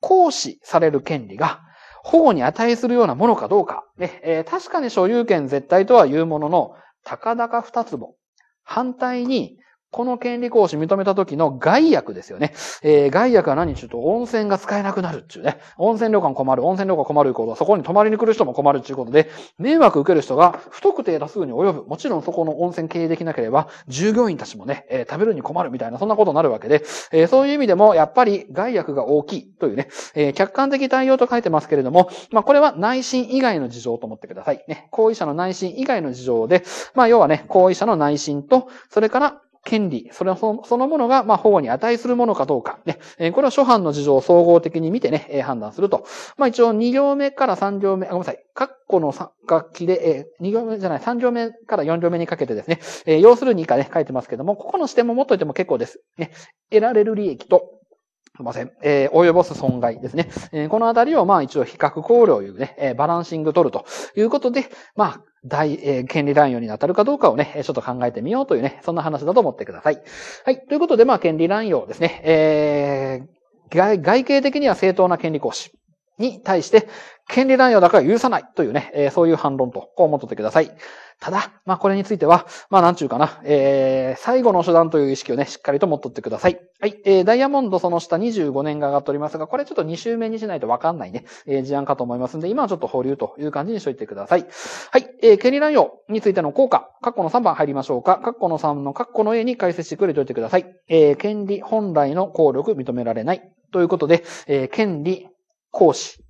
行使される権利が保護に値するようなものかどうか。ねえー、確かに所有権絶対とは言うものの、たかだかも反対にこの権利行使認めた時の外役ですよね。えー、外役は何ちょっと温泉が使えなくなるっていうね。温泉旅館困る、温泉旅館困るいうことは、そこに泊まりに来る人も困るっていうことで、迷惑受ける人が不特定多数に及ぶ。もちろんそこの温泉経営できなければ、従業員たちもね、えー、食べるに困るみたいな、そんなことになるわけで、えー、そういう意味でも、やっぱり外役が大きいというね、えー、客観的対応と書いてますけれども、まあ、これは内心以外の事情と思ってください。ね、後遺者の内心以外の事情で、まあ、要はね、後遺者の内心と、それから権利、それそのものが、まあ、保護に値するものかどうか、ね、これは諸般の事情を総合的に見てね、判断すると。まあ、一応2行目から3行目、ごめんなさい、括弧の楽器で、二2行目じゃない、3行目から4行目にかけてですね、要するに以下ね、書いてますけども、ここの視点も持っといても結構です。ね、得られる利益と、すみません。えー、及ぼす損害ですね。えー、このあたりを、まあ一応比較考慮をいうね、えー、バランシング取るということで、まあ、大、えー、権利乱用に当たるかどうかをね、ちょっと考えてみようというね、そんな話だと思ってください。はい。ということで、まあ、権利乱用ですね。えー、外形的には正当な権利行使。に対して、権利乱用だから許さないというね、えー、そういう反論と、こう思っててください。ただ、まあこれについては、まあなんちゅうかな、えー、最後の手段という意識をね、しっかりと持っとってください。はい、えー、ダイヤモンドその下25年が上がっておりますが、これちょっと2周目にしないとわかんないね、えー、事案かと思いますんで、今はちょっと保留という感じにしといてください。はい、えー、権利乱用についての効果、括弧の3番入りましょうか。括弧の3の括弧の A に解説してくれておいてください。えー、権利本来の効力認められない。ということで、えー、権利行使。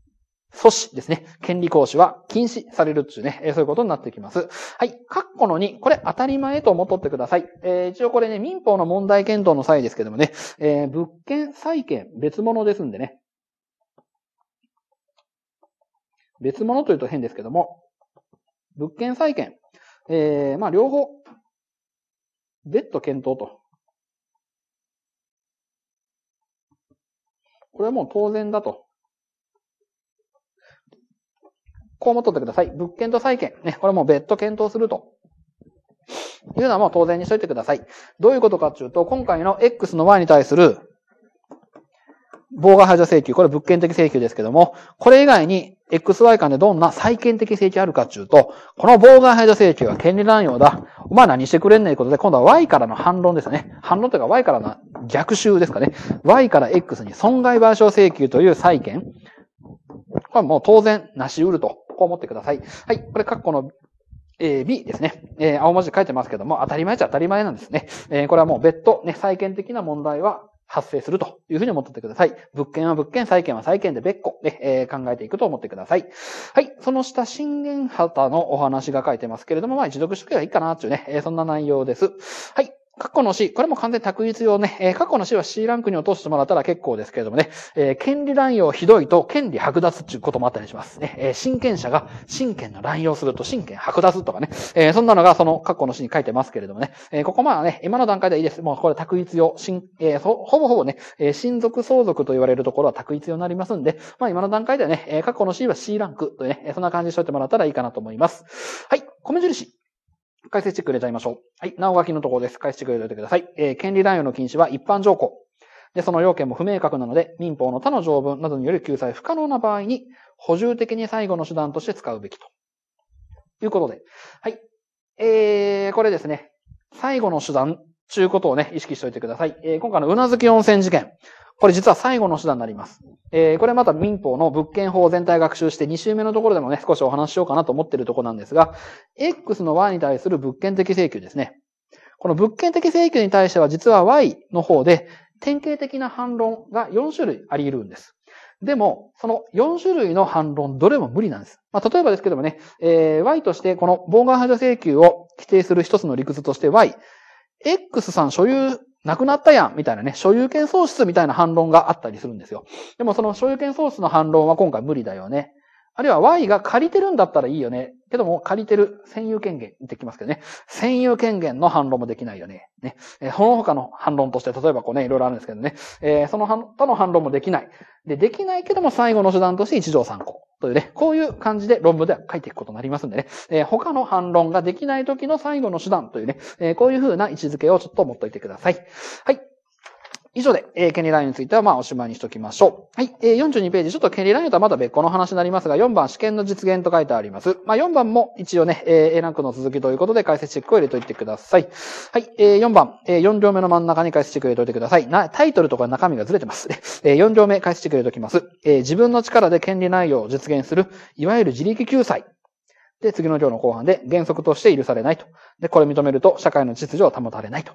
阻止ですね。権利行使は禁止されるっていうね、そういうことになってきます。はい。カッコの2、これ当たり前と思っとってください。えー、一応これね、民法の問題検討の際ですけどもね、えー、物件、債権、別物ですんでね。別物というと変ですけども、物件、債権、えー、まあ両方、別途検討と。これはもう当然だとこう思っとってください。物件と債権。ね、これも別途検討すると。いうのはもう当然にしといてください。どういうことかっていうと、今回の X の Y に対する、妨害排除請求、これ物件的請求ですけども、これ以外に XY 間でどんな債権的請求あるかっていうと、この妨害排除請求は権利乱用だ。お前何してくれんねんことで、今度は Y からの反論ですね。反論というか Y からの逆襲ですかね。Y から X に損害賠償請求という債権。これはもう当然なし得るとこう思ってください。はい。これ、括弧のえー、B ですね。えー、青文字書いてますけども、当たり前じゃ当たり前なんですね。えー、これはもう別途ね、債権的な問題は発生するというふうに思っててください。物件は物件、債権は債権で別個で、えー、考えていくと思ってください。はい。その下、信玄旗のお話が書いてますけれども、まあ、一読しとけばいいかなというね、えー、そんな内容です。はい。過去の詩、これも完全択一用ね、えー、過去の詩は C ランクに落としてもらったら結構ですけれどもね、えー、権利乱用ひどいと権利剥奪っていうこともあったりしますね。えー、親権者が親権の乱用すると親権剥奪とかね、えそんなのがその過去の詩に書いてますけれどもね、えここまあね、今の段階ではいいです。もうこれ択一用、親、えほぼほぼね、え親族相続と言われるところは択一用になりますんで、まあ今の段階ではね、え過去の詩は C ランクというね、そんな感じにしといてもらったらいいかなと思います。はい、米印。解説してくれちゃいましょう。はい。なお書きのところです。解説してくれておいてください。えー、権利乱用の禁止は一般条項。で、その要件も不明確なので、民法の他の条文などによる救済不可能な場合に、補充的に最後の手段として使うべきと。いうことで。はい。えー、これですね。最後の手段ちゅうことをね、意識しておいてください。えー、今回のうなずき温泉事件。これ実は最後の手段になります。えー、これまた民法の物件法を全体学習して2週目のところでもね、少しお話ししようかなと思っているところなんですが、X の Y に対する物件的請求ですね。この物件的請求に対しては実は Y の方で典型的な反論が4種類あり得るんです。でも、その4種類の反論、どれも無理なんです。まあ、例えばですけどもね、えー、Y としてこの妨害排除請求を規定する一つの理屈として Y、X さん所有なくなったやんみたいなね、所有権喪失みたいな反論があったりするんですよ。でもその所有権喪失の反論は今回無理だよね。あるいは Y が借りてるんだったらいいよね。けども、借りてる占有権限、できますけどね。占有権限の反論もできないよね。ね。えー、その他の反論として、例えばこうね、いろいろあるんですけどね。えー、その他の反論もできない。で、できないけども、最後の手段として一条参考。というね、こういう感じで論文では書いていくことになりますんでね。えー、他の反論ができない時の最後の手段というね、えー、こういうふうな位置づけをちょっと持っといてください。はい。以上で、えー、権利インについては、まあ、おしまいにしときましょう。はい。えー、42ページ、ちょっと権利インとはまだ別個の話になりますが、4番、試験の実現と書いてあります。まあ、4番も一応ね、えー、A ランクの続きということで、解説チェックを入れといてください。はい。えー、4番、えー、4行目の真ん中に解説チェックを入れといてください。な、タイトルとか中身がずれてます。えー、4行目解説チェック入れときます。えー、自分の力で権利内容を実現する、いわゆる自力救済で、次の行の後半で原則として許されないと。で、これ認めると社会の秩序は保たれないと。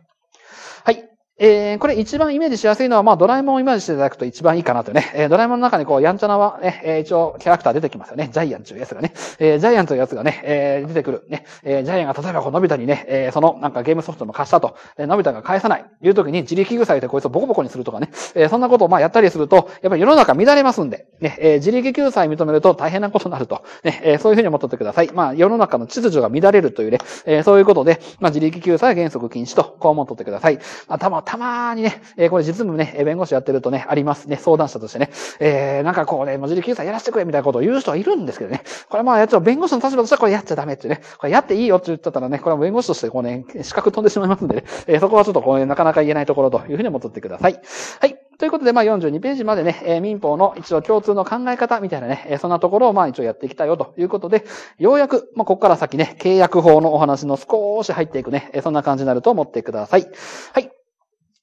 はい。えー、これ一番イメージしやすいのは、まあ、ドラえもんをイメージしていただくと一番いいかなとね。えー、ドラえもんの中にこう、やんちゃなは、ね、えー、一応キャラクター出てきますよね。ジャイアンというやつがね。えー、ジャイアンというやつがね、えー、出てくる。ね。えー、ジャイアンが例えばこう、のび太にね、えー、そのなんかゲームソフトも貸したと。えー、のび太が返さない。いう時に自力救済でこいつをボコボコにするとかね。えー、そんなことをまあ、やったりすると、やっぱり世の中乱れますんで。ね。えー、自力救済認めると大変なことになると。ね。えー、そういうふうに思っておいてください。まあ、世の中の秩序が乱れるというね。えー、そういうことで、まあ、自力救済は原則禁止と、こう思っておいてください。まあ、たまたまにね、えー、これ実務ね、弁護士やってるとね、ありますね、相談者としてね。えー、なんかこうね、文字利救済やらせてくれみたいなことを言う人はいるんですけどね。これまあ、やつは弁護士の立場としてはこれやっちゃダメってね。これやっていいよって言ったらね、これは弁護士としてこうね、資格飛んでしまいますんでね。えー、そこはちょっとこうね、なかなか言えないところというふうに思っってください。はい。ということで、まあ、42ページまでね、えー、民法の一応共通の考え方みたいなね、えー、そんなところをまあ一応やっていきたいよということで、ようやく、まあ、ここから先ね、契約法のお話の少し入っていくね、えー、そんな感じになると思ってください。はい。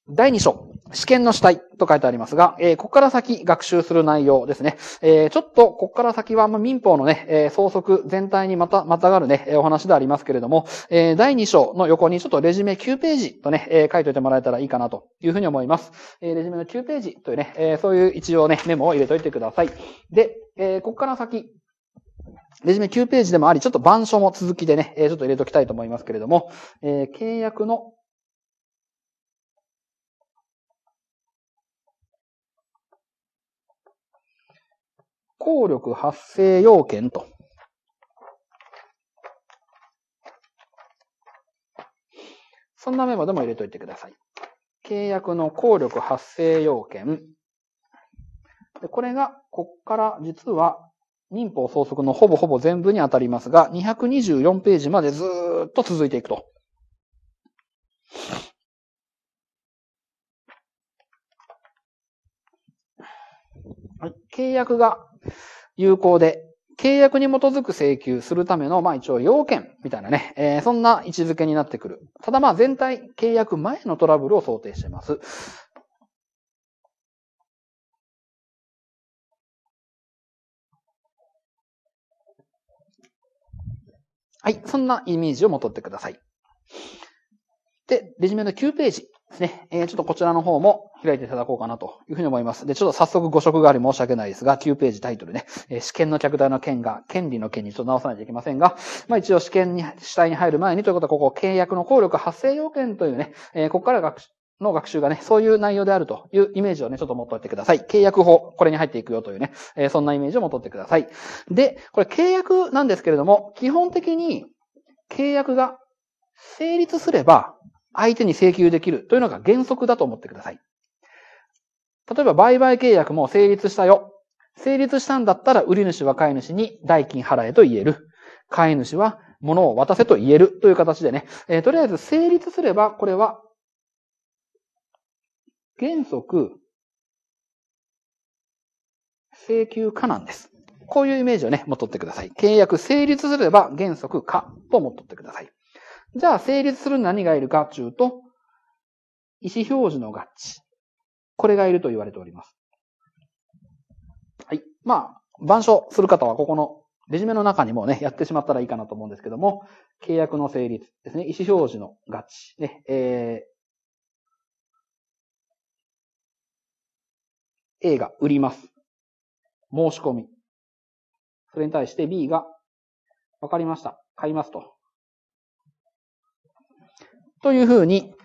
第2章、試験の主体と書いてありますが、えー、ここから先学習する内容ですね。えー、ちょっと、ここから先は、まあ、民法のね、えー、創則全体にまた、またがるね、お話でありますけれども、えー、第2章の横にちょっとレジュメ9ページとね、えー、書いておいてもらえたらいいかなというふうに思います。えー、レジュメの9ページというね、えー、そういう一応ね、メモを入れといてください。で、えー、ここから先、レジュメ9ページでもあり、ちょっと板書も続きでね、えー、ちょっと入れておきたいと思いますけれども、えー、契約の効力発生要件と。そんなメモでも入れといてください。契約の効力発生要件。でこれが、こっから実は民法総則のほぼほぼ全部に当たりますが、224ページまでずっと続いていくと。はい、契約が有効で、契約に基づく請求するための、まあ一応要件みたいなね、えー、そんな位置づけになってくる。ただまあ全体契約前のトラブルを想定しています。はい。そんなイメージをもとってください。で、レジュメの9ページですね。えー、ちょっとこちらの方も開いていただこうかなというふうに思います。で、ちょっと早速誤植があり申し訳ないですが、9ページタイトルね、えー、試験の客体の件が、権利の件にちょっと直さないといけませんが、まあ一応試験に、主体に入る前にということは、ここ、契約の効力発生要件というね、えー、ここから学習、の学習がね、そういう内容であるというイメージをね、ちょっと持っておいてください。契約法、これに入っていくよというね、えー、そんなイメージを持っておいてください。で、これ契約なんですけれども、基本的に契約が成立すれば、相手に請求できるというのが原則だと思ってください。例えば売買契約も成立したよ。成立したんだったら売り主は買い主に代金払えと言える。買い主は物を渡せと言えるという形でね、えー、とりあえず成立すればこれは原則請求可なんです。こういうイメージをね、持っとってください。契約成立すれば原則可と持っとってください。じゃあ成立する何がいるかというと、意思表示の合致。これがいると言われております。はい。まあ、板書する方はここのレジュメの中にもね、やってしまったらいいかなと思うんですけども、契約の成立ですね、意思表示の合致、ね、え
ー、A が売ります。申し込み。
それに対して B が、わかりました。買いますと。というふうに、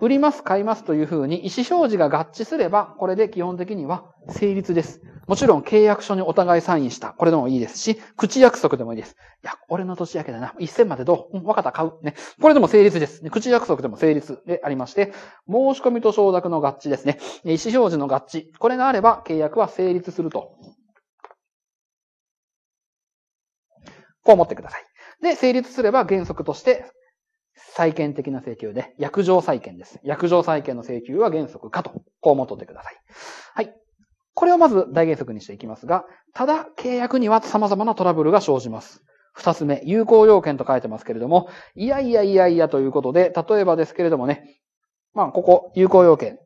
売ります、買いますというふうに意思表示が合致すれば、これで基本的には成立です。もちろん契約書にお互いサインした。これでもいいですし、口約束でもいいです。いや、俺の年明けだな。1000までどううん、わかった、買う。ね。これでも成立です。口約束でも成立でありまして、申し込みと承諾の合致ですね。意思表示の合致。これがあれば契約は成立すると。こう思ってください。で、成立すれば原則として債権的な請求で、約定債権です。約定債権の請求は原則かと、こう思っとってください。はい。これをまず大原則にしていきますが、ただ契約には様々なトラブルが生じます。二つ目、有効要件と書いてますけれども、いやいやいやいやということで、例えばですけれどもね、まあ、ここ、有効要件、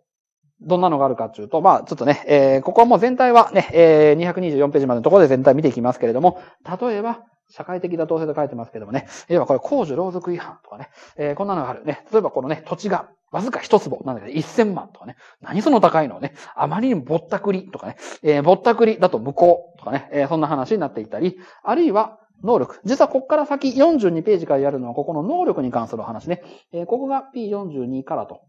どんなのがあるかっていうと、まあ、ちょっとね、えー、ここはもう全体はね、えー、224ページまでのところで全体見ていきますけれども、例えば、社会的妥当性と書いてますけどもね、要はこれ公序労俗違反とかね、えー、こんなのがあるね。例えばこのね、土地がわずか一坪なんだけど、1000万とかね。何その高いのね。あまりにもぼったくりとかね。えー、ぼったくりだと無効とかね、えー、そんな話になっていたり、あるいは、能力。実はここから先42ページからやるのは、ここの能力に関する話ね。えー、ここが P42 からと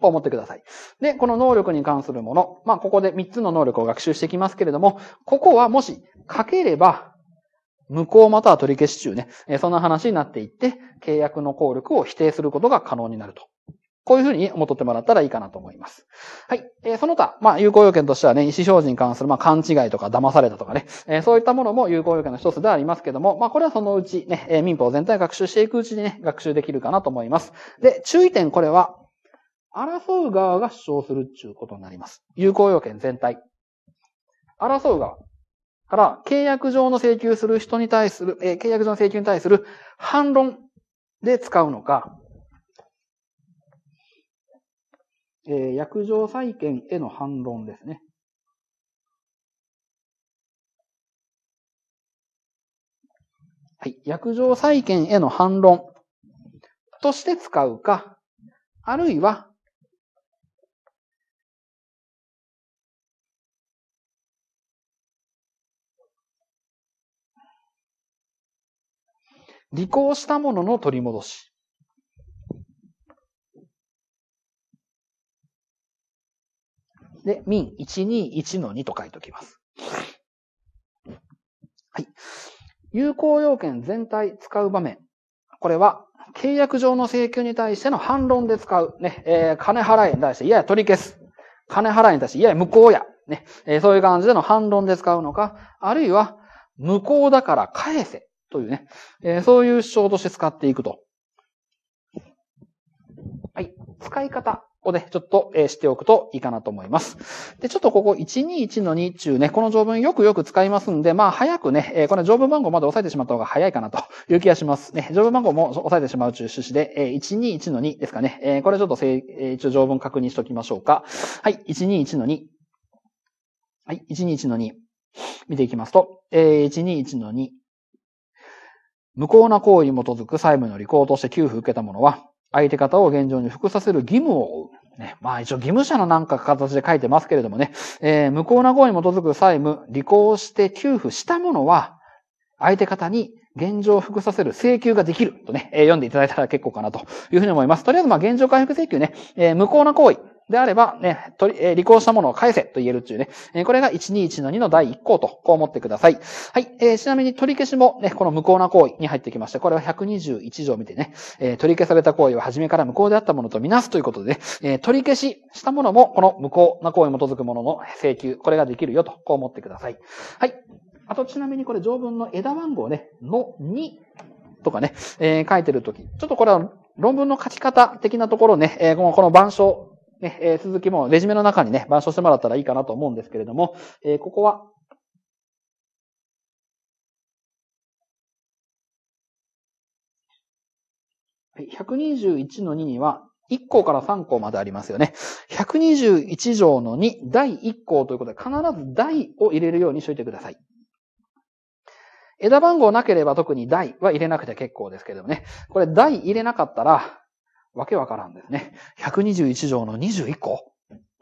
こう思ってください。で、この能力に関するもの。まあ、ここで3つの能力を学習していきますけれども、ここはもし書ければ、無効または取り消し中ね。そんな話になっていって、契約の効力を否定することが可能になると。こういうふうに思ってもらったらいいかなと思います。はい。えー、その他、まあ、有効要件としてはね、意思表示に関する、まあ、勘違いとか騙されたとかね、えー、そういったものも有効要件の一つではありますけども、まあ、これはそのうちね、えー、民法全体を学習していくうちにね、学習できるかなと思います。で、注意点これは、争う側が主張するっていうことになります。有効要件全体。争う側。から、契約上の請求する人に対する、えー、契約上の請求に対する反論で使うのか、えー、約定債権への反論ですね。はい。約定債権への反論として使うか、あるいは
履行したも
のの取り戻し。で、民121の2と書いておきます。はい。有効要件全体使う場面。これは、契約上の請求に対しての反論で使う。ね、えー、金払いに対して、いやや取り消す。金払いに対して、いやや無効や。ね、えー、そういう感じでの反論で使うのか、あるいは、無効だから返せ。というね、えー、そういう主張として使っていくと。はい。使い方をね、ちょっと、えー、しておくといいかなと思います。で、ちょっとここ121の2中ね、この条文よくよく使いますんで、まあ早くね、えー、これ条文番号まで押さえてしまった方が早いかなという気がします。ね、条文番号も押さえてしまう中趣旨で、えー、121の2ですかね。えー、これちょっとえ一応条文確認しておきましょうか。はい、121の2。はい、121の2。見ていきますと、えー、121の2。無効な行為に基づく債務の履行として給付受けた者は、相手方を現状に服させる義務を負う。ね、まあ一応義務者のなんか形で書いてますけれどもね、えー、無効な行為に基づく債務、履行して給付した者は、相手方に現状を服させる請求ができるとね、えー、読んでいただいたら結構かなというふうに思います。とりあえずまあ現状回復請求ね、えー、無効な行為、であれば、ね、取り、えー、履行したものを返せと言えるというね、えー、これが121の2の第1項と、こう思ってください。はい、えー、ちなみに取り消しもね、この無効な行為に入ってきまして、これは121条を見てね、えー、取り消された行為は初めから無効であったものとみなすということで、ね、えー、取り消ししたものも、この無効な行為に基づくものの請求、これができるよと、こう思ってください。はい。あとちなみにこれ条文の枝番号ね、の2とかね、えー、書いてるとき、ちょっとこれは論文の書き方的なところね、えー、この番書ね、えー、続きもレジュメの中にね、版書してもらったらいいかなと思うんですけれども、えー、ここは、121の2には、1項から3項までありますよね。121条の2、第1項ということで、必ず第を入れるようにしといてください。枝番号なければ特に台は入れなくて結構ですけれどもね。これ台入れなかったら、わけわからんですね。121条の21個。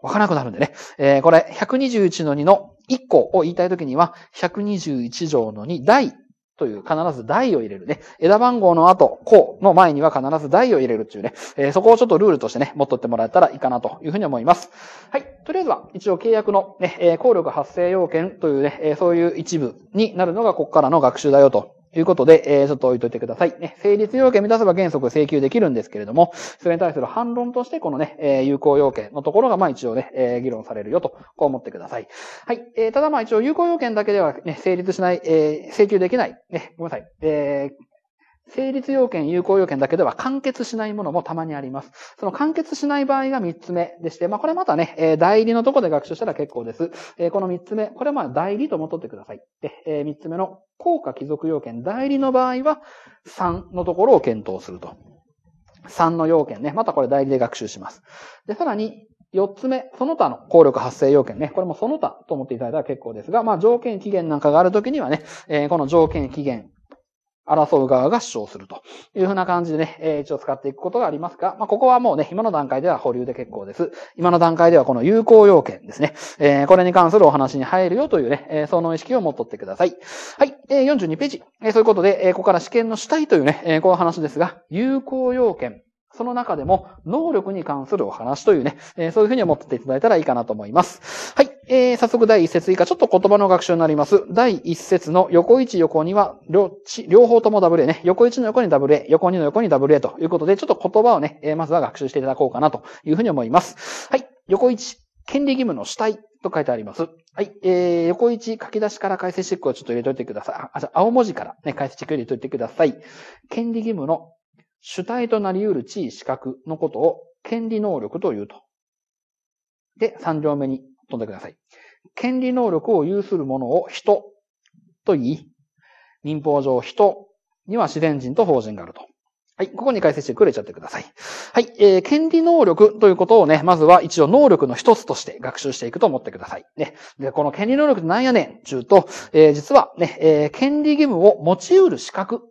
わからなくなるんでね。えー、これ、121の2の1個を言いたいときには、121条の2、第という必ず大を入れるね。枝番号の後、こうの前には必ず大を入れるっていうね。えー、そこをちょっとルールとしてね、持っとってもらえたらいいかなというふうに思います。はい。とりあえずは、一応契約のね、えー、効力発生要件というね、えー、そういう一部になるのがここからの学習だよということで、えー、ちょっと置いといてください。ね、成立要件満たせば原則請求できるんですけれども、それに対する反論として、このね、えー、有効要件のところが、まあ一応ね、えー、議論されるよと、こう思ってください。はい。えー、ただまあ一応有効要件だけではね、成立しない、えー、請求できない、ね、ごめんなさい、えー、成立要件、有効要件だけでは完結しないものもたまにあります。その完結しない場合が3つ目でして、まあこれまたね、え代理のとこで学習したら結構です。えこの3つ目、これはまあ代理ともとってください。で、え3つ目の効果帰属要件、代理の場合は3のところを検討すると。3の要件ね。またこれ代理で学習します。で、さらに、4つ目、その他の効力発生要件ね。これもその他と思っていただいたら結構ですが、まあ条件期限なんかがあるときにはね、えこの条件期限争う側が主張するというふうな感じでね、一応使っていくことがありますが、まあ、ここはもうね、今の段階では保留で結構です。今の段階ではこの有効要件ですね。えー、これに関するお話に入るよというね、えー、その意識を持っとってください。はい、えー、42ページ。えー、そういうことで、えー、ここから試験の主体というね、えー、こういう話ですが、有効要件。その中でも、能力に関するお話というね、えー、そういうふうに思っていただいたらいいかなと思います。はい。えー、早速第1節以下、ちょっと言葉の学習になります。第1節の横1、横2は両、両方とも WA ね。横1の横に WA、横2の横に WA ということで、ちょっと言葉をね、まずは学習していただこうかなというふうに思います。はい。横1、権利義務の主体と書いてあります。はい。えー、横1書き出しから解説チェックをちょっと入れといてください。あ、じゃあ、青文字からね、解説チェック入れといてください。権利義務の主体となり得る地位資格のことを権利能力と言うと。で、三条目に飛んでください。権利能力を有するものを人と言い、民法上人には自然人と法人があると。はい、ここに解説してくれちゃってください。はい、えー、権利能力ということをね、まずは一応能力の一つとして学習していくと思ってください。ね。で、この権利能力ってなんやねんちゅうと、えー、実はね、えー、権利義務を持ち得る資格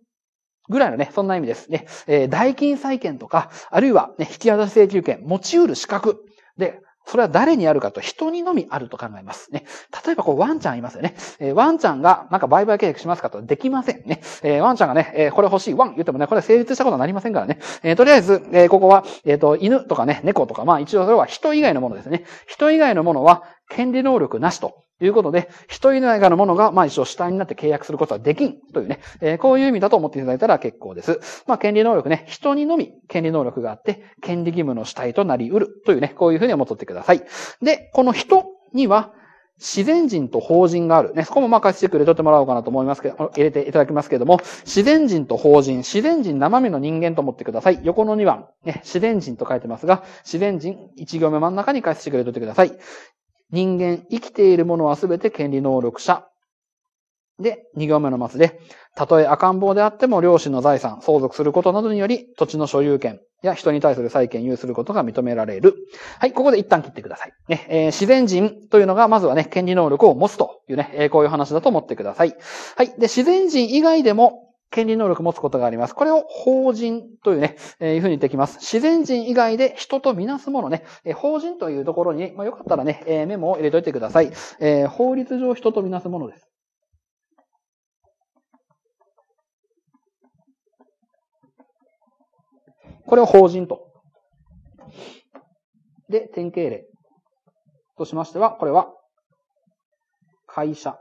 ぐらいのね、そんな意味ですね。えー、代金債権とか、あるいは、ね、引き渡し請求権、持ち得る資格。で、それは誰にあるかと人にのみあると考えます。ね。例えばこうワンちゃんいますよね。えー、ワンちゃんがなんか売買契約しますかとできませんね。えー、ワンちゃんがね、えー、これ欲しい、ワン言ってもね、これ成立したことになりませんからね。えとりあえず、えここは、えっ、と、犬とかね、猫とか、まあ一応それは人以外のものですね。人以外のものは権利能力なしとということで、人以外のものが、まあ一応主体になって契約することはできんというね、えー、こういう意味だと思っていただいたら結構です。まあ権利能力ね、人にのみ権利能力があって、権利義務の主体となり得るというね、こういうふうに思っておいてください。で、この人には、自然人と法人がある。ね、そこもまあ貸してくれとってもらおうかなと思いますけど、入れていただきますけども、自然人と法人、自然人生身の人間と思ってください。横の2番、ね、自然人と書いてますが、自然人1行目真ん中に返してくれとってください。人間、生きているものはすべて権利能力者。で、二行目の末で、たとえ赤ん坊であっても両親の財産、相続することなどにより、土地の所有権や人に対する債権有することが認められる。はい、ここで一旦切ってください。ね、えー、自然人というのが、まずはね、権利能力を持つというね、えー、こういう話だと思ってください。はい、で、自然人以外でも、権利能力を持つことがあります。これを法人というね、えー、いうふうにできます。自然人以外で人とみなすものね、えー、法人というところに、まあ、よかったらね、えー、メモを入れといてください。えー、法律上人とみなすものです。これを法人と。で、典型例としましては、これは会社。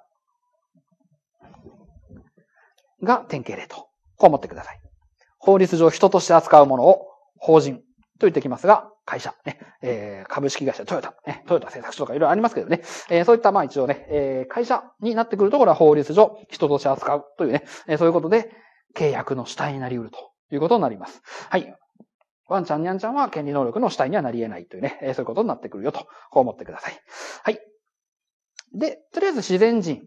が典型例と、こう思ってください。法律上人として扱うものを法人と言ってきますが、会社、ね、えー、株式会社トヨタ、ね、トヨタ製作所とかいろいろありますけどね、えー、そういったまあ一応ね、えー、会社になってくるところは法律上人として扱うというね、えー、そういうことで契約の主体になり得るということになります。はい。ワンちゃん、ニャンちゃんは権利能力の主体にはなり得ないというね、えー、そういうことになってくるよと、こう思ってください。はい。で、とりあえず自然人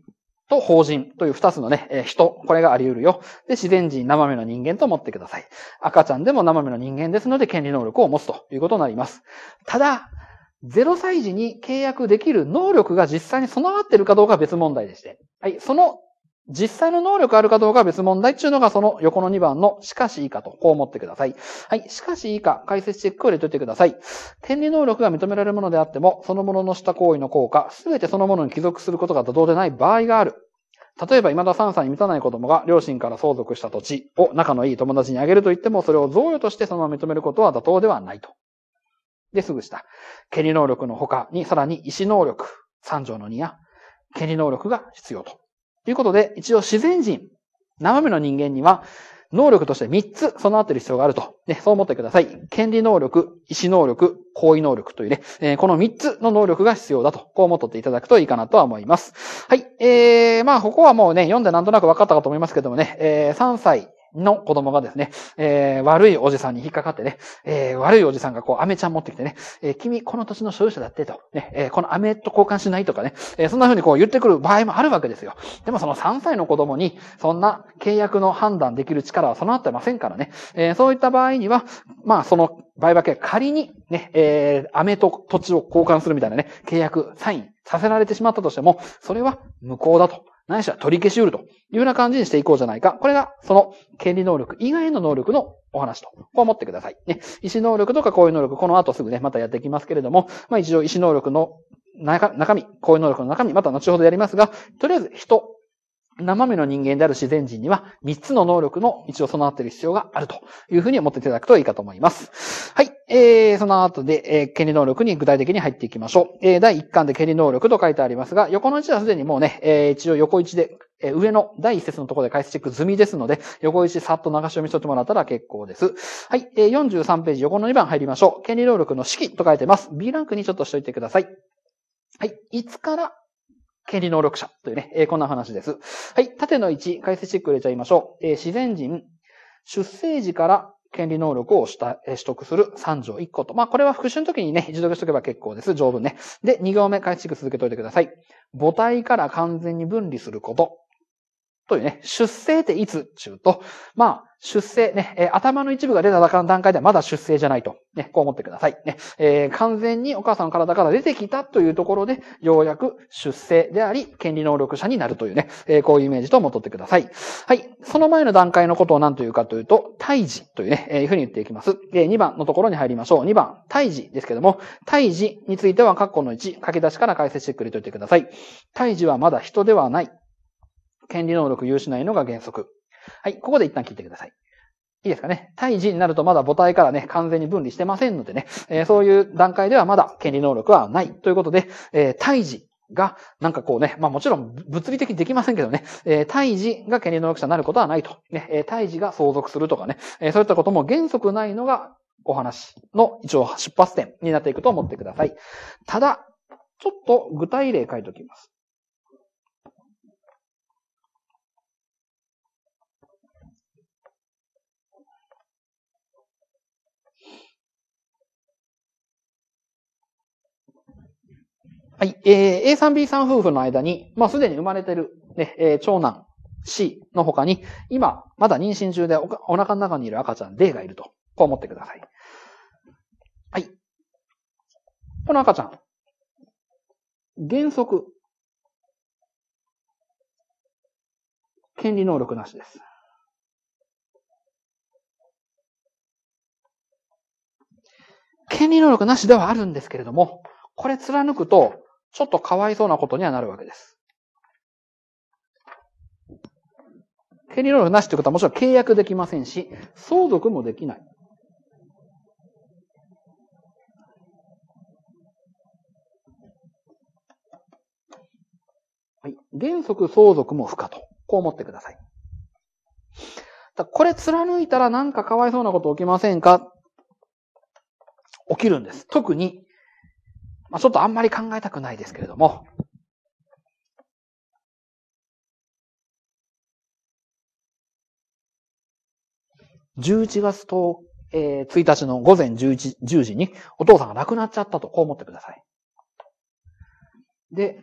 と法人という二つのね、えー、人、これがあり得るよ。で、自然人、生身の人間と思ってください。赤ちゃんでも生身の人間ですので、権利能力を持つということになります。ただ、0歳児に契約できる能力が実際に備わっているかどうかは別問題でして。はい、その実際の能力あるかどうかは別問題っていうのがその横の2番のしかし以下と、こう思ってください。はい。しかし以下、解説チェックを入れておいてください。権利能力が認められるものであっても、そのもののした行為の効果、すべてそのものに帰属することが妥当でない場合がある。例えば、未だ3歳に満たない子供が両親から相続した土地を仲のいい友達にあげると言っても、それを贈与としてそのまま認めることは妥当ではないと。で、すぐした。権利能力の他に、さらに意思能力、3条の2や、権利能力が必要と。ということで、一応自然人、生身の人間には、能力として3つ備わっている必要があると。ね、そう思ってください。権利能力、意志能力、行為能力というね、えー、この3つの能力が必要だと、こう思ってっていただくといいかなとは思います。はい。えー、まあ、ここはもうね、読んでなんとなく分かったかと思いますけどもね、えー、3歳、の子供がですね、えー、悪いおじさんに引っかかってね、えー、悪いおじさんがこう、飴ちゃん持ってきてね、えー、君、この土地の所有者だってと、ね、えー、この飴と交換しないとかね、えー、そんな風にこう言ってくる場合もあるわけですよ。でもその3歳の子供に、そんな契約の判断できる力は備わってませんからね、えー、そういった場合には、まあ、その売買仮に、ね、えー、飴と土地を交換するみたいなね、契約、サインさせられてしまったとしても、それは無効だと。ないしは取り消しうるというような感じにしていこうじゃないか。これが、その、権利能力以外の能力のお話と。こう思ってください。ね。意思能力とかこういう能力、この後すぐね、またやっていきますけれども、まあ一応意思能力の中身、こういう能力の中身、また後ほどやりますが、とりあえず人、生身の人間である自然人には、3つの能力の一応備わっている必要があるというふうに思っていただくといいかと思います。はい。えー、その後で、えー、権利能力に具体的に入っていきましょう。えー、第1巻で権利能力と書いてありますが、横の位置はすでにもうね、えー、一応横1で、えー、上の第1節のところで解説チェック済みですので、横1さっと流し読みしとってもらったら結構です。はい、えー、43ページ横の2番入りましょう。権利能力の式と書いてます。B ランクにちょっとしといてください。はい、いつから権利能力者というね、えー、こんな話です。はい、縦の位置、解説チェック入れちゃいましょう。えー、自然人、出生時から権利能力を取得する3条1個と。まあ、これは復習の時にね、一度しとけば結構です。条文ね。で、2行目、解釈続けておいてください。母体から完全に分離すること。というね、出生っていつ中と、まあ、出生ね、えー、頭の一部が出た段階ではまだ出生じゃないと、ね、こう思ってください。ね、えー、完全にお母さんの体から出てきたというところで、ようやく出生であり、権利能力者になるというね、えー、こういうイメージと思っとってください。はい。その前の段階のことを何というかというと、胎児というね、えいうふうに言っていきます。で、2番のところに入りましょう。2番、胎児ですけども、胎児については括弧の1、書き出しから解説してくれておいてください。胎児はまだ人ではない。権利能力有しないのが原則。はい、ここで一旦聞いてください。いいですかね。対人になるとまだ母体からね、完全に分離してませんのでね、えー、そういう段階ではまだ権利能力はない。ということで、えー、対人が、なんかこうね、まあもちろん物理的にできませんけどね、えー、胎児が権利能力者になることはないと。ね、えー、胎児が相続するとかね、えー、そういったことも原則ないのがお話の一応出発点になっていくと思ってください。ただ、ちょっと具体例書いておきます。はい。えー、A さん B さん夫婦の間に、まあ、すでに生まれてる、ね、えー、長男 C の他に、今、まだ妊娠中でおお腹の中にいる赤ちゃん D がいると、こう思ってください。はい。この赤ちゃ
ん、原則、
権利能力なしです。権利能力なしではあるんですけれども、これ貫くと、ちょっとかわいそうなことにはなるわけです。権利ー力なしということはもちろん契約できませんし、相続もできない。はい。原則相続も不可と。こう思ってください。これ貫いたらなんかかわいそうなこと起きませんか起きるんです。特に、まあ、ちょっとあんまり考えたくないですけれども、11月と、えー、1日の午前1時 ,10 時にお父さんが亡くなっちゃったと、こう思ってください。で、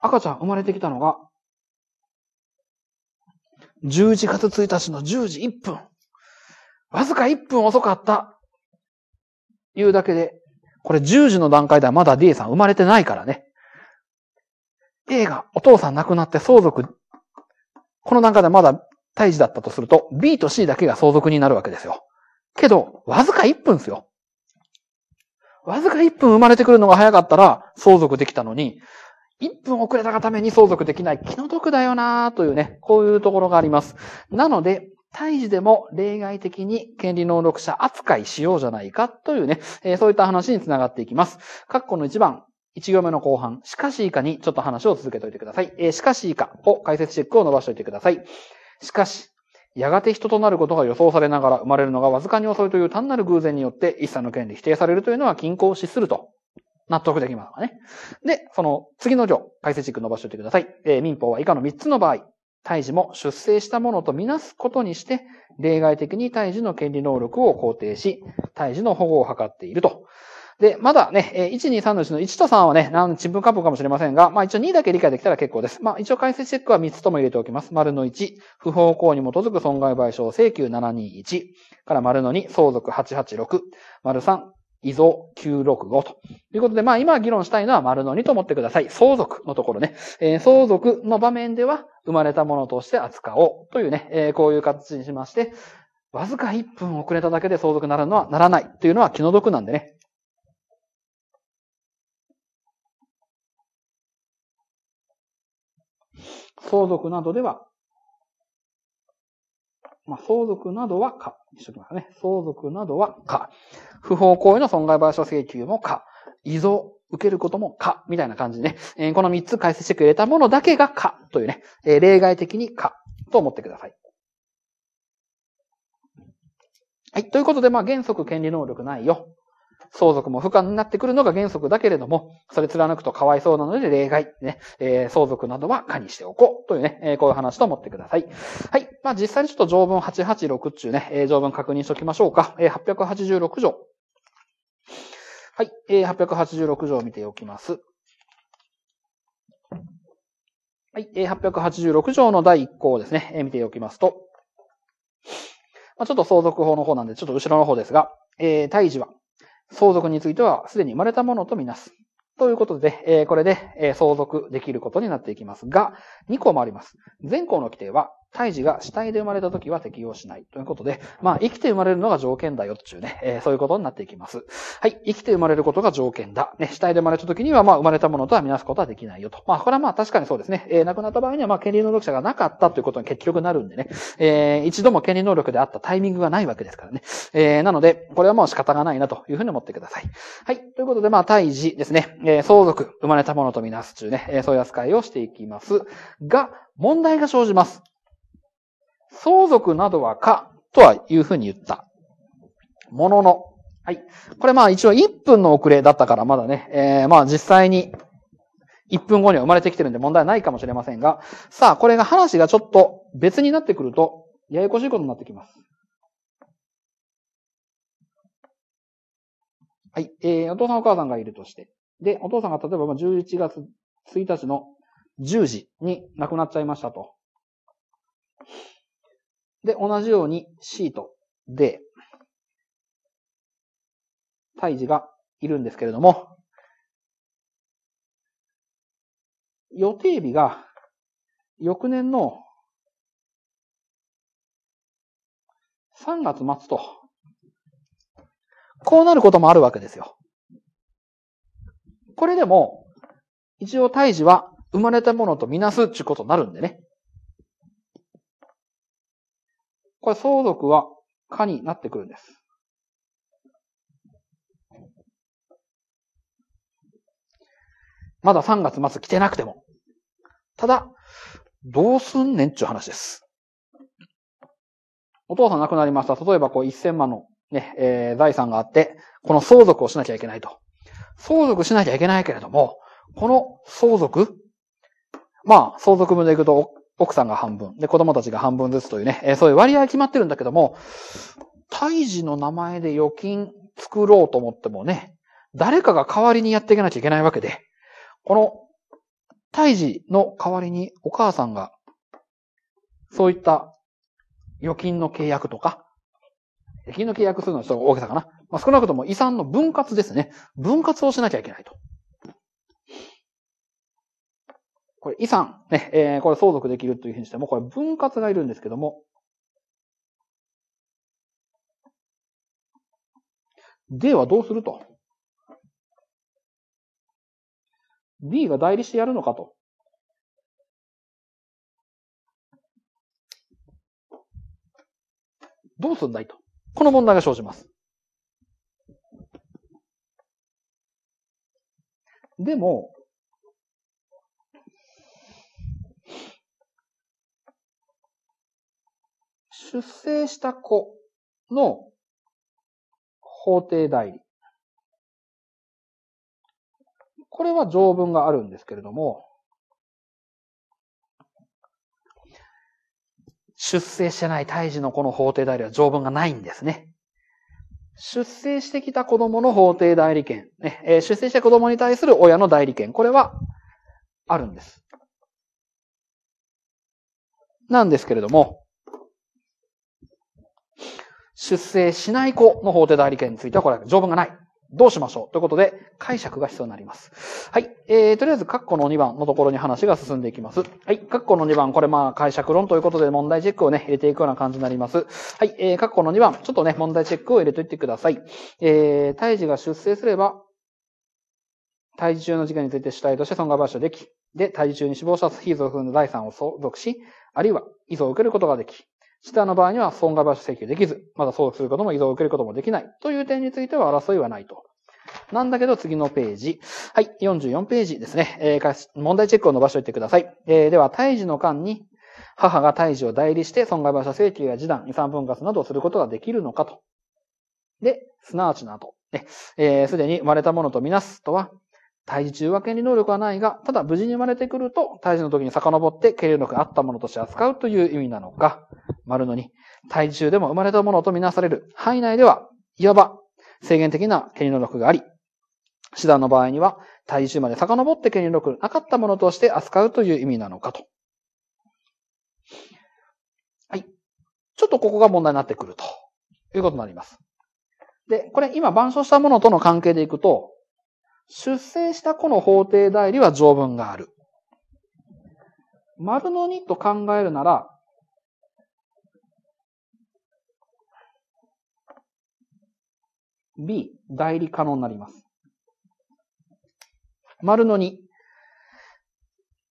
赤ちゃん生まれてきたのが、11月1日の10時1分。わずか1分遅かった。いうだけで、これ10時の段階ではまだ D さん生まれてないからね。A がお父さん亡くなって相続、この段階ではまだ胎児だったとすると、B と C だけが相続になるわけですよ。けど、わずか1分ですよ。わずか1分生まれてくるのが早かったら相続できたのに、1分遅れたがために相続できない気の毒だよなというね、こういうところがあります。なので、胎児でも例外的に権利能力者扱いしようじゃないかというね、えー、そういった話につながっていきます。括弧の1番、1行目の後半、しかし以下にちょっと話を続けておいてください。えー、しかし以下を解説チェックを伸ばしておいてください。しかし、やがて人となることが予想されながら生まれるのがわずかに遅いという単なる偶然によって一切の権利否定されるというのは均衡を失すると。納得できますね。で、その次の行、解説チェック伸ばしておいてください。えー、民法は以下の3つの場合、胎児も出生したものとみなすことにして、例外的に胎児の権利能力を肯定し、胎児の保護を図っていると。で、まだね、1、2、3のうちの1と3はね、何、ちんぷんかんぷかもしれませんが、まあ一応2だけ理解できたら結構です。まあ一応解説チェックは3つとも入れておきます。丸の1、不法行為に基づく損害賠償請求721、から丸の2、相続886、丸3、イゾ965ということで、まあ今議論したいのは丸の2と思ってください。相続のところね。えー、相続の場面では生まれたものとして扱おうというね、えー、こういう形にしまして、わずか1分遅れただけで相続ならのはならないというのは気の毒なんでね。相続などではまあ、相続などは可。しときますね。相続などは可。不法行為の損害賠償請求も可。遺贈、受けることも可。みたいな感じでね。えー、この3つ解説してくれたものだけが可というね。えー、例外的に可と思ってください。はい。ということで、まあ、原則権利能力ないよ。相続も不可になってくるのが原則だけれども、それ貫くとかわいそうなので例外。ね、えー、相続などは可にしておこう。というね、えー、こういう話と思ってください。はい。まあ、実際にちょっと条文886中ね、えー、条文確認しておきましょうか。えー、886条。はい。えー、886条を見ておきます。はい。886条の第1項をですね、見ておきますと。まあ、ちょっと相続法の方なんで、ちょっと後ろの方ですが、えー、胎児は、相続についてはすでに生まれたものとみなす。ということで、えー、これで、え相続できることになっていきますが、2項もあります。前項の規定は、胎児が死体で生まれた時は適用しない。ということで、まあ、生きて生まれるのが条件だよ、というね、えー、そういうことになっていきます。はい、生きて生まれることが条件だ。ね、死体で生まれた時には、まあ、生まれたものとは見なすことはできないよと。まあ、これはまあ、確かにそうですね。えー、亡くなった場合には、まあ、権利能力者がなかったということに結局なるんでね、えー、一度も権利能力であったタイミングがないわけですからね。えー、なので、これはもう仕方がないな、というふうに思ってください。はい、ということで、まあ、胎児ですね、えー、相続、生まれたものとみなすというね、えー、そういう扱いをしていきます。が、問題が生じます。相続などはかとはいうふうに言った。ものの、はい。これまあ一応1分の遅れだったからまだね、えー、まあ実際に1分後には生まれてきてるんで問題ないかもしれませんが、さあこれが話がちょっと別になってくると、ややこしいことになってきます。はい。えー、お父さんお母さんがいるとして。で、お父さんが例えば11月1日の10時に亡くなっちゃいましたと。で、同じように C と D、胎児がいるんですけれども、
予定日が翌年の3月末と、
こうなることもあるわけですよ。これでも、一応胎児は生まれたものとみなすっていうことになるんでね。これ相続は可になってくるんです。まだ3月末来てなくても。ただ、どうすんねんっちゅう話です。お父さん亡くなりました。例えばこう1000万のね、えー、財産があって、この相続をしなきゃいけないと。相続しなきゃいけないけれども、この相続、まあ、相続分でいくと、奥さんが半分、で、子供たちが半分ずつというね、えー、そういう割合決まってるんだけども、胎児の名前で預金作ろうと思ってもね、誰かが代わりにやっていかなきゃいけないわけで、この胎児の代わりにお母さんが、そういった預金の契約とか、預金の契約するのはちょっと大げさかな。まあ、少なくとも遺産の分割ですね。分割をしなきゃいけないと。これ遺産、ね、えー、これ相続できるというふうにしても、これ分割がいるんですけども、
ではどうすると。B が代理してやるのかと。どうすんだいと。この問題が生じます。でも、出生した子の法定代理。こ
れは条文があるんですけれども、出生してない胎児の子の法定代理は条文がないんですね。出生してきた子供の法定代理権、ねえー、出生した子供に対する親の代理権、これはあるんです。なんですけれども、出生しない子の法定代理権についてはこれは条文がない。どうしましょうということで、解釈が必要になります。はい。えー、とりあえず、カッコの2番のところに話が進んでいきます。はい。カッコの2番、これまあ、解釈論ということで問題チェックをね、入れていくような感じになります。はい。えー、カッコの2番、ちょっとね、問題チェックを入れておいてください。えー、胎児が出生すれば、胎児中の事件について主体として損害賠償でき、で、胎児中に死亡した被遺族の財産を相続し、あるいは遺贈を受けることができ、下の場合には損害賠償請求できず、まだそうすることも移動を受けることもできない。という点については争いはないと。なんだけど次のページ。はい、44ページですね。えー、問題チェックを伸ばしておいてください。えー、では、胎児の間に母が胎児を代理して損害賠償請求や示談、遺産分割などをすることができるのかと。で、すなわちなど。えー、すでに生まれたものとみなすとは、胎児中和権利能力はないが、ただ無事に生まれてくると、胎児の時に遡って、利能力があったものとして扱うという意味なのか、丸のに、胎児中でも生まれたものとみなされる範囲内では、いわば制限的な権利能力があり、手段の場合には、体重まで遡って権利力なかったものとして扱うという意味なのかと。はい。ちょっとここが問題になってくるということになります。で、これ今板書したものとの関係でいくと、出生した子の法定代理は条文がある。丸の2と考えるなら、B、代理可能になります。丸の2。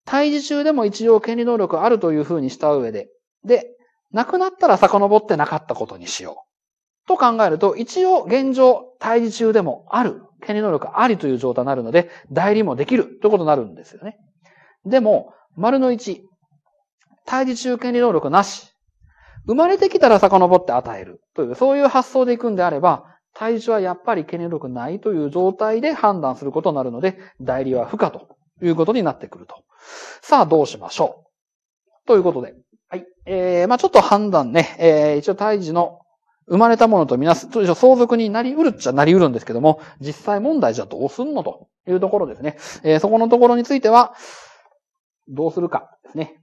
胎児中でも一応権利能力あるというふうにした上で、で、亡くなったら遡ってなかったことにしよう。と考えると、一応現状、胎児中でもある権利能力ありという状態になるので、代理もできるということになるんですよね。でも、丸の1、対立中権利能力なし。生まれてきたら遡って与えるという、そういう発想でいくんであれば、体重はやっぱり権利能力ないという状態で判断することになるので、代理は不可ということになってくると。さあ、どうしましょうということで。はい。えー、まあちょっと判断ね、えー、一応胎児の生まれたものとみなす、通常相続になりうるっちゃなりうるんですけども、実際問題じゃどうすんのというところですね。えー、そこのところについては、どうするかですね。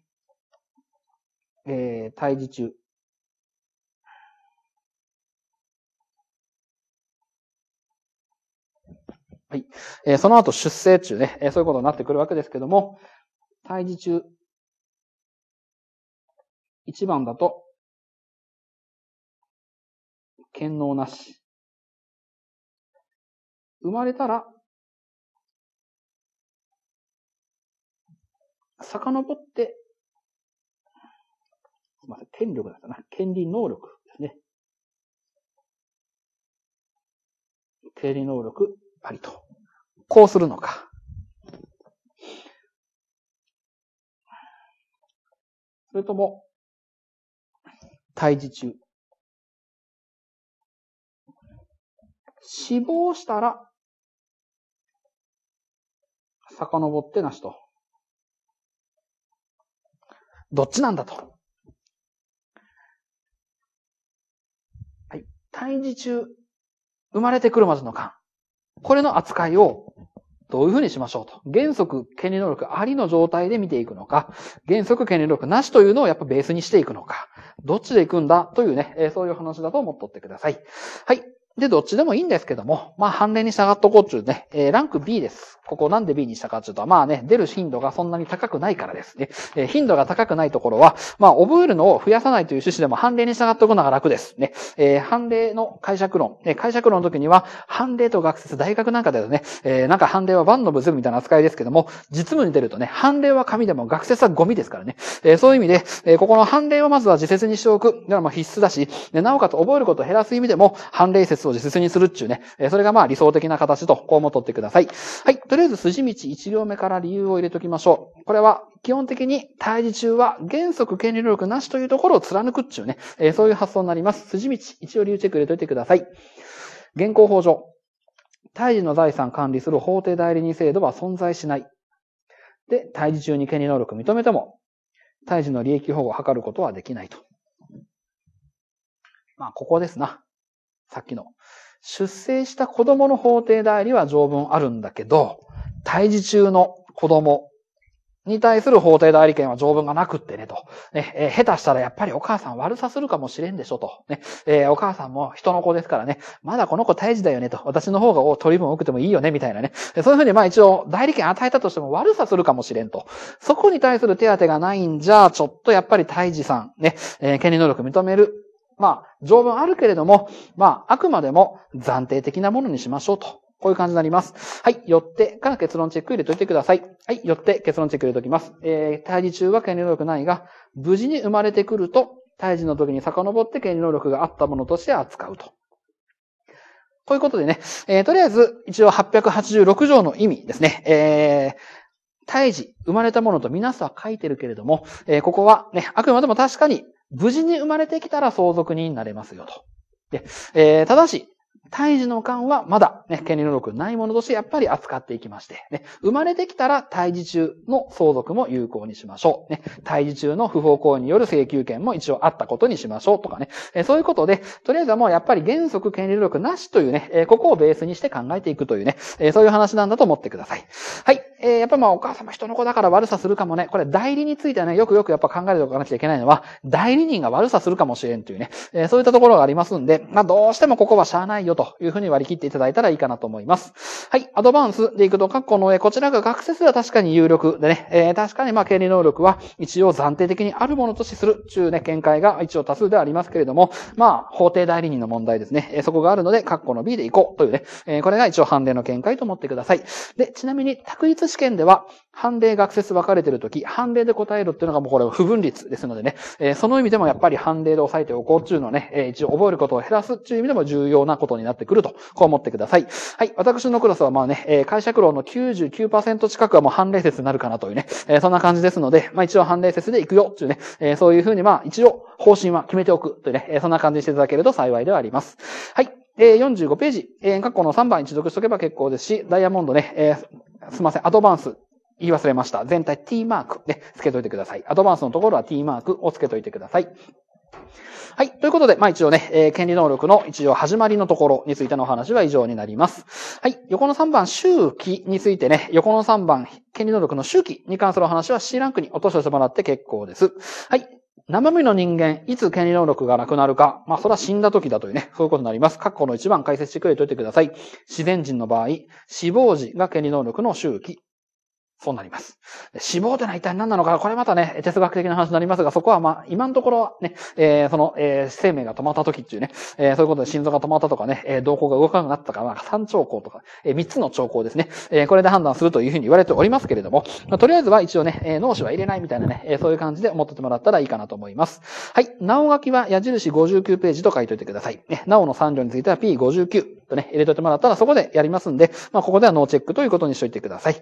えー、退治中。はい。えー、その後出生中ね、えー、そういうことになってくるわけですけども、退治中。
一番だと、権能なし。生まれたら、遡って、
すみません、権力だったな。権利能力ですね。権理能力ありと。こうするのか。
それとも、退治中、死亡したら、遡ってなしと。どっちなんだと。
はい。胎児中、生まれてくるまでの間。これの扱いを、どういうふうにしましょうと。原則、権利能力ありの状態で見ていくのか、原則、権利能力なしというのをやっぱベースにしていくのか、どっちでいくんだというね、そういう話だと思っとってください。はい。で、どっちでもいいんですけども、まあ、判例に従っとこうっちゅうね、えー、ランク B です。ここなんで B にしたかっちゅうと、まあね、出る頻度がそんなに高くないからですね。えー、頻度が高くないところは、まあ、覚えるのを増やさないという趣旨でも判例に従っとくのが楽です。ね。えー、判例の解釈論、えー、解釈論の時には、判例と学説、大学なんかではね、えー、なんか判例は万の物みたいな扱いですけども、実務に出るとね、判例は紙でも学説はゴミですからね。えー、そういう意味で、えー、ここの判例をまずは自説にしておく。だからまあ必須だし、ね、なおかつ覚えることを減らす意味でも、判例説説を実践にするっちゅうね。えそれがまあ理想的な形と、こうも取ってください。はい。とりあえず筋道1行目から理由を入れときましょう。これは、基本的に、対峙中は原則権利能力なしというところを貫くっちゅうね。えそういう発想になります。筋道、一応理由チェック入れといてください。現行法上。対峙の財産管理する法定代理人制度は存在しない。で、対峙中に権利能力認めても、対峙の利益保護を図ることはできないと。まあ、ここですな。さっきの。出生した子供の法定代理は条文あるんだけど、胎児中の子供に対する法定代理権は条文がなくってね、と。ね、えー、下手したらやっぱりお母さん悪さするかもしれんでしょ、と。ね、えー、お母さんも人の子ですからね、まだこの子胎児だよね、と。私の方が取り分多くてもいいよね、みたいなね。そういうふうに、まあ一応、代理権与えたとしても悪さするかもしれんと。そこに対する手当がないんじゃ、ちょっとやっぱり胎児さん、ね、えー、権利能力認めるまあ、条文あるけれども、まあ、あくまでも暫定的なものにしましょうと。こういう感じになります。はい。よってから結論チェック入れといてください。はい。よって結論チェック入れときます。えー、胎児中は権利能力ないが、無事に生まれてくると、胎児の時に遡って権利能力があったものとして扱うと。こういうことでね、えー、とりあえず、一応886条の意味ですね。えー、胎児、生まれたものとみなすは書いてるけれども、えー、ここはね、あくまでも確かに無事に生まれてきたら相続人になれますよと。で、えー、ただし、胎児の間はまだね、権利能力ないものとしてやっぱり扱っていきまして、ね、生まれてきたら胎児中の相続も有効にしましょう。ね、胎児中の不法行為による請求権も一応あったことにしましょうとかね、えそういうことで、とりあえずはもうやっぱり原則権利能力なしというね、えここをベースにして考えていくというね、えそういう話なんだと思ってください。はい。えー、やっぱまあお母様人の子だから悪さするかもね、これ代理についてはね、よくよくやっぱ考えておかなきゃいけないのは、代理人が悪さするかもしれんというね、えそういったところがありますんで、まあどうしてもここはしゃあないよとというふうに割り切っていただいたらいいかなと思います。はい。アドバンスでいくと、括弧の、えこちらが学説では確かに有力でね、えー、確かにまあ、権利能力は一応暫定的にあるものとしする、中ね、見解が一応多数でありますけれども、まあ、法定代理人の問題ですね。えそこがあるので、括弧の B でいこうというね、えこれが一応判例の見解と思ってください。で、ちなみに、択一試験では、判例学説分かれてるとき、判例で答えるっていうのがもうこれ不分率ですのでね、えその意味でもやっぱり判例で押さえておこうっていうのはね、え一応覚えることを減らすっていう意味でも重要なことになります。なってくると、こう思ってください。はい。私のクラスはまあね、えー、解釈論の99%近くはもう判例説になるかなというね、えー、そんな感じですので、まあ一応判例説でいくよ、というね、えー、そういうふうにまあ一応方針は決めておくというね、えー、そんな感じにしていただけると幸いではあります。はい。えー、45ページ、えー、過去の3番一読しとけば結構ですし、ダイヤモンドね、えー、すいません、アドバンス言い忘れました。全体 t マークで、ね、つけといてください。アドバンスのところは t マークを付けといてください。はい。ということで、まあ一応ね、えー、権利能力の一応始まりのところについてのお話は以上になります。はい。横の3番、周期についてね、横の3番、権利能力の周期に関するお話は C ランクに落としてもらって結構です。はい。生身の人間、いつ権利能力がなくなるか。まあ、それは死んだ時だというね、そういうことになります。括弧の1番解説してくれておいてください。自然人の場合、死亡時が権利能力の周期。そうなります。死亡というのは一体何なのか、これまたね、哲学的な話になりますが、そこはまあ、今のところはね、えー、その、えー、生命が止まった時っていうね、えー、そういうことで心臓が止まったとかね、えー、動向が動かなくなったとか、まあ、三兆候とか、えー、三つの兆候ですね、えー、これで判断するというふうに言われておりますけれども、まあ、とりあえずは一応ね、えー、脳死は入れないみたいなね、えー、そういう感じで思っててもらったらいいかなと思います。はい。なお書きは矢印59ページと書いておいてください。ね、なおの3条については P59。とね、入れといてもらったらそこでやりますんで、まあ、ここではノーチェックということにしといてください。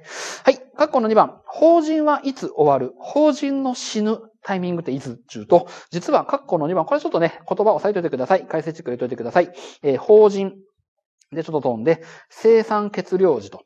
はい。括弧の2番。法人はいつ終わる法人の死ぬタイミングっていついうと、実は括弧の2番。これちょっとね、言葉を押さえておいてください。解説チェック入れといてください。えー、法人。で、ちょっと飛んで、生産欠量時と。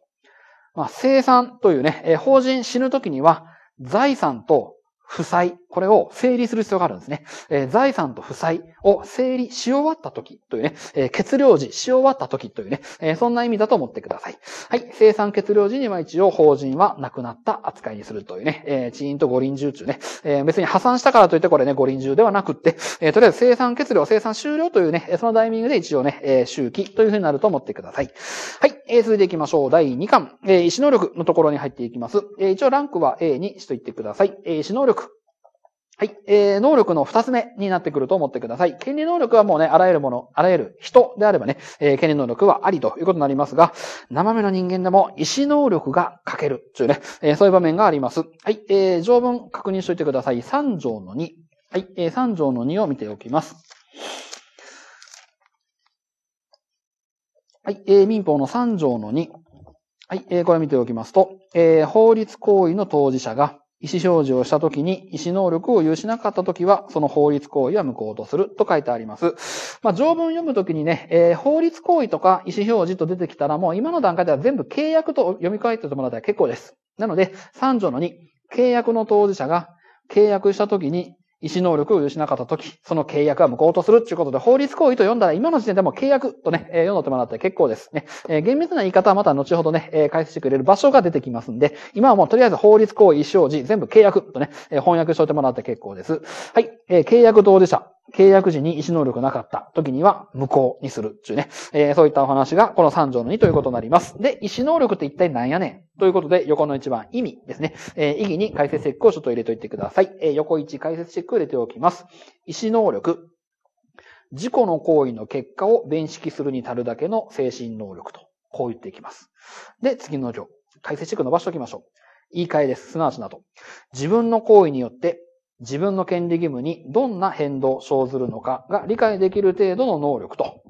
まあ、生産というね、えー、法人死ぬときには、財産と負債これを整理する必要があるんですね。えー、財産と負債を整理し終わった時というね、えー、欠量時し終わった時というね、えー、そんな意味だと思ってください。はい。生産欠量時には一応法人はなくなった扱いにするというね、えー、チーンと五輪中中ね、えー、別に破産したからといってこれね、五輪中ではなくって、えー、とりあえず生産欠量、生産終了というね、そのタイミングで一応ね、えー、周期というふうになると思ってください。はい。えー、続いていきましょう。第2巻、えー、意思能力のところに入っていきます。えー、一応ランクは A にしといてください。えー、意思能力はい。えー、能力の二つ目になってくると思ってください。権利能力はもうね、あらゆるもの、あらゆる人であればね、えー、権利能力はありということになりますが、生身の人間でも意思能力が欠けるというね、えー、そういう場面があります。はい。えー、条文確認しておいてください。三条の二。はい。えー、三条の二を見ておきます。はい。えー、民法の三条の二。はい。えー、これ見ておきますと、えー、法律行為の当事者が、意思表示をしたときに、意思能力を有しなかったときは、その法律行為は無効とすると書いてあります。まあ、条文読むときにね、えー、法律行為とか意思表示と出てきたら、もう今の段階では全部契約と読み替えておいてもらったら結構です。なので、3条の2、契約の当事者が契約したときに意思能力を許しなかったとき、その契約は無効とするということで、法律行為と読んだら今の時点でも契約とね、えー、読んでもらって結構ですね。えー、厳密な言い方はまた後ほどね、えー、解説してくれる場所が出てきますんで、今はもうとりあえず法律行為、意思表示、全部契約とね、えー、翻訳しておいてもらって結構です。はい、えー、契約当事者。契約時に意思能力なかった時には無効にするっていうね、えー、そういったお話がこの3条の2ということになります。で、意思能力って一体何やねんということで、横の1番意味ですね。えー、意義に解説チェックをちょっと入れておいてください。えー、横1解説チェックを入れておきます。意思能力。自己の行為の結果を弁識するに足るだけの精神能力と、こう言っていきます。で、次の条。解説チェック伸ばしておきましょう。言い換えです。すなわちなど。自分の行為によって自分の権利義務にどんな変動を生ずるのかが理解できる程度の能力と。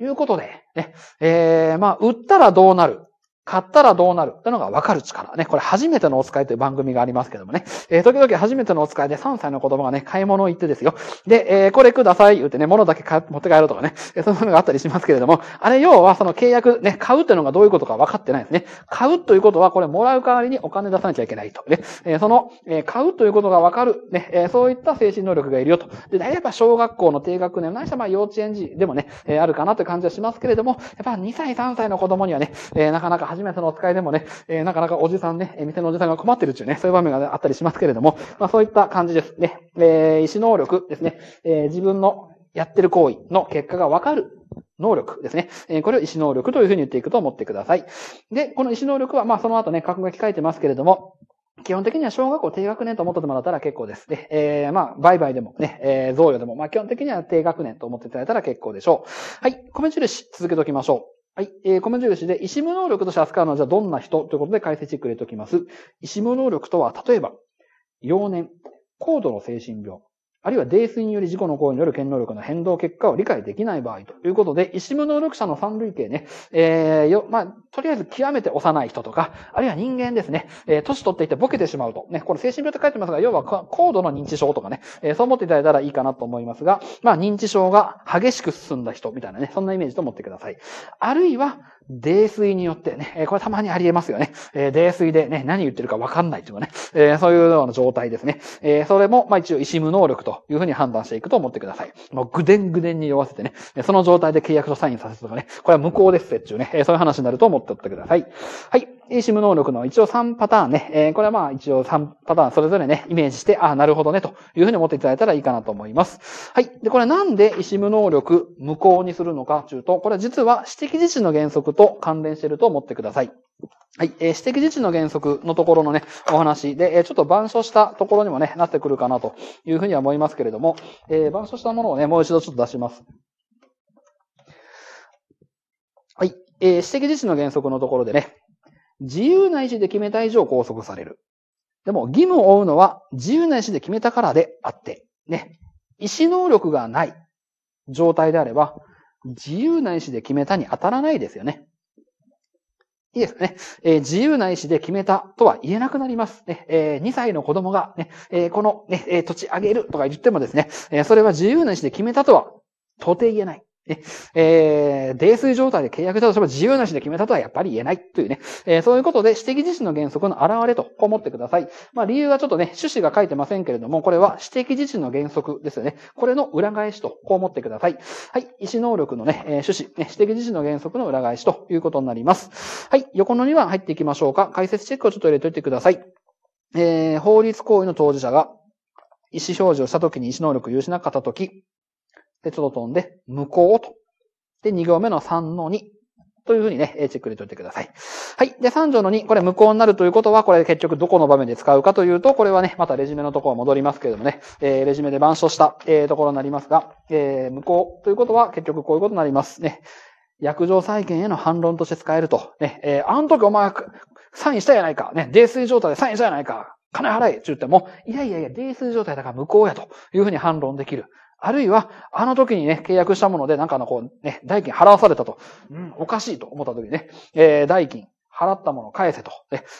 いうことで、ね、えー、まあ、売ったらどうなる買ったらどうなるというのが分かる力。ね、これ初めてのお使いという番組がありますけどもね。えー、時々初めてのお使いで3歳の子供がね、買い物行ってですよ。で、えー、これください言うてね、物だけ持って帰ろうとかね、えー、そういうのがあったりしますけれども、あれ要はその契約、ね、買うていうのがどういうことか分かってないですね。買うということはこれもらう代わりにお金出さなきゃいけないと。ね、えー、その、えー、買うということが分かる、ね、えー、そういった精神能力がいるよと。で、大体やっぱ小学校の低学年、ないしはまあ幼稚園児でもね、えー、あるかなという感じはしますけれども、やっぱ2歳、3歳の子供にはね、えー、なかなか初めてのお使いでもね、えなかなかおじさんね、店のおじさんが困ってるっていうね、そういう場面があったりしますけれども、まあそういった感じですね。え意思能力ですね。え自分のやってる行為の結果がわかる能力ですね。えこれを意思能力というふうに言っていくと思ってください。で、この意思能力は、まあその後ね、格書き書いてますけれども、基本的には小学校低学年と思ってもらったら結構です。で、えー、まあ、売買でもね、えー、贈与でも、まあ、基本的には低学年と思っていただいたら結構でしょう。はい、米印、続けておきましょう。はい。えー、コメント印で、意思無能力として扱うのは、じゃあどんな人ということで解説してくれておきます。意思無能力とは、例えば、幼年、高度の精神病、あるいは泥水により事故の行為による権能力の変動結果を理解できない場合ということで、意思無能力者の三類型ね、えー、よ、まあ、とりあえず極めて幼い人とか、あるいは人間ですね、えー、年取っていてボケてしまうと、ね、これ精神病って書いてますが、要は高度の認知症とかね、えー、そう思っていただいたらいいかなと思いますが、まあ、認知症が激しく進んだ人みたいなね、そんなイメージと思ってください。あるいは、泥水によってね、えこれたまにあり得ますよね。えー、泥水でね、何言ってるかわかんないというね、えー、そういうような状態ですね。えー、それも、まあ一応、意思無能力とというふうに判断していくと思ってください。もうぐでんぐでんに酔わせてね、その状態で契約書サインさせるとかね、これは無効ですっていうね、そういう話になると思っておってください。はい。eSIM 能力の一応3パターンね、えー、これはまあ一応3パターンそれぞれね、イメージして、ああ、なるほどね、というふうに思っていただいたらいいかなと思います。はい。で、これなんで eSIM 能力無効にするのかというと、これは実は指摘自身の原則と関連していると思ってください。はい。えー、私的自治の原則のところのね、お話で、えー、ちょっと板書したところにもね、なってくるかなというふうには思いますけれども、えー、板書したものをね、もう一度ちょっと出します。はい。えー、私的自治の原則のところでね、自由な意思で決めた以上拘束される。でも、義務を負うのは自由な意思で決めたからであって、ね、意思能力がない状態であれば、自由な意思で決めたに当たらないですよね。いいですね。えー、自由な意思で決めたとは言えなくなります。ねえー、2歳の子供がね、えー、この、ね、土地あげるとか言ってもですね、えそれは自由な意思で決めたとは到底言えない。ね、えー、泥酔状態で契約したとしても自由なしで決めたとはやっぱり言えないというね、えー、そういうことで指摘自身の原則の表れと、こう思ってください。まあ理由はちょっとね、趣旨が書いてませんけれども、これは指摘自身の原則ですよね。これの裏返しと、こう思ってください。はい、意思能力のね、えー、趣旨、ね、指摘自身の原則の裏返しということになります。はい、横の2番入っていきましょうか。解説チェックをちょっと入れておいてください。えー、法律行為の当事者が、意思表示をしたときに意思能力を有しなかったとき、で、ちょっと飛んで、向こうと。で、2行目の3の2。というふうにね、チェック入れておいてください。はい。で、3条の2、これ無効になるということは、これ結局どこの場面で使うかというと、これはね、またレジュメのところ戻りますけれどもね、えー、レジュメで板書した、えー、ところになりますが、えー、無効ということは結局こういうことになります。ね。薬状債権への反論として使えると。ね、えー、あの時お前、サインしたやないか。ね、泥水状態でサインしたやないか。金払えって言っても、いやいやいや、泥水状態だから無効やというふうに反論できる。あるいは、あの時にね、契約したもので、なんかのこう、ね、代金払わされたと。うん、おかしいと思った時にね、えー、代金払ったものを返せと、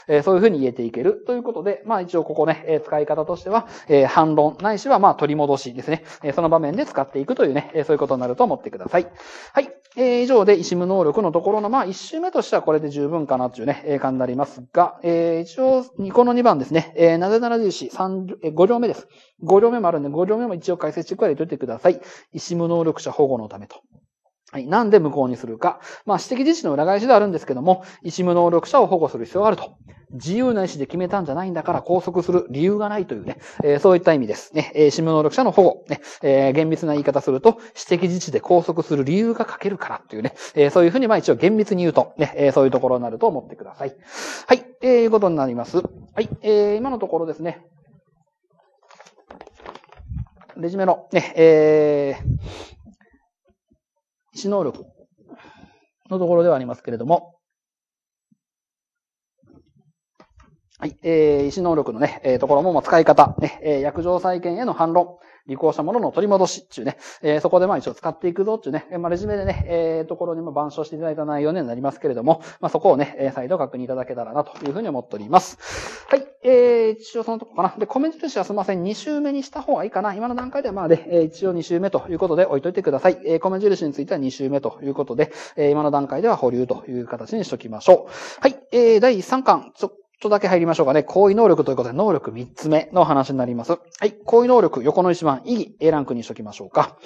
えそういうふうに言えていけるということで、まあ一応ここね、え使い方としては、え反論ないしはまあ取り戻しですね、えその場面で使っていくというね、えそういうことになると思ってください。はい。え以上で、石無能力のところの、まあ、一周目としてはこれで十分かなというね、え感になりますが、え一応、この2番ですね、えなぜなら印、三、え5行目です。5行目もあるんで、5行目も一応解説してくれといてください。石無能力者保護のためと。はい。なんで無効にするか。まあ、指摘自治の裏返しではあるんですけども、一無能力者を保護する必要があると。自由な意思で決めたんじゃないんだから拘束する理由がないというね、えー、そういった意味ですね。えー、無能力者の保護、ねえー、厳密な言い方すると、指摘自治で拘束する理由が書けるからというね、えー、そういうふうにまあ一応厳密に言うと、ね、えー、そういうところになると思ってください。はい。えー、いうことになります。はい。えー、今のところですね。レジュメの、ね、えー、死能力のところではありますけれども、はい。えー、意思能力のね、えー、ところも、使い方、ね、えー、約定債権への反論、履行したものの取り戻しっうね、えー、そこでまあ一応使っていくぞっていうね、まあ、レジュメでね、えー、ところにも板書していただいた内容になりますけれども、まあ、そこをね、えー、再度確認いただけたらなというふうに思っております。はい。えー、一応そのとこかな。で、コメントとしてはすみません。2週目にした方がいいかな。今の段階ではまあね、えー、一応2週目ということで置いといてください。えー、コメント印については2週目ということで、えー、今の段階では保留という形にしときましょう。はい。えー、第3巻、ょとだけ入りましょうかね。行為能力ということで、能力3つ目の話になります。はい。行為能力、横の一番、意義、A ランクにしときましょうか。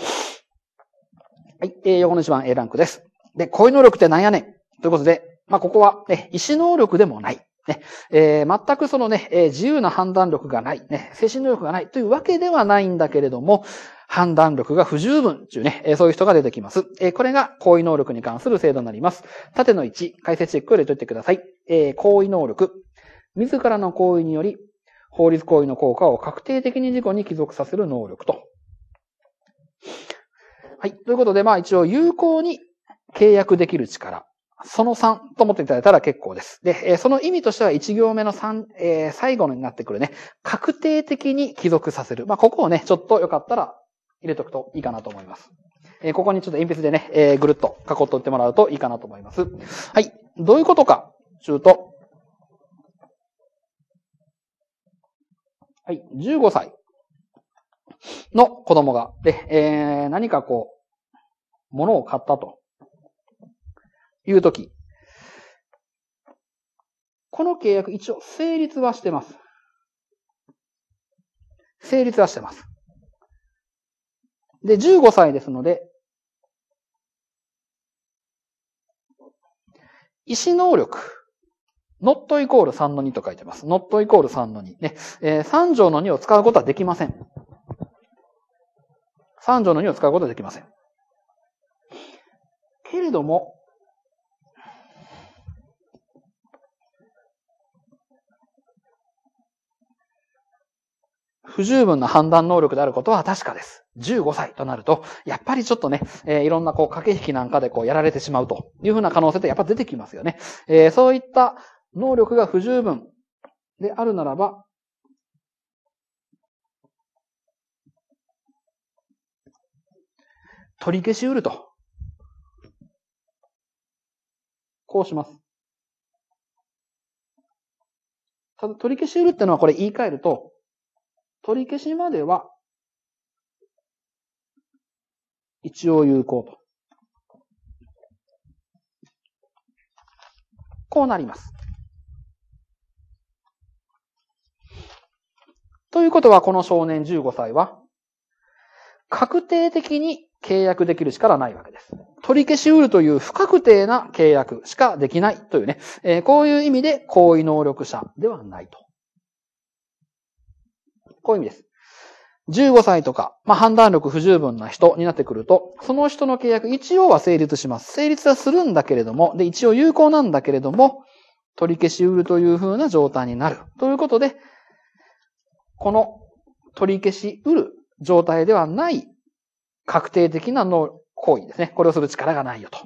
はい。えー、横の一番、A ランクです。で、行為能力ってなんやねんということで、まあ、ここは、ね、意思能力でもない。ね、えー、全くそのね、えー、自由な判断力がない、ね、精神能力がないというわけではないんだけれども、判断力が不十分というね、えー、そういう人が出てきます。えー、これが行為能力に関する制度になります。縦の1、解説チェックを入れておいてください。えー、行為能力。自らの行為により、法律行為の効果を確定的に事故に帰属させる能力と。はい。ということで、まあ一応有効に契約できる力。その3と思っていただいたら結構です。で、その意味としては1行目の3、えー、最後になってくるね、確定的に帰属させる。まあ、ここをね、ちょっとよかったら入れとくといいかなと思います。えー、ここにちょっと鉛筆でね、えー、ぐるっと囲っておいてもらうといいかなと思います。はい。どういうことか、中と、はい、15歳の子供が、で、えー、何かこう、物を買ったというとき、この契約一応成立はしてます。成立はしてます。で、15歳ですので、意思能力ノットイコール3の2と書いてます。ノットイコール3の2。ね。えー、3乗の2を使うことはできません。3乗の2を使うことはできません。けれども、不十分な判断能力であることは確かです。15歳となると、やっぱりちょっとね、えー、いろんなこう駆け引きなんかでこうやられてしまうというふうな可能性ってやっぱ出てきますよね。えー、そういった能力が不十分であるならば、
取り消し得ると。
こうします。ただ、取り消し得るってのはこれ言い換えると、取り消しまでは、一応有効と。こうなります。ということは、この少年15歳は、確定的に契約できるしかないわけです。取り消しうるという不確定な契約しかできないというね、えー、こういう意味で行為能力者ではないと。こういう意味です。15歳とか、まあ、判断力不十分な人になってくると、その人の契約一応は成立します。成立はするんだけれども、で、一応有効なんだけれども、取り消しうるという風な状態になる。ということで、この取り消し得る状態ではない確定的な行為ですね。これをする力がないよと。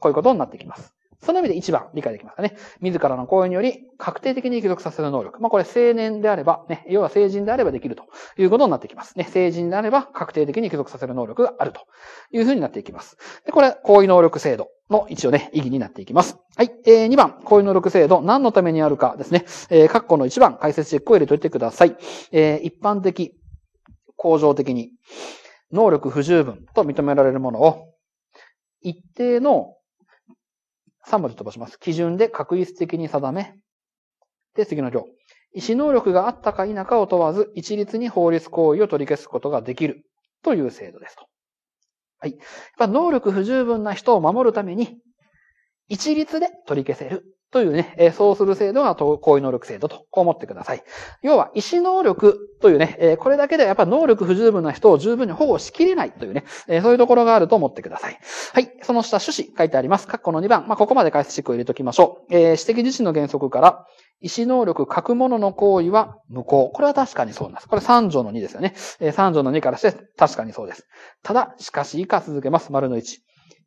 こういうことになってきます。その意味で1番理解できますかね。自らの行為により確定的に帰属させる能力。まあこれ青年であれば、ね、要は成人であればできるということになってきます。ね、成人であれば確定的に帰属させる能力があるというふうになっていきます。で、これ、行為能力制度の一応ね、意義になっていきます。はい。えー、2番、行為能力制度、何のためにあるかですね。えー、括弧の1番、解説チェックを入れておいてください。えー、一般的、恒常的に、能力不十分と認められるものを、一定の3まで飛ばします。基準で確率的に定め。で、次の行。意思能力があったか否かを問わず、一律に法律行為を取り消すことができるという制度ですと。はい。能力不十分な人を守るために、一律で取り消せるというね、えそうする制度が行為能力制度と、こう思ってください。要は、意思能力というね、えこれだけではやっぱ能力不十分な人を十分に保護しきれないというね、えそういうところがあると思ってください。はい。その下、趣旨書いてあります。括弧の2番。まあ、ここまで解説軸を入れておきましょう。えー、指摘自身の原則から、意思能力、書くものの行為は無効。これは確かにそうなんです。これ3条の2ですよね。えー、3条の2からして確かにそうです。ただ、しかし以下続けます。丸の1。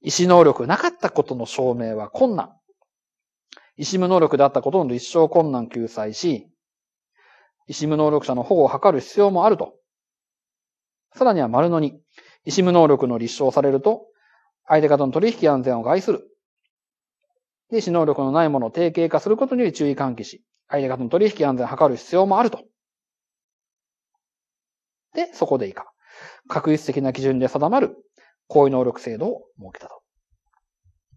意思能力なかったことの証明は困難。意師無能力であったことの立証困難救済し、意師無能力者の保護を図る必要もあると。さらには丸の2、意師無能力の立証されると、相手方の取引安全を害する。で、死能力のないものを定型化することにより注意喚起し、相手方の取引安全を図る必要もあると。で、そこで以下。確率的な基準で定まる行為能力制度を設けたと。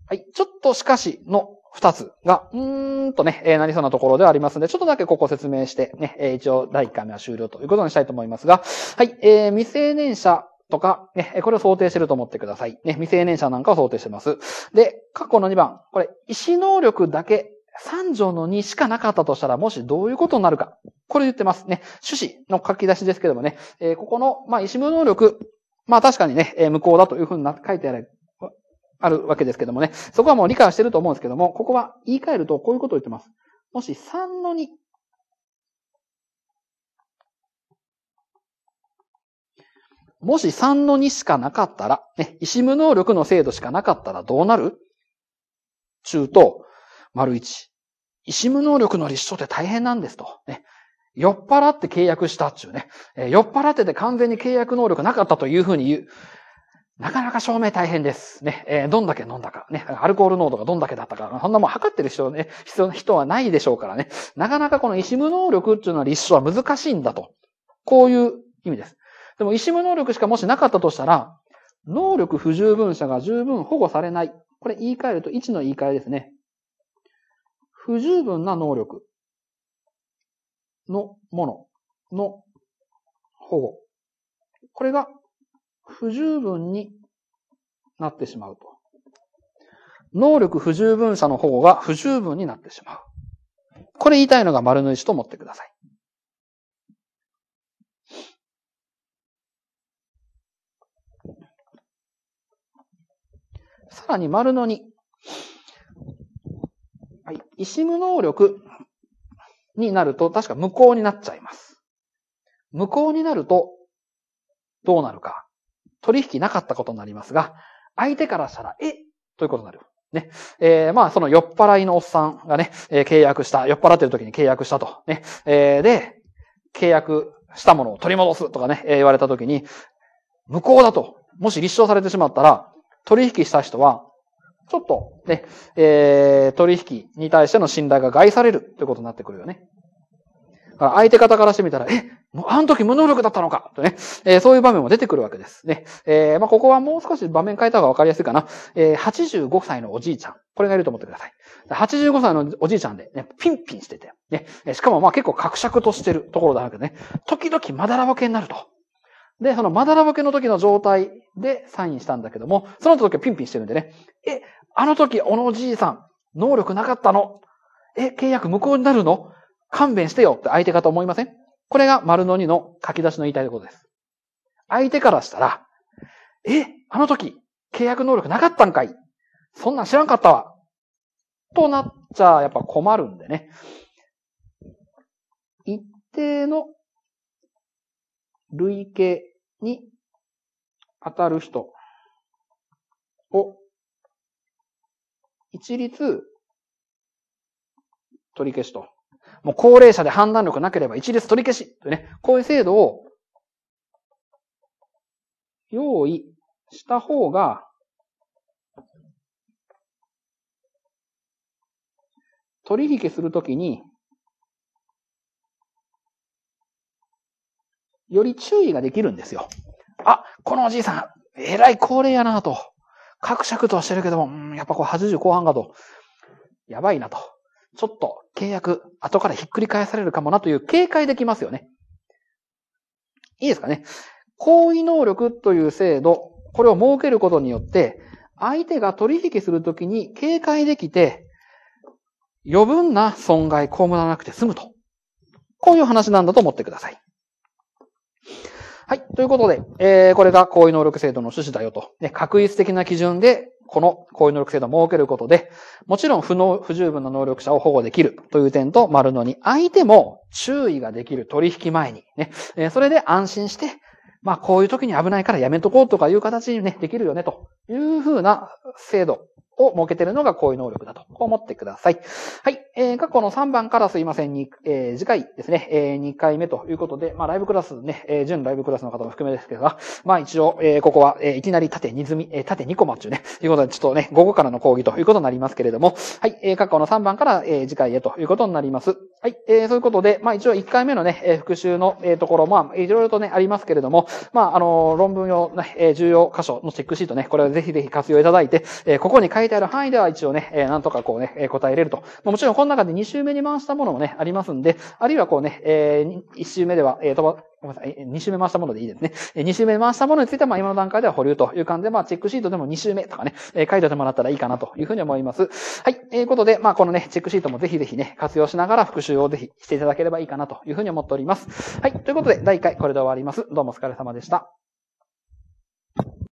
はい。ちょっとしかしの二つが、うーんとね、えー、なりそうなところではありますので、ちょっとだけここ説明してね、えー、一応第一回目は終了ということにしたいと思いますが、はい、えー、未成年者とか、ね、これを想定してると思ってください。ね、未成年者なんかを想定してます。で、過去の二番、これ、意思能力だけ三条の2しかなかったとしたら、もしどういうことになるか。これ言ってますね。趣旨の書き出しですけどもね、えー、ここの、まあ、意思無能力、まあ確かにね、えー、無効だというふうに書いてあるあるわけですけどもね。そこはもう理解してると思うんですけども、ここは言い換えるとこういうことを言ってます。もし3の2。もし3の2しかなかったら、ね、意思無能力の制度しかなかったらどうなる中と、丸1。意思無能力の立証って大変なんですと。ね。酔っ払って契約したっちゅうね。えー、酔っ払ってて完全に契約能力なかったというふうに言う。なかなか証明大変です。ね、えー、どんだけ飲んだか、ね、アルコール濃度がどんだけだったか、そんなもん測ってる人ね、必要な人はないでしょうからね。なかなかこの医師無能力っていうのは立証は難しいんだと。こういう意味です。でも医師無能力しかもしなかったとしたら、能力不十分者が十分保護されない。これ言い換えると1の言い換えですね。不十分な能力のものの保護。これが不十分になってしまうと。能力不十分者の方が不十分になってしまう。これ言いたいのが丸の石と思ってください。さらに丸の2。はい。石無能力になると、確か無効になっちゃいます。無効になると、どうなるか。取引なかったことになりますが、相手からしたら、えということになる。ね。えー、まあ、その酔っ払いのおっさんがね、えー、契約した、酔っ払ってる時に契約したと。ね。えー、で、契約したものを取り戻すとかね、えー、言われた時に、無効だと。もし立証されてしまったら、取引した人は、ちょっとね、えー、取引に対しての信頼が害されるということになってくるよね。相手方からしてみたら、え、あの時無能力だったのかとね、えー、そういう場面も出てくるわけですね。えー、まあ、ここはもう少し場面変えた方がわかりやすいかな。えー、85歳のおじいちゃん。これがいると思ってください。85歳のおじいちゃんで、ね、ピンピンしてて、ね、しかもま結構格尺としてるところだわけね。時々まだらぼけになると。で、そのまだらぼけの時の状態でサインしたんだけども、その時はピンピンしてるんでね、え、あの時、おのおじいさん、能力なかったのえ、契約無効になるの勘弁してよって相手方思いませんこれが丸の2の書き出しの言いたいことです。相手からしたら、え、あの時、契約能力なかったんかいそんなん知らんかったわ。となっちゃ、やっぱ困るんでね。一定の類型に当たる人を一律取り消しともう高齢者で判断力なければ一律取り消しというね、こういう制度を用意した方が、取引するときに、より注意ができるんですよ。あ、このおじいさん、えらい高齢やなと。各尺とはしてるけども、うん、やっぱこう80後半かと。やばいなと。ちょっと契約、後からひっくり返されるかもなという警戒できますよね。いいですかね。行為能力という制度、これを設けることによって、相手が取引するときに警戒できて、余分な損害被らなくて済むと。こういう話なんだと思ってください。はい。ということで、えー、これが行為能力制度の趣旨だよと。ね、確率的な基準で、この行為能力制度を設けることで、もちろん不能、不十分な能力者を保護できるという点と、丸のに相手も注意ができる取引前に、ね、えー、それで安心して、まあ、こういう時に危ないからやめとこうとかいう形にね、できるよね、というふうな制度を設けてるのが行為能力だと。こう思ってください。はい。え過去の3番からすいませんに、え次回ですね、え2回目ということで、まあ、ライブクラスね、え準ライブクラスの方も含めですけど、まあ、一応、えここは、えいきなり縦2積み、え縦2コマうね、ということで、ちょっとね、午後からの講義ということになりますけれども、はい、え過去の3番から、え次回へということになります。はい、えそういうことで、まあ、一応1回目のね、え復習の、えところ、まあ、いろいろとね、ありますけれども、まあ、あの論文用、ね、え重要箇所のチェックシートね、これをぜひぜひ活用いただいて、えここに書いてある範囲では一応ね、えなんとかこうね、え答えれると。もちろん、の中で2週目に回したものもね、ありますんで、あるいはこうね、えー、1週目では、えー、ごめんなさい、2週目回したものでいいですね。2週目回したものについては、まあ今の段階では保留という感じで、まあチェックシートでも2週目とかね、え書いておいてもらったらいいかなというふうに思います。はい。えー、ことで、まあこのね、チェックシートもぜひぜひね、活用しながら復習をぜひしていただければいいかなというふうに思っております。はい。ということで、第1回これで終わります。どうもお疲れ様でした。